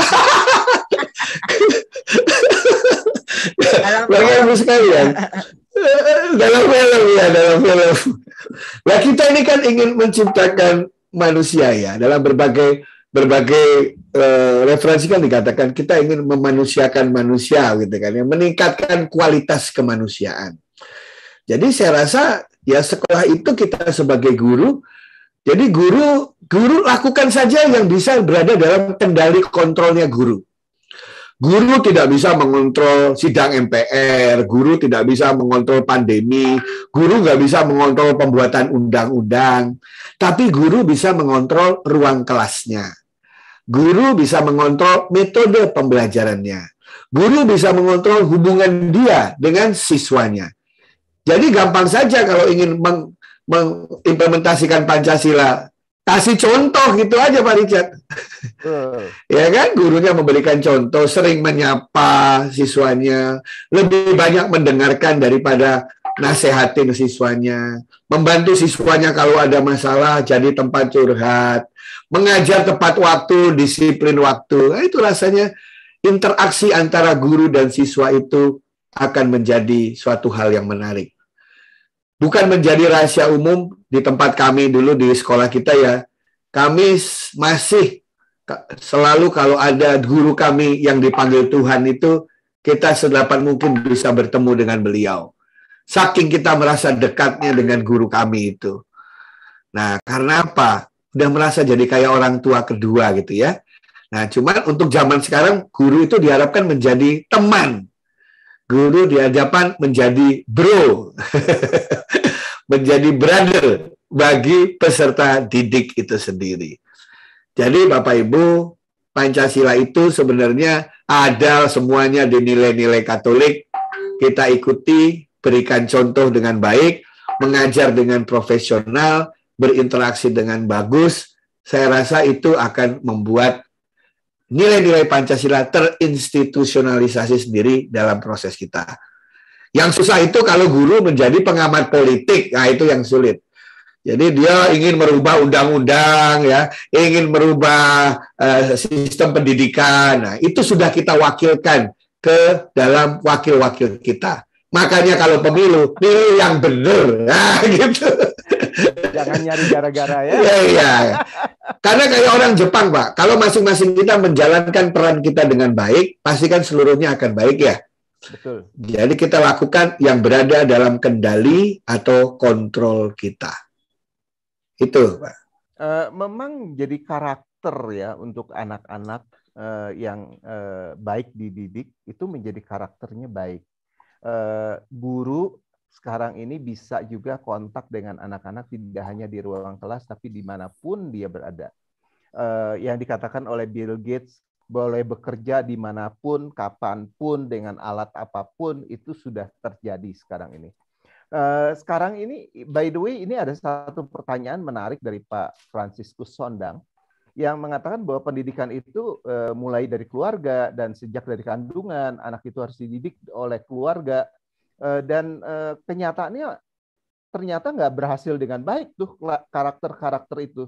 Speaker 1: Bagaimana ibu sekalian?
Speaker 2: dalam film ya, dalam film. Nah kita ini kan ingin menciptakan manusia ya dalam berbagai berbagai uh, referensi kan dikatakan kita ingin memanusiakan manusia gitu kan yang meningkatkan kualitas kemanusiaan. Jadi saya rasa ya sekolah itu kita sebagai guru jadi guru guru lakukan saja yang bisa berada dalam kendali kontrolnya guru. Guru tidak bisa mengontrol sidang MPR, guru tidak bisa mengontrol pandemi, guru nggak bisa mengontrol pembuatan undang-undang, tapi guru bisa mengontrol ruang kelasnya. Guru bisa mengontrol metode pembelajarannya. Guru bisa mengontrol hubungan dia dengan siswanya. Jadi gampang saja kalau ingin meng mengimplementasikan Pancasila. Kasih contoh gitu aja Pak Richard. Hmm. ya kan gurunya memberikan contoh, sering menyapa siswanya, lebih banyak mendengarkan daripada nasehatin siswanya, membantu siswanya kalau ada masalah jadi tempat curhat, mengajar tepat waktu, disiplin waktu. Nah, itu rasanya interaksi antara guru dan siswa itu akan menjadi suatu hal yang menarik bukan menjadi rahasia umum di tempat kami dulu di sekolah kita ya. Kami masih selalu kalau ada guru kami yang dipanggil Tuhan itu kita sedapat mungkin bisa bertemu dengan beliau. Saking kita merasa dekatnya dengan guru kami itu. Nah, karena apa? Udah merasa jadi kayak orang tua kedua gitu ya. Nah, cuman untuk zaman sekarang guru itu diharapkan menjadi teman guru di hadapan menjadi bro, menjadi brother bagi peserta didik itu sendiri. Jadi Bapak Ibu, Pancasila itu sebenarnya ada semuanya di nilai-nilai Katolik. Kita ikuti, berikan contoh dengan baik, mengajar dengan profesional, berinteraksi dengan bagus. Saya rasa itu akan membuat nilai-nilai Pancasila terinstitusionalisasi sendiri dalam proses kita. Yang susah itu kalau guru menjadi pengamat politik, nah itu yang sulit. Jadi dia ingin merubah undang-undang ya, ingin merubah uh, sistem pendidikan. Nah, itu sudah kita wakilkan ke dalam wakil-wakil kita. Makanya kalau pemilu, pilih yang benar. Nah, gitu.
Speaker 4: Jangan nyari gara-gara ya. Iya, iya.
Speaker 2: Karena kayak orang Jepang, Pak. Kalau masing-masing kita menjalankan peran kita dengan baik, pastikan seluruhnya akan baik ya. Betul. Jadi kita lakukan yang berada dalam kendali atau kontrol kita. Itu, Pak.
Speaker 4: Uh, memang jadi karakter ya untuk anak-anak uh, yang uh, baik dididik itu menjadi karakternya baik. Uh, guru sekarang ini bisa juga kontak dengan anak-anak tidak hanya di ruang kelas tapi dimanapun dia berada. Uh, yang dikatakan oleh Bill Gates boleh bekerja dimanapun, kapanpun, dengan alat apapun itu sudah terjadi sekarang ini. Uh, sekarang ini, by the way, ini ada satu pertanyaan menarik dari Pak Francisco Sondang yang mengatakan bahwa pendidikan itu uh, mulai dari keluarga dan sejak dari kandungan anak itu harus dididik oleh keluarga Eh, dan eh, kenyataannya ternyata nggak berhasil dengan baik tuh karakter-karakter itu.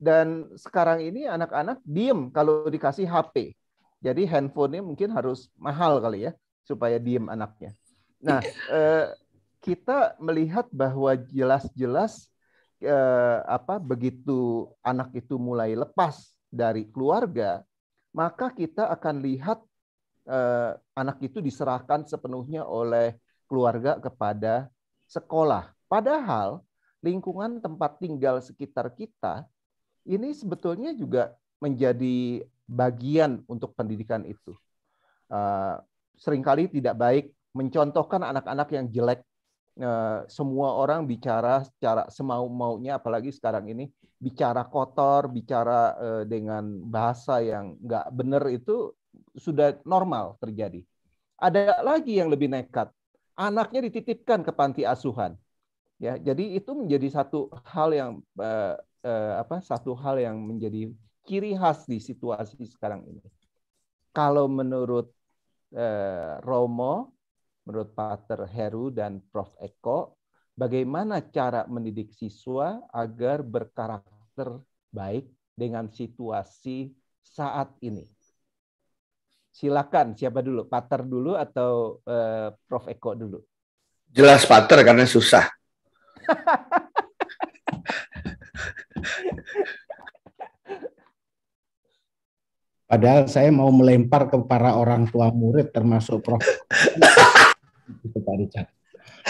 Speaker 4: Dan sekarang ini anak-anak diem kalau dikasih HP. Jadi handphonenya mungkin harus mahal kali ya supaya diem anaknya. Nah, eh, kita melihat bahwa jelas-jelas apa begitu anak itu mulai lepas dari keluarga, maka kita akan lihat anak itu diserahkan sepenuhnya oleh keluarga kepada sekolah. Padahal lingkungan tempat tinggal sekitar kita ini sebetulnya juga menjadi bagian untuk pendidikan itu. Eh, seringkali tidak baik mencontohkan anak-anak yang jelek. Eh, semua orang bicara secara semau-maunya, apalagi sekarang ini bicara kotor, bicara eh, dengan bahasa yang nggak benar itu sudah normal terjadi. Ada lagi yang lebih nekat, anaknya dititipkan ke panti asuhan. Ya, jadi itu menjadi satu hal yang eh, eh, apa? Satu hal yang menjadi ciri khas di situasi sekarang ini. Kalau menurut eh, Romo, menurut Pater Heru dan Prof Eko, bagaimana cara mendidik siswa agar berkarakter baik dengan situasi saat ini? Silakan siapa dulu? Pater dulu atau uh, Prof Eko dulu?
Speaker 2: Jelas Pater karena susah.
Speaker 3: Padahal saya mau melempar ke para orang tua murid termasuk Prof. Itu Pak Richard.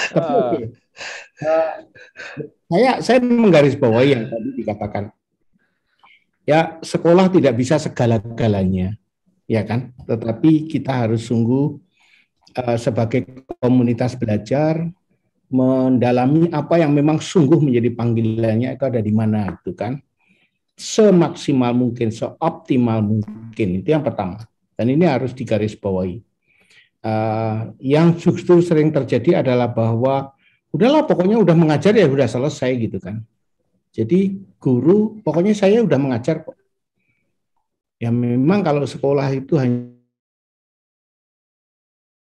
Speaker 3: Tapi uh. saya saya menggarisbawahi yang tadi dikatakan. Ya, sekolah tidak bisa segala-galanya ya kan? Tetapi kita harus sungguh uh, sebagai komunitas belajar mendalami apa yang memang sungguh menjadi panggilannya itu ada di mana itu kan semaksimal mungkin seoptimal mungkin itu yang pertama dan ini harus digarisbawahi uh, yang justru sering terjadi adalah bahwa udahlah pokoknya udah mengajar ya udah selesai gitu kan jadi guru pokoknya saya udah mengajar kok Ya memang kalau sekolah itu hanya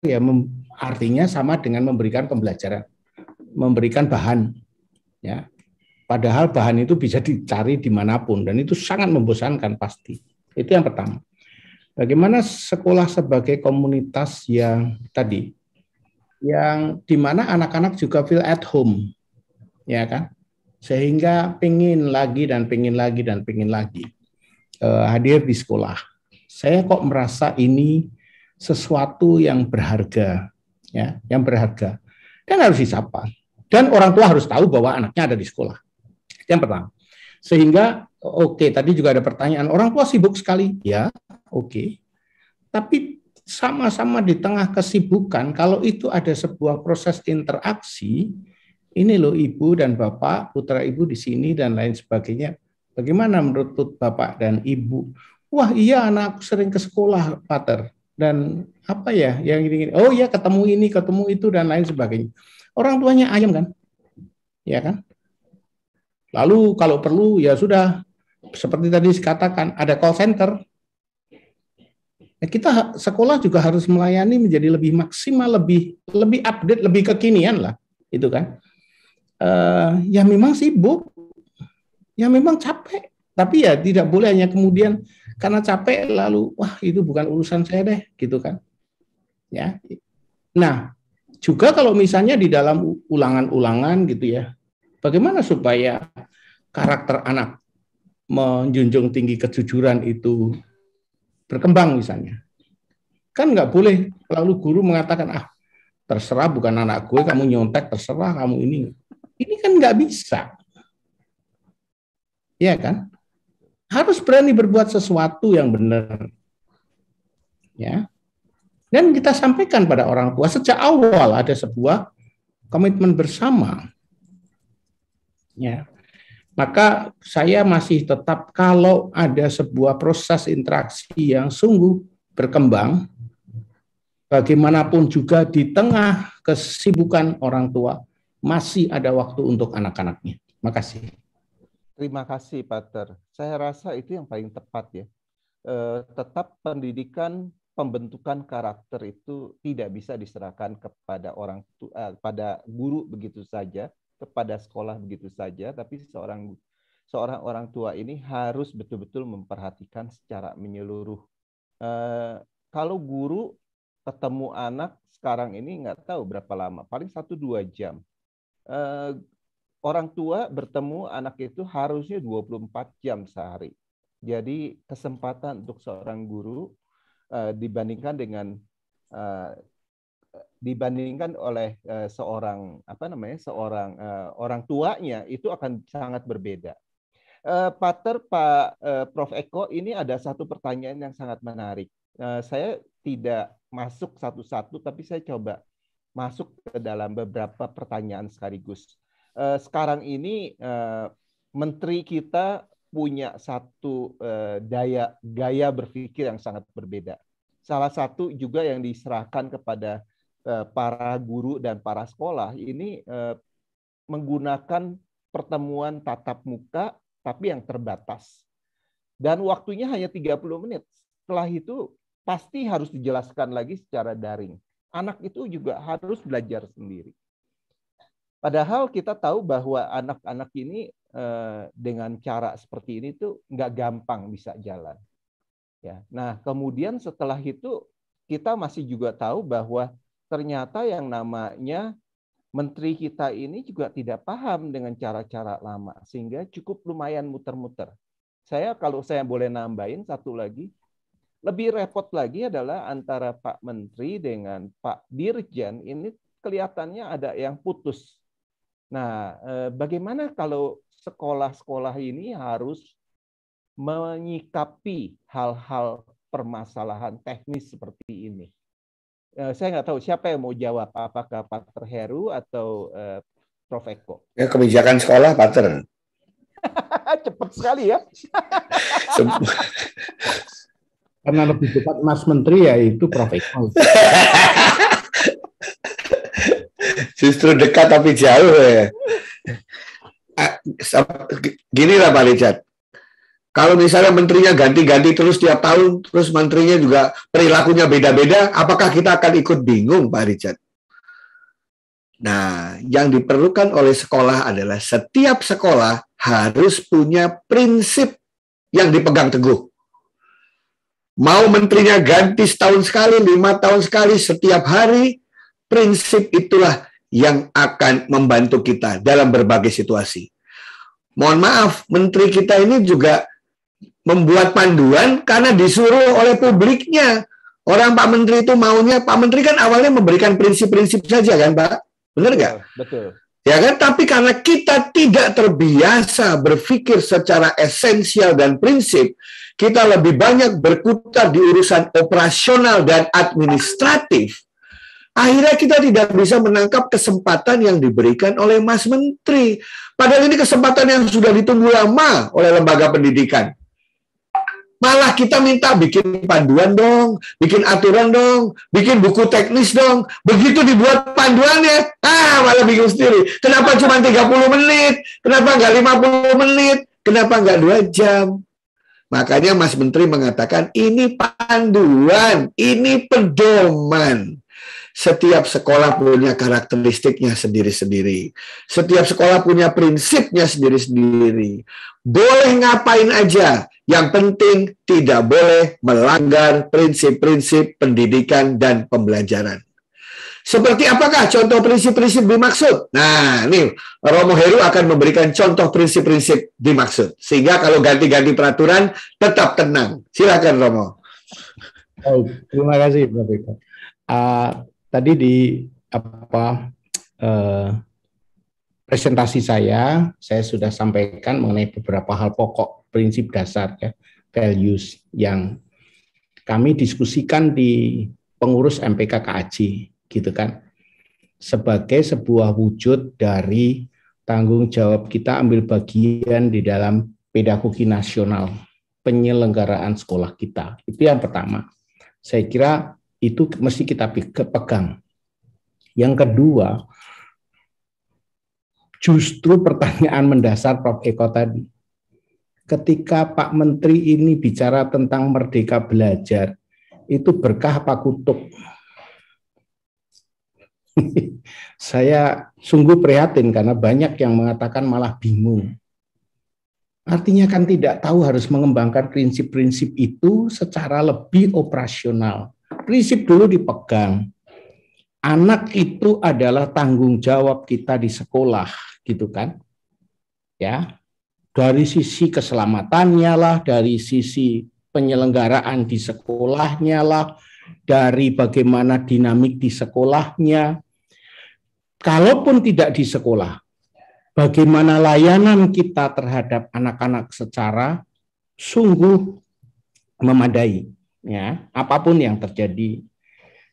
Speaker 3: ya mem, artinya sama dengan memberikan pembelajaran, memberikan bahan. Ya. Padahal bahan itu bisa dicari dimanapun dan itu sangat membosankan pasti. Itu yang pertama. Bagaimana sekolah sebagai komunitas yang tadi, yang dimana anak-anak juga feel at home, ya kan? Sehingga pingin lagi dan pingin lagi dan pingin lagi. Eh, hadir di sekolah. Saya kok merasa ini sesuatu yang berharga, ya, yang berharga dan harus disapa. Dan orang tua harus tahu bahwa anaknya ada di sekolah. Yang pertama. Sehingga oke, okay, tadi juga ada pertanyaan orang tua sibuk sekali. Ya, oke. Okay. Tapi sama-sama di tengah kesibukan kalau itu ada sebuah proses interaksi, ini loh ibu dan bapak, putra ibu di sini dan lain sebagainya Bagaimana menurut Bapak dan Ibu? Wah iya anakku sering ke sekolah, Pater. Dan apa ya yang ingin oh ya ketemu ini, ketemu itu, dan lain sebagainya. Orang tuanya ayam kan? Ya kan? Lalu kalau perlu ya sudah, seperti tadi dikatakan, ada call center. Nah, kita sekolah juga harus melayani menjadi lebih maksimal, lebih lebih update, lebih kekinian lah, itu kan. Uh, ya memang sibuk, Ya memang capek, tapi ya tidak boleh hanya kemudian karena capek lalu wah itu bukan urusan saya deh gitu kan. Ya. Nah, juga kalau misalnya di dalam ulangan-ulangan gitu ya. Bagaimana supaya karakter anak menjunjung tinggi kejujuran itu berkembang misalnya. Kan nggak boleh lalu guru mengatakan, ah terserah bukan anak gue, kamu nyontek, terserah kamu ini. Ini kan nggak bisa. Iya kan? Harus berani berbuat sesuatu yang benar. Ya. Dan kita sampaikan pada orang tua sejak awal ada sebuah komitmen bersama. Ya. Maka saya masih tetap kalau ada sebuah proses interaksi yang sungguh berkembang bagaimanapun juga di tengah kesibukan orang tua masih ada waktu untuk anak-anaknya. Terima
Speaker 4: Terima kasih, Pater. Saya rasa itu yang paling tepat ya. Eh, tetap pendidikan pembentukan karakter itu tidak bisa diserahkan kepada orang tua, eh, pada guru begitu saja, kepada sekolah begitu saja, tapi seorang seorang orang tua ini harus betul-betul memperhatikan secara menyeluruh. Eh, kalau guru ketemu anak sekarang ini nggak tahu berapa lama, paling satu dua jam orang tua bertemu anak itu harusnya 24 jam sehari. Jadi kesempatan untuk seorang guru eh, dibandingkan dengan eh, dibandingkan oleh eh, seorang apa namanya seorang orang tuanya itu akan sangat berbeda. Uh, Pater Pak uh, Prof Eko ini ada satu pertanyaan yang sangat menarik. Uh, saya tidak masuk satu-satu tapi saya coba masuk ke dalam beberapa pertanyaan sekaligus eh, sekarang ini eh, menteri kita punya satu eh, daya gaya berpikir yang sangat berbeda. Salah satu juga yang diserahkan kepada eh, para guru dan para sekolah ini eh, menggunakan pertemuan tatap muka tapi yang terbatas. Dan waktunya hanya 30 menit. Setelah itu pasti harus dijelaskan lagi secara daring. Anak itu juga harus belajar sendiri. Padahal kita tahu bahwa anak-anak ini eh, dengan cara seperti ini tuh nggak gampang bisa jalan. Ya. Nah, kemudian setelah itu kita masih juga tahu bahwa ternyata yang namanya menteri kita ini juga tidak paham dengan cara-cara lama sehingga cukup lumayan muter-muter. Saya kalau saya boleh nambahin satu lagi, lebih repot lagi adalah antara Pak Menteri dengan Pak Dirjen ini kelihatannya ada yang putus Nah, eh, bagaimana kalau sekolah-sekolah ini harus menyikapi hal-hal permasalahan teknis seperti ini? Eh, saya nggak tahu siapa yang mau jawab, apakah Pak Terheru atau eh, Prof. Eko?
Speaker 2: Ya, kebijakan sekolah,
Speaker 3: Pater.
Speaker 4: Cepat sekali ya.
Speaker 3: Karena lebih cepat Mas Menteri yaitu Prof. Eko.
Speaker 2: Justru dekat tapi jauh ya. Eh, gini lah Pak Richard. Kalau misalnya menterinya ganti-ganti terus tiap tahun, terus menterinya juga perilakunya beda-beda, apakah kita akan ikut bingung Pak Richard? Nah, yang diperlukan oleh sekolah adalah setiap sekolah harus punya prinsip yang dipegang teguh. Mau menterinya ganti setahun sekali, lima tahun sekali, setiap hari, prinsip itulah yang akan membantu kita dalam berbagai situasi. Mohon maaf, menteri kita ini juga membuat panduan karena disuruh oleh publiknya. Orang Pak Menteri itu maunya, Pak Menteri kan awalnya memberikan prinsip-prinsip saja kan Pak? Benar nggak? Betul. Ya kan? Tapi karena kita tidak terbiasa berpikir secara esensial dan prinsip, kita lebih banyak berkutat di urusan operasional dan administratif, Akhirnya kita tidak bisa menangkap kesempatan yang diberikan oleh Mas Menteri. Padahal ini kesempatan yang sudah ditunggu lama oleh lembaga pendidikan. Malah kita minta bikin panduan dong, bikin aturan dong, bikin buku teknis dong. Begitu dibuat panduannya, ah malah bingung sendiri. Kenapa cuma 30 menit? Kenapa nggak 50 menit? Kenapa nggak 2 jam? Makanya Mas Menteri mengatakan ini panduan, ini pedoman. Setiap sekolah punya karakteristiknya sendiri-sendiri. Setiap sekolah punya prinsipnya sendiri-sendiri. Boleh ngapain aja, yang penting tidak boleh melanggar prinsip-prinsip pendidikan dan pembelajaran. Seperti apakah contoh prinsip-prinsip dimaksud? Nah, ini Romo Heru akan memberikan contoh prinsip-prinsip dimaksud. Sehingga kalau ganti-ganti peraturan tetap tenang. Silakan Romo.
Speaker 3: Oh, terima kasih Pak Beka. Uh, tadi di apa eh, presentasi saya saya sudah sampaikan mengenai beberapa hal pokok prinsip dasar ya values yang kami diskusikan di pengurus MPK KAJ gitu kan sebagai sebuah wujud dari tanggung jawab kita ambil bagian di dalam pedagogi nasional penyelenggaraan sekolah kita itu yang pertama saya kira itu mesti kita pegang. Yang kedua, justru pertanyaan mendasar Prof Eko tadi. Ketika Pak Menteri ini bicara tentang merdeka belajar, itu berkah apa kutuk? Saya sungguh prihatin karena banyak yang mengatakan malah bingung. Artinya kan tidak tahu harus mengembangkan prinsip-prinsip itu secara lebih operasional prinsip dulu dipegang. Anak itu adalah tanggung jawab kita di sekolah, gitu kan? Ya. Dari sisi keselamatannya lah, dari sisi penyelenggaraan di sekolahnya lah, dari bagaimana dinamik di sekolahnya. Kalaupun tidak di sekolah, bagaimana layanan kita terhadap anak-anak secara sungguh memadai ya apapun yang terjadi.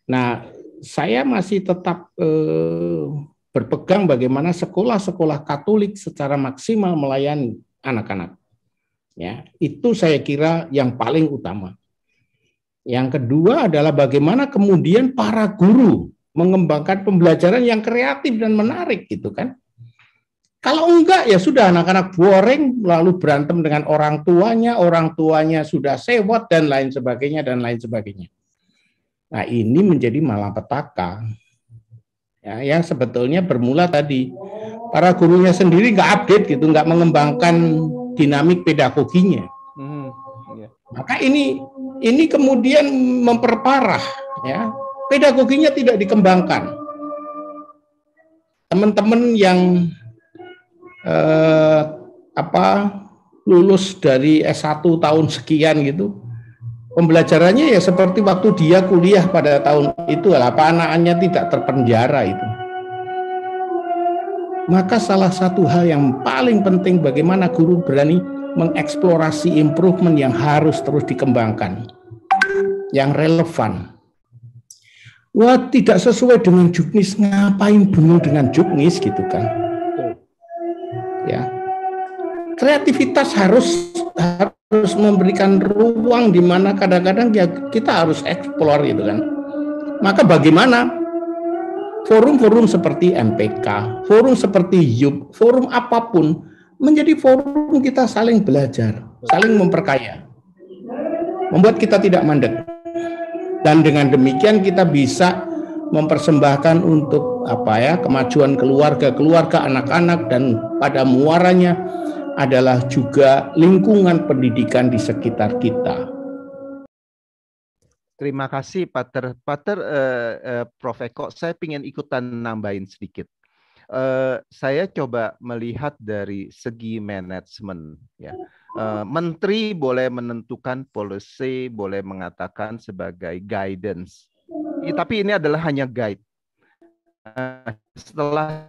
Speaker 3: Nah, saya masih tetap eh, berpegang bagaimana sekolah-sekolah Katolik secara maksimal melayani anak-anak. Ya, itu saya kira yang paling utama. Yang kedua adalah bagaimana kemudian para guru mengembangkan pembelajaran yang kreatif dan menarik gitu kan. Kalau enggak ya sudah anak-anak boring lalu berantem dengan orang tuanya, orang tuanya sudah sewot dan lain sebagainya dan lain sebagainya. Nah ini menjadi malapetaka ya, yang sebetulnya bermula tadi para gurunya sendiri nggak update gitu, nggak mengembangkan dinamik pedagoginya. Hmm, iya. Maka ini ini kemudian memperparah ya pedagoginya tidak dikembangkan. Teman-teman yang eh, apa lulus dari S1 tahun sekian gitu. Pembelajarannya ya seperti waktu dia kuliah pada tahun itu apa anaknya tidak terpenjara itu. Maka salah satu hal yang paling penting bagaimana guru berani mengeksplorasi improvement yang harus terus dikembangkan. Yang relevan. Wah tidak sesuai dengan juknis, ngapain bunuh dengan juknis gitu kan ya kreativitas harus harus memberikan ruang di mana kadang-kadang ya kita harus eksplor gitu kan maka bagaimana forum-forum seperti MPK forum seperti YUB forum apapun menjadi forum kita saling belajar saling memperkaya membuat kita tidak mandek dan dengan demikian kita bisa mempersembahkan untuk apa ya kemajuan keluarga keluarga anak-anak dan pada muaranya adalah juga lingkungan pendidikan di sekitar kita.
Speaker 4: Terima kasih, Pater. Pater, eh, eh, Prof Eko, saya ingin ikutan nambahin sedikit. Eh, saya coba melihat dari segi manajemen. Ya, eh, menteri boleh menentukan policy, boleh mengatakan sebagai guidance. Iya, tapi ini adalah hanya guide. Nah, setelah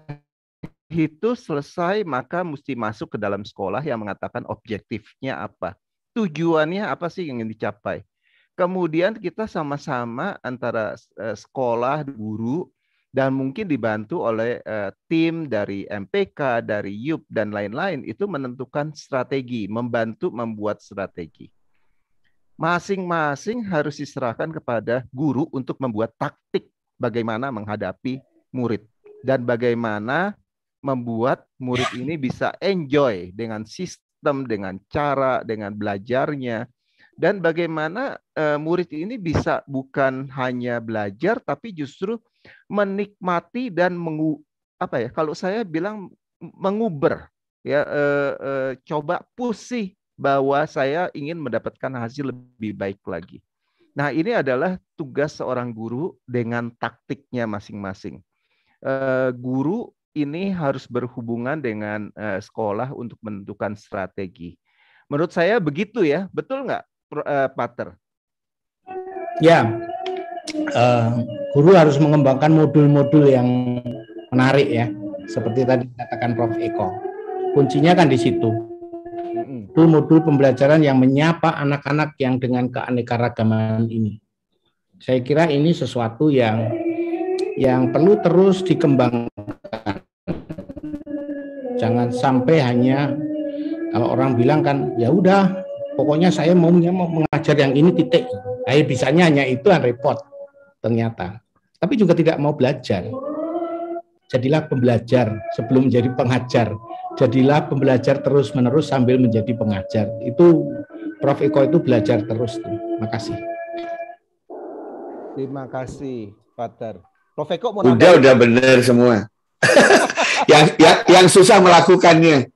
Speaker 4: itu selesai maka mesti masuk ke dalam sekolah yang mengatakan objektifnya apa. Tujuannya apa sih yang ingin dicapai. Kemudian kita sama-sama antara eh, sekolah, guru, dan mungkin dibantu oleh eh, tim dari MPK, dari YUP, dan lain-lain, itu menentukan strategi, membantu membuat strategi masing-masing harus diserahkan kepada guru untuk membuat taktik bagaimana menghadapi murid dan bagaimana membuat murid ini bisa enjoy dengan sistem, dengan cara, dengan belajarnya dan bagaimana eh, murid ini bisa bukan hanya belajar tapi justru menikmati dan mengu apa ya kalau saya bilang menguber ya uh, uh, coba pusing bahwa saya ingin mendapatkan hasil lebih baik lagi. Nah, ini adalah tugas seorang guru dengan taktiknya masing-masing. Eh, guru ini harus berhubungan dengan eh, sekolah untuk menentukan strategi. Menurut saya begitu ya, betul nggak, eh, Pater?
Speaker 3: Ya, uh, guru harus mengembangkan modul-modul yang menarik ya, seperti tadi katakan Prof Eko. Kuncinya kan di situ itu modul pembelajaran yang menyapa anak-anak yang dengan keanekaragaman ini. Saya kira ini sesuatu yang yang perlu terus dikembangkan. Jangan sampai hanya kalau orang bilang kan ya udah pokoknya saya maunya mau mengajar yang ini titik. Saya eh, bisanya hanya itu repot ternyata. Tapi juga tidak mau belajar jadilah pembelajar sebelum menjadi pengajar. Jadilah pembelajar terus-menerus sambil menjadi pengajar. Itu Prof Eko itu belajar terus. Terima kasih.
Speaker 4: Terima kasih, Pater. Prof Eko mau Udah udah
Speaker 2: benar semua. yang, yang yang susah melakukannya.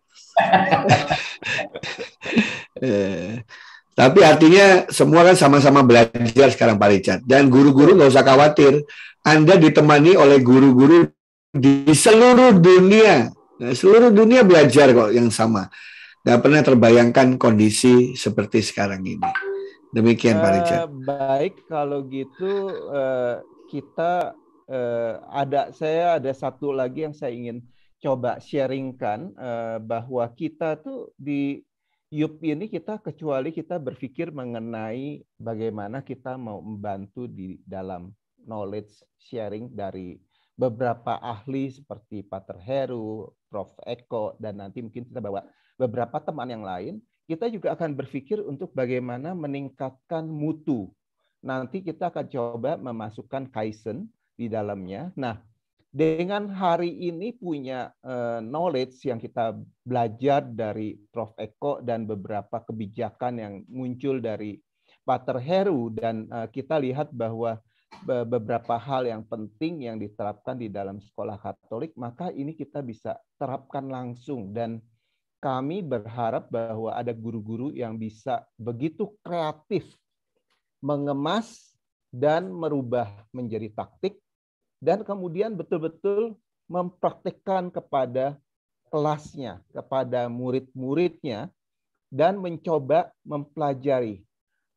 Speaker 2: tapi artinya semua kan sama-sama belajar sekarang Pak Richard. Dan guru-guru nggak usah khawatir. Anda ditemani oleh guru-guru di seluruh dunia. Nah, seluruh dunia belajar kok yang sama. Gak pernah terbayangkan kondisi seperti sekarang ini. Demikian Pak Richard.
Speaker 4: Uh, baik, kalau gitu uh, kita uh, ada saya ada satu lagi yang saya ingin coba sharingkan uh, bahwa kita tuh di Yup ini kita kecuali kita berpikir mengenai bagaimana kita mau membantu di dalam knowledge sharing dari beberapa ahli seperti Pater Heru, Prof. Eko, dan nanti mungkin kita bawa beberapa teman yang lain, kita juga akan berpikir untuk bagaimana meningkatkan mutu. Nanti kita akan coba memasukkan Kaizen di dalamnya. Nah, dengan hari ini punya eh, knowledge yang kita belajar dari Prof. Eko dan beberapa kebijakan yang muncul dari Pater Heru dan eh, kita lihat bahwa beberapa hal yang penting yang diterapkan di dalam sekolah Katolik, maka ini kita bisa terapkan langsung dan kami berharap bahwa ada guru-guru yang bisa begitu kreatif mengemas dan merubah menjadi taktik dan kemudian betul-betul mempraktikkan kepada kelasnya, kepada murid-muridnya dan mencoba mempelajari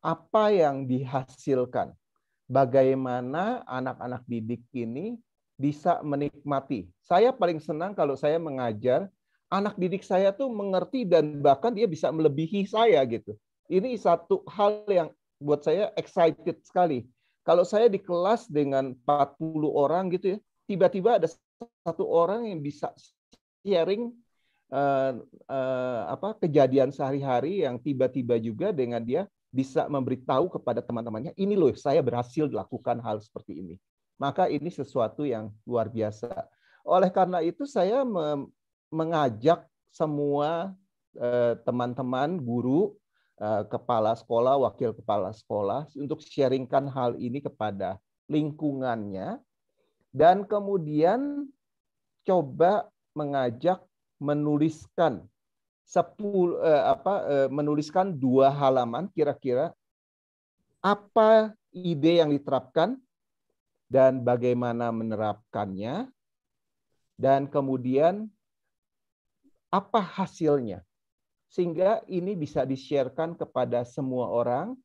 Speaker 4: apa yang dihasilkan bagaimana anak-anak didik ini bisa menikmati. Saya paling senang kalau saya mengajar anak didik saya tuh mengerti dan bahkan dia bisa melebihi saya gitu. Ini satu hal yang buat saya excited sekali. Kalau saya di kelas dengan 40 orang gitu ya, tiba-tiba ada satu orang yang bisa sharing uh, uh, apa kejadian sehari-hari yang tiba-tiba juga dengan dia bisa memberitahu kepada teman-temannya, ini loh saya berhasil lakukan hal seperti ini. Maka ini sesuatu yang luar biasa. Oleh karena itu saya mengajak semua eh, teman-teman, guru, eh, kepala sekolah, wakil kepala sekolah untuk sharingkan hal ini kepada lingkungannya dan kemudian coba mengajak menuliskan eh, apa eh, menuliskan dua halaman kira-kira apa ide yang diterapkan dan bagaimana menerapkannya dan kemudian apa hasilnya sehingga ini bisa disiarkan kepada semua orang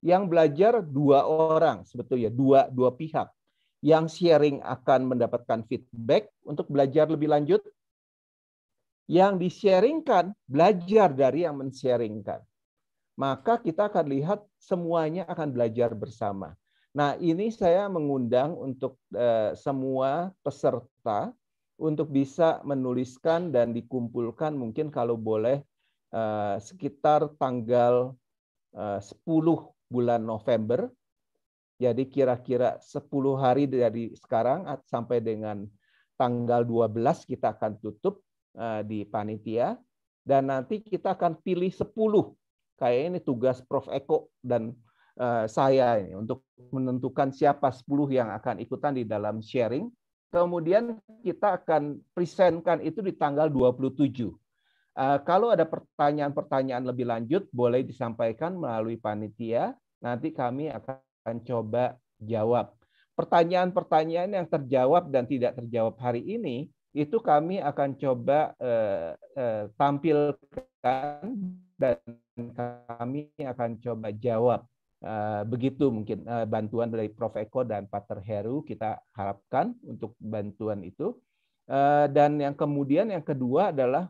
Speaker 4: yang belajar dua orang sebetulnya dua dua pihak yang sharing akan mendapatkan feedback untuk belajar lebih lanjut yang disharingkan belajar dari yang mensharingkan. Maka kita akan lihat semuanya akan belajar bersama. Nah, ini saya mengundang untuk eh, semua peserta untuk bisa menuliskan dan dikumpulkan mungkin kalau boleh eh, sekitar tanggal eh, sepuluh 10 bulan November. Jadi kira-kira 10 hari dari sekarang sampai dengan tanggal 12 kita akan tutup Eh, di panitia dan nanti kita akan pilih 10. Kayak ini tugas Prof Eko dan eh, saya ini untuk menentukan siapa 10 yang akan ikutan di dalam sharing. Kemudian kita akan presentkan itu di tanggal 27. Eh, kalau ada pertanyaan-pertanyaan lebih lanjut, boleh disampaikan melalui panitia. Nanti kami akan coba jawab. Pertanyaan-pertanyaan yang terjawab dan tidak terjawab hari ini, itu kami akan coba uh, uh, tampilkan dan kami akan coba jawab. Uh, begitu mungkin uh, bantuan dari Prof. Eko dan Pater Heru kita harapkan untuk bantuan itu. Uh, dan yang kemudian yang kedua adalah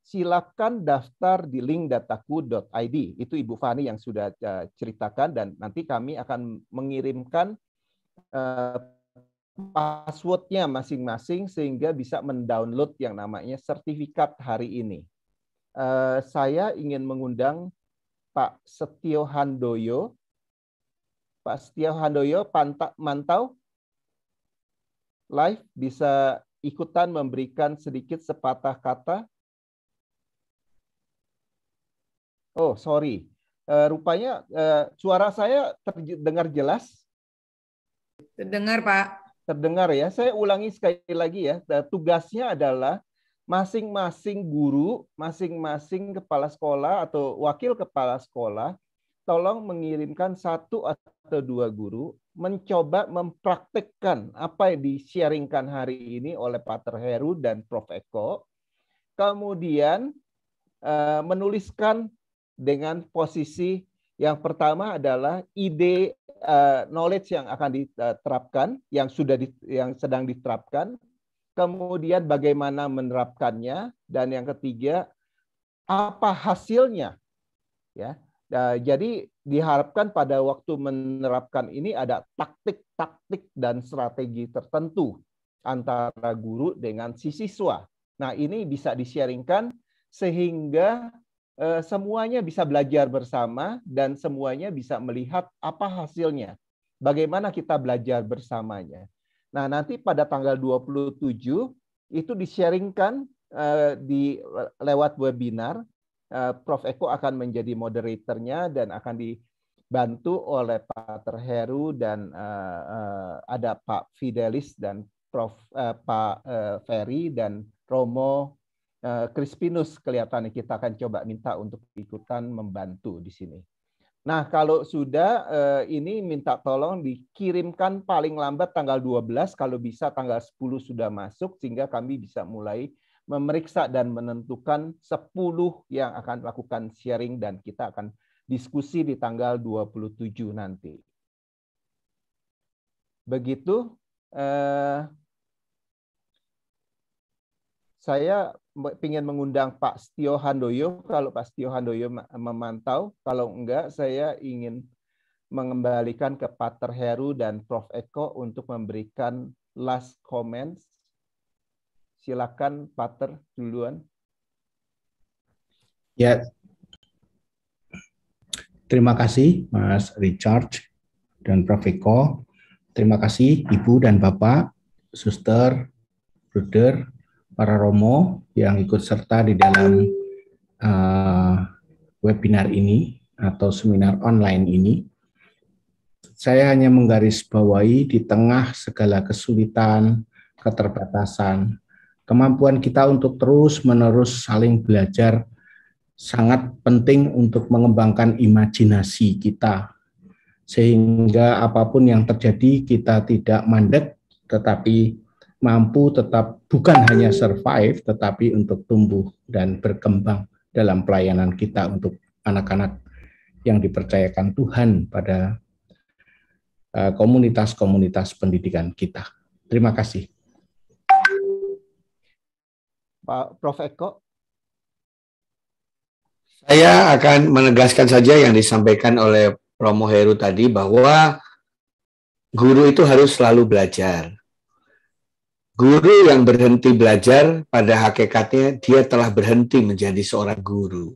Speaker 4: silakan daftar di link dataku.id. Itu Ibu Fani yang sudah ceritakan dan nanti kami akan mengirimkan passwordnya masing-masing sehingga bisa mendownload yang namanya sertifikat hari ini. Eh, saya ingin mengundang Pak Setio Handoyo. Pak Setio Handoyo pantau mantau live bisa ikutan memberikan sedikit sepatah kata. Oh, sorry. Eh, rupanya eh, suara saya terdengar jelas. Terdengar, Pak terdengar ya. Saya ulangi sekali lagi ya, eh, tugasnya adalah masing-masing guru, masing-masing kepala sekolah atau wakil kepala sekolah tolong mengirimkan satu atau dua guru mencoba mempraktekkan apa yang disharingkan hari ini oleh Pater Heru dan Prof Eko. Kemudian eh, menuliskan dengan posisi yang pertama adalah ide Eh, knowledge yang akan diterapkan, yang sudah di, yang sedang diterapkan, kemudian bagaimana menerapkannya, dan yang ketiga apa hasilnya, ya. Nah, jadi diharapkan pada waktu menerapkan ini ada taktik-taktik dan strategi tertentu antara guru dengan si siswa. Nah, ini bisa disharingkan sehingga Eh, semuanya bisa belajar bersama dan semuanya bisa melihat apa hasilnya. Bagaimana kita belajar bersamanya. Nah, nanti pada tanggal 27 itu di-sharingkan eh, di lewat webinar eh, Prof Eko akan menjadi moderatornya dan akan dibantu oleh Pak Terheru dan ada Pak Fidelis dan Prof Pak Ferry dan Romo Eh, Crispinus kelihatan kita akan coba minta untuk ikutan membantu di sini. Nah, kalau sudah eh, ini minta tolong dikirimkan paling lambat tanggal 12 kalau bisa tanggal 10 sudah masuk sehingga kami bisa mulai memeriksa dan menentukan 10 yang akan lakukan sharing dan kita akan diskusi di tanggal 27 nanti. Begitu eh, saya ingin mengundang Pak Stio Handoyo kalau Pak Stio Handoyo memantau, kalau enggak saya ingin mengembalikan ke Pater Heru dan Prof Eko untuk memberikan last comments. Silakan Pater duluan.
Speaker 3: Ya. Terima kasih Mas Richard dan Prof Eko. Terima kasih Ibu dan Bapak, Suster, Bruder, para Romo yang ikut serta di dalam uh, webinar ini atau seminar online ini. Saya hanya menggarisbawahi di tengah segala kesulitan, keterbatasan, kemampuan kita untuk terus-menerus saling belajar sangat penting untuk mengembangkan imajinasi kita. Sehingga apapun yang terjadi kita tidak mandek tetapi mampu tetap bukan hanya survive tetapi untuk tumbuh dan berkembang dalam pelayanan kita untuk anak-anak yang dipercayakan Tuhan pada eh, komunitas-komunitas pendidikan kita. Terima kasih.
Speaker 4: Pak Prof Eko.
Speaker 2: Saya akan menegaskan saja yang disampaikan oleh Promo Heru tadi bahwa guru itu harus selalu belajar Guru yang berhenti belajar pada hakikatnya dia telah berhenti menjadi seorang guru.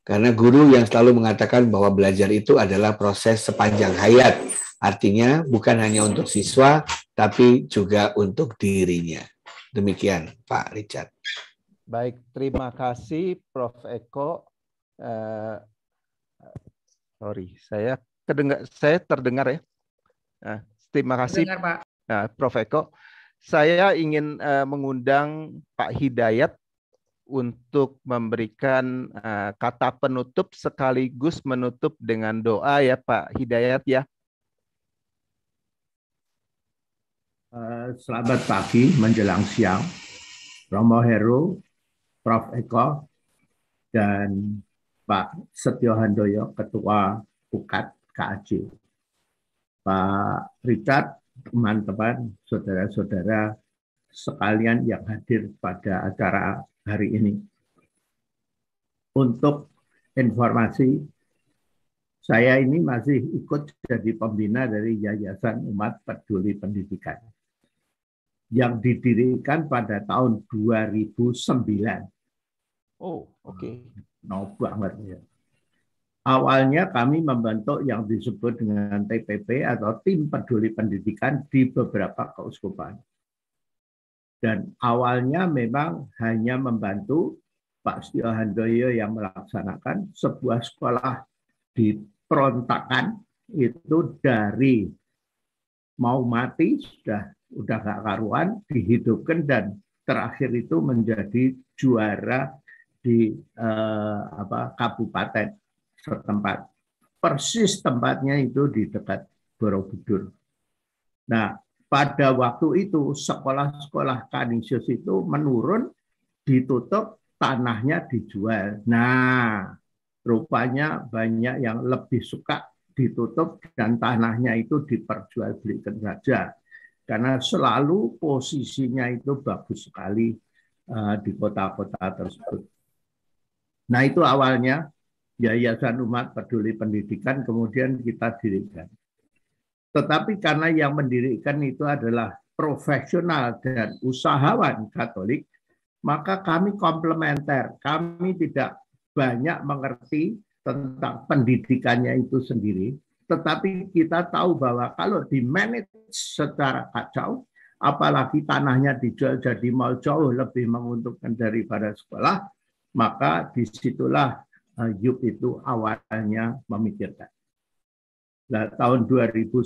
Speaker 2: Karena guru yang selalu mengatakan bahwa belajar itu adalah proses sepanjang hayat. Artinya bukan hanya untuk siswa, tapi juga untuk dirinya. Demikian Pak Richard.
Speaker 4: Baik, terima kasih Prof. Eko. Uh, sorry, saya kedengar, saya terdengar ya. Uh, terima kasih terdengar, Pak. Uh, Prof. Eko saya ingin uh, mengundang Pak Hidayat untuk memberikan uh, kata penutup sekaligus menutup dengan doa ya Pak Hidayat ya. Uh,
Speaker 3: selamat pagi menjelang siang, Romo Heru, Prof. Eko, dan Pak Setio Handoyo, Ketua Bukat KAC. Pak Richard teman-teman, saudara-saudara sekalian yang hadir pada acara hari ini. Untuk informasi, saya ini masih ikut jadi pembina dari Yayasan Umat Peduli Pendidikan yang didirikan pada tahun 2009. Oh, oke. Okay. Nah, no banget ya. Awalnya kami membentuk yang disebut dengan TPP atau Tim Peduli Pendidikan di beberapa keuskupan. Dan awalnya memang hanya membantu Pak Setio Handoyo yang melaksanakan sebuah sekolah di Perontakan itu dari mau mati sudah udah gak karuan dihidupkan dan terakhir itu menjadi juara di eh, apa kabupaten setempat. Persis tempatnya itu di dekat Borobudur. Nah, pada waktu itu sekolah-sekolah Kanisius itu menurun, ditutup, tanahnya dijual. Nah, rupanya banyak yang lebih suka ditutup dan tanahnya itu diperjualbelikan saja. Karena selalu posisinya itu bagus sekali uh, di kota-kota tersebut. Nah, itu awalnya Yayasan Umat Peduli Pendidikan kemudian kita dirikan. Tetapi karena yang mendirikan itu adalah profesional dan usahawan Katolik, maka kami komplementer. Kami tidak banyak mengerti tentang pendidikannya itu sendiri, tetapi kita tahu bahwa kalau di manage secara kacau, apalagi tanahnya dijual jadi mau jauh lebih menguntungkan daripada sekolah, maka disitulah Ayub nah, itu awalnya memikirkan. Nah, tahun 2009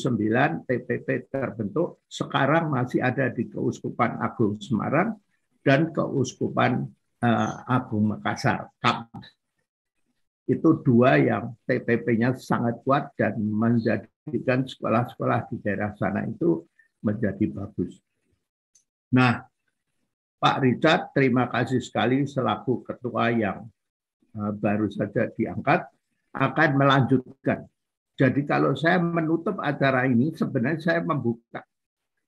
Speaker 3: TPP terbentuk, sekarang masih ada di Keuskupan Agung Semarang dan Keuskupan uh, Agung Makassar. Itu dua yang TPP-nya sangat kuat dan menjadikan sekolah-sekolah di daerah sana itu menjadi bagus. Nah, Pak Richard, terima kasih sekali selaku ketua yang Eh, baru saja diangkat akan melanjutkan. Jadi kalau saya menutup acara ini sebenarnya saya membuka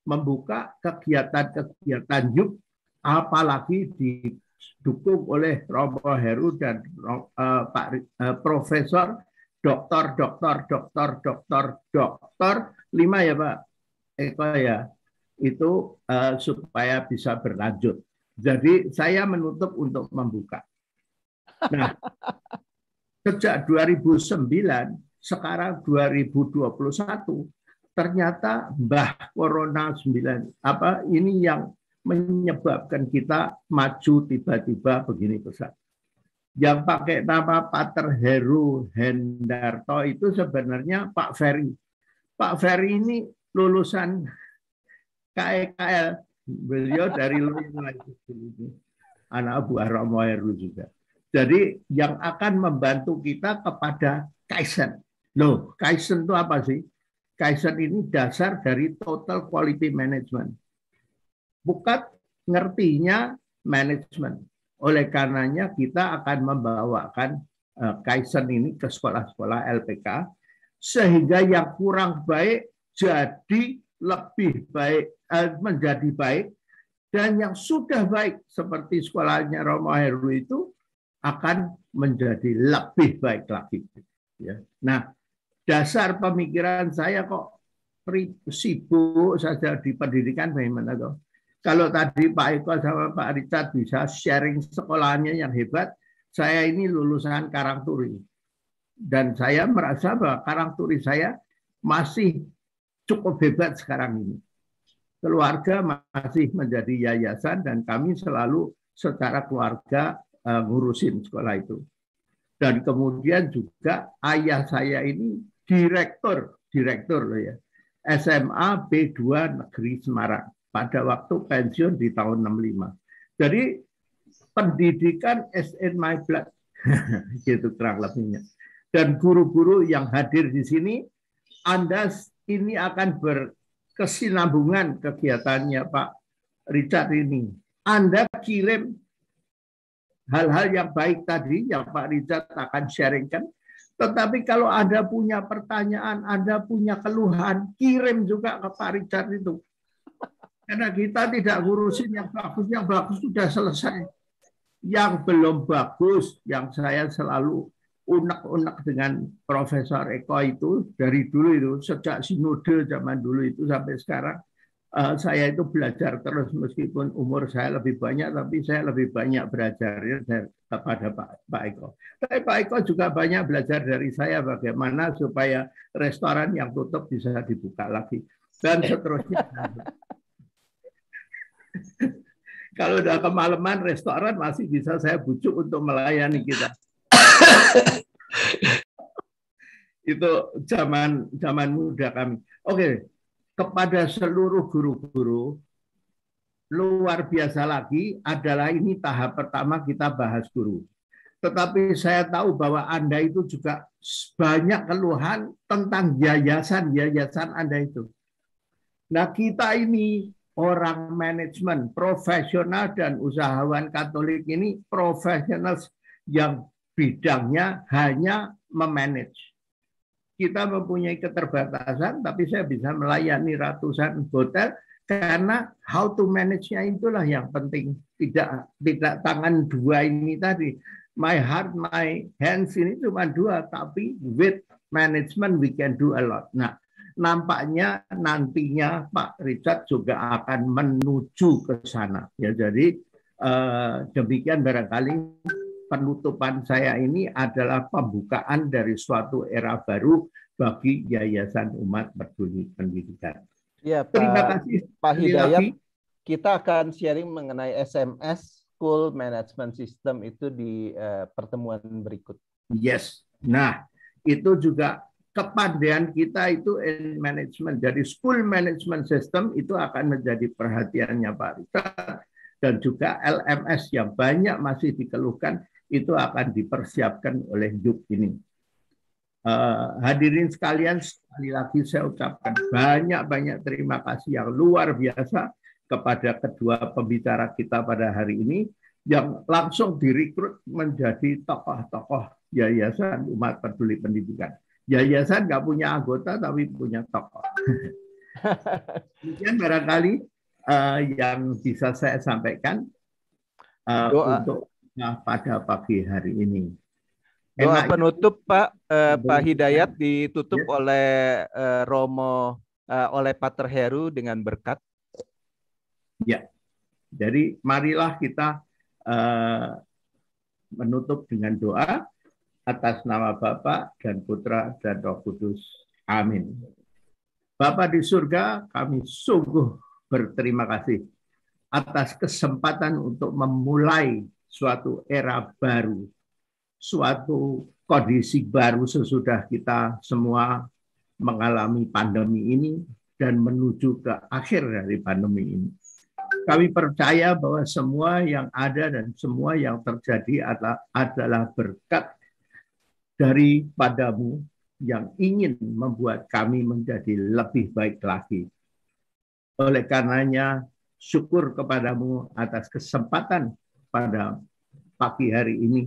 Speaker 3: membuka kegiatan-kegiatan yuk apalagi didukung oleh Romo Heru dan uh, Pak uh, Profesor Doktor Doktor Doktor Doktor Doktor lima ya Pak Eko ya itu uh, supaya bisa berlanjut. Jadi saya menutup untuk membuka. Nah, sejak 2009 sekarang 2021 ternyata mbah corona 9 apa ini yang menyebabkan kita maju tiba-tiba begini pesat. Yang pakai nama Pater Heru Hendarto itu sebenarnya Pak Ferry. Pak Ferry ini lulusan KEKL. Beliau dari ini, anak buah Romo Heru juga. Jadi yang akan membantu kita kepada Kaizen. Loh, Kaizen itu apa sih? Kaizen ini dasar dari total quality management. Bukan ngertinya manajemen. Oleh karenanya kita akan membawakan eh, Kaizen ini ke sekolah-sekolah LPK sehingga yang kurang baik jadi lebih baik eh, menjadi baik dan yang sudah baik seperti sekolahnya Romo Heru itu akan menjadi lebih baik lagi. Ya. Nah, dasar pemikiran saya kok sibuk saja di pendidikan bagaimana toh? Kalau tadi Pak Eko sama Pak Richard bisa sharing sekolahnya yang hebat, saya ini lulusan Karangturi. Dan saya merasa bahwa Karangturi saya masih cukup hebat sekarang ini. Keluarga masih menjadi yayasan dan kami selalu secara keluarga Eh, ngurusin sekolah itu. Dan kemudian juga ayah saya ini direktur, direktur loh ya, SMA B2 Negeri Semarang pada waktu pensiun di tahun 65. Jadi pendidikan is in my blood, gitu kurang lebihnya. Dan guru-guru yang hadir di sini, Anda ini akan berkesinambungan kegiatannya Pak Richard ini. Anda kirim hal-hal yang baik tadi yang Pak Rizat akan sharingkan. Tetapi kalau Anda punya pertanyaan, Anda punya keluhan, kirim juga ke Pak Richard itu. Karena kita tidak ngurusin yang bagus, yang bagus sudah selesai. Yang belum bagus, yang saya selalu unek-unek dengan Profesor Eko itu dari dulu itu sejak sinode zaman dulu itu sampai sekarang Eh, saya itu belajar terus meskipun umur saya lebih banyak tapi saya lebih banyak belajar ya kepada Pak, Pak Eko. Tapi Pak Eko juga banyak belajar dari saya bagaimana supaya restoran yang tutup bisa dibuka lagi dan seterusnya. Kalau udah kemalaman restoran masih bisa saya bujuk untuk melayani kita. itu zaman zaman muda kami. Oke, okay kepada seluruh guru-guru luar biasa lagi adalah ini tahap pertama kita bahas guru. Tetapi saya tahu bahwa Anda itu juga banyak keluhan tentang yayasan-yayasan Anda itu. Nah kita ini orang manajemen profesional dan usahawan Katolik ini profesional yang bidangnya hanya memanage kita mempunyai keterbatasan, tapi saya bisa melayani ratusan hotel karena how to manage-nya itulah yang penting. Tidak tidak tangan dua ini tadi. My heart, my hands ini cuma dua, tapi with management we can do a lot. Nah, nampaknya nantinya Pak Richard juga akan menuju ke sana. Ya, jadi eh, demikian barangkali penutupan saya ini adalah pembukaan dari suatu era baru bagi Yayasan Umat Peduli Pendidikan.
Speaker 4: Ya, Pak, Terima kasih. Pak Hidayat, kita akan sharing mengenai SMS School Management System itu di uh,
Speaker 3: pertemuan berikut. Yes. Nah, itu juga kepandaian kita itu in management. Jadi school management system itu akan menjadi perhatiannya Pak Richard dan juga LMS yang banyak masih dikeluhkan itu akan dipersiapkan oleh Juk ini. Uh, hadirin sekalian, sekali lagi saya ucapkan banyak-banyak terima kasih yang luar biasa kepada kedua pembicara kita pada hari ini yang langsung direkrut menjadi tokoh-tokoh Yayasan Umat Peduli Pendidikan. Yayasan nggak punya anggota tapi punya tokoh. Demikian barangkali uh, yang bisa saya sampaikan uh, untuk Nah, pada pagi hari ini. Doa Enak
Speaker 4: penutup Pak eh, Pak Hidayat ditutup ya. oleh eh, Romo eh, oleh Pater Heru dengan berkat.
Speaker 3: Ya. Jadi marilah kita eh, menutup dengan doa atas nama Bapa dan Putra dan Roh Kudus. Amin. Bapa di surga, kami sungguh berterima kasih atas kesempatan untuk memulai suatu era baru, suatu kondisi baru sesudah kita semua mengalami pandemi ini dan menuju ke akhir dari pandemi ini. Kami percaya bahwa semua yang ada dan semua yang terjadi adalah, adalah berkat Padamu yang ingin membuat kami menjadi lebih baik lagi. Oleh karenanya, syukur kepadamu atas kesempatan pada pagi hari ini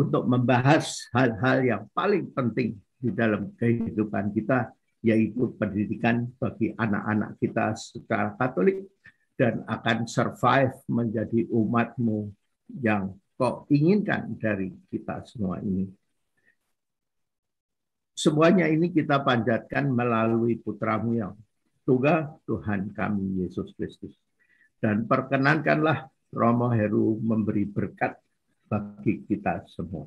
Speaker 3: untuk membahas hal-hal yang paling penting di dalam kehidupan kita, yaitu pendidikan bagi anak-anak kita secara Katolik dan akan survive menjadi umatmu yang kau inginkan dari kita semua ini. Semuanya ini kita panjatkan melalui putramu yang tugas Tuhan kami Yesus Kristus. Dan perkenankanlah Romo Heru memberi berkat bagi kita semua.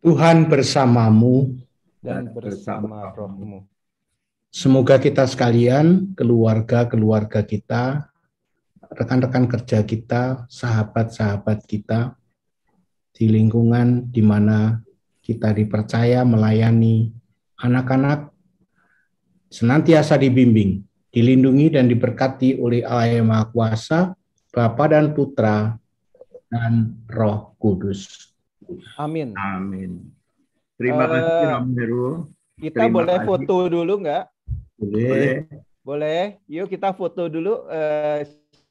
Speaker 3: Tuhan bersamamu dan bersama rohmu. Semoga kita sekalian, keluarga-keluarga kita, rekan-rekan kerja kita, sahabat-sahabat kita, di lingkungan di mana kita dipercaya melayani anak-anak, senantiasa dibimbing, dilindungi dan diberkati oleh Allah yang Maha Kuasa, Bapa dan Putra dan Roh Kudus. Amin. Amin. Terima uh, kasih Om Heru. Kita Terima boleh kasih. foto dulu nggak? Boleh.
Speaker 4: Boleh. Yuk kita foto dulu uh,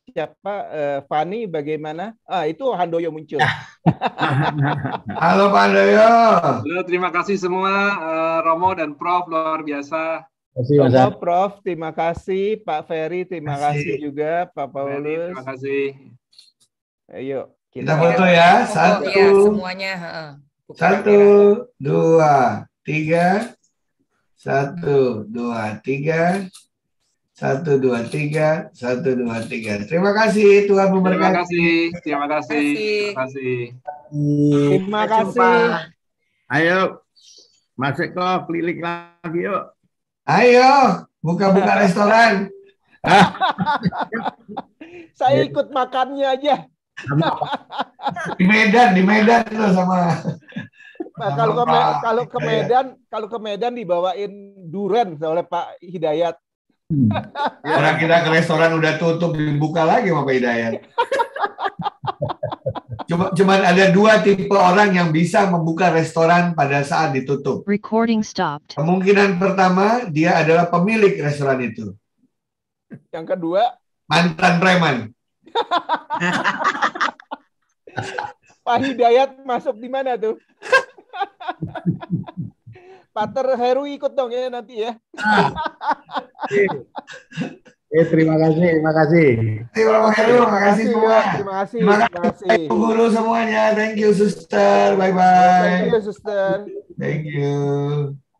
Speaker 4: siapa uh, Fani bagaimana? Ah itu Handoyo muncul.
Speaker 1: Halo Handoyo. Halo,
Speaker 4: terima kasih semua uh, Romo dan Prof luar biasa kasih Mas Prof, Prof, terima kasih. Pak Ferry, terima kasih, kasih juga. Pak Paulus. terima kasih. Ayo. Kita, foto ya.
Speaker 2: Satu. Ya, semuanya. Bukan satu, dua, tiga. Satu, dua, tiga. Satu, dua, tiga. Satu, dua, tiga. Terima kasih. Tuhan memberkati. Terima kasih. Terima kasih. Terima kasih. Terima kasih. Ayo. Mas kok, klik lagi yuk. Ayo, buka-buka restoran.
Speaker 4: Saya ikut makannya aja.
Speaker 2: di Medan, di Medan itu sama.
Speaker 4: Nah, kalau ke kalau ke Medan, kalau ke Medan dibawain duren oleh Pak Hidayat. Orang
Speaker 2: hmm. kita ke restoran udah tutup dibuka lagi sama Pak Hidayat. Cuma, cuman ada dua tipe orang yang bisa membuka restoran pada saat ditutup.
Speaker 1: Recording stopped.
Speaker 2: Kemungkinan pertama, dia adalah pemilik restoran itu.
Speaker 3: Yang kedua,
Speaker 2: mantan preman.
Speaker 4: Pak Hidayat masuk di mana tuh? Pater Heru ikut dong ya nanti ya. Ah.
Speaker 3: Eh, terima kasih, terima kasih. Terima
Speaker 4: kasih, terima kasih semua. Terima kasih, terima kasih. Guru semuanya, thank you suster, bye bye. Thank you suster.
Speaker 5: Thank you.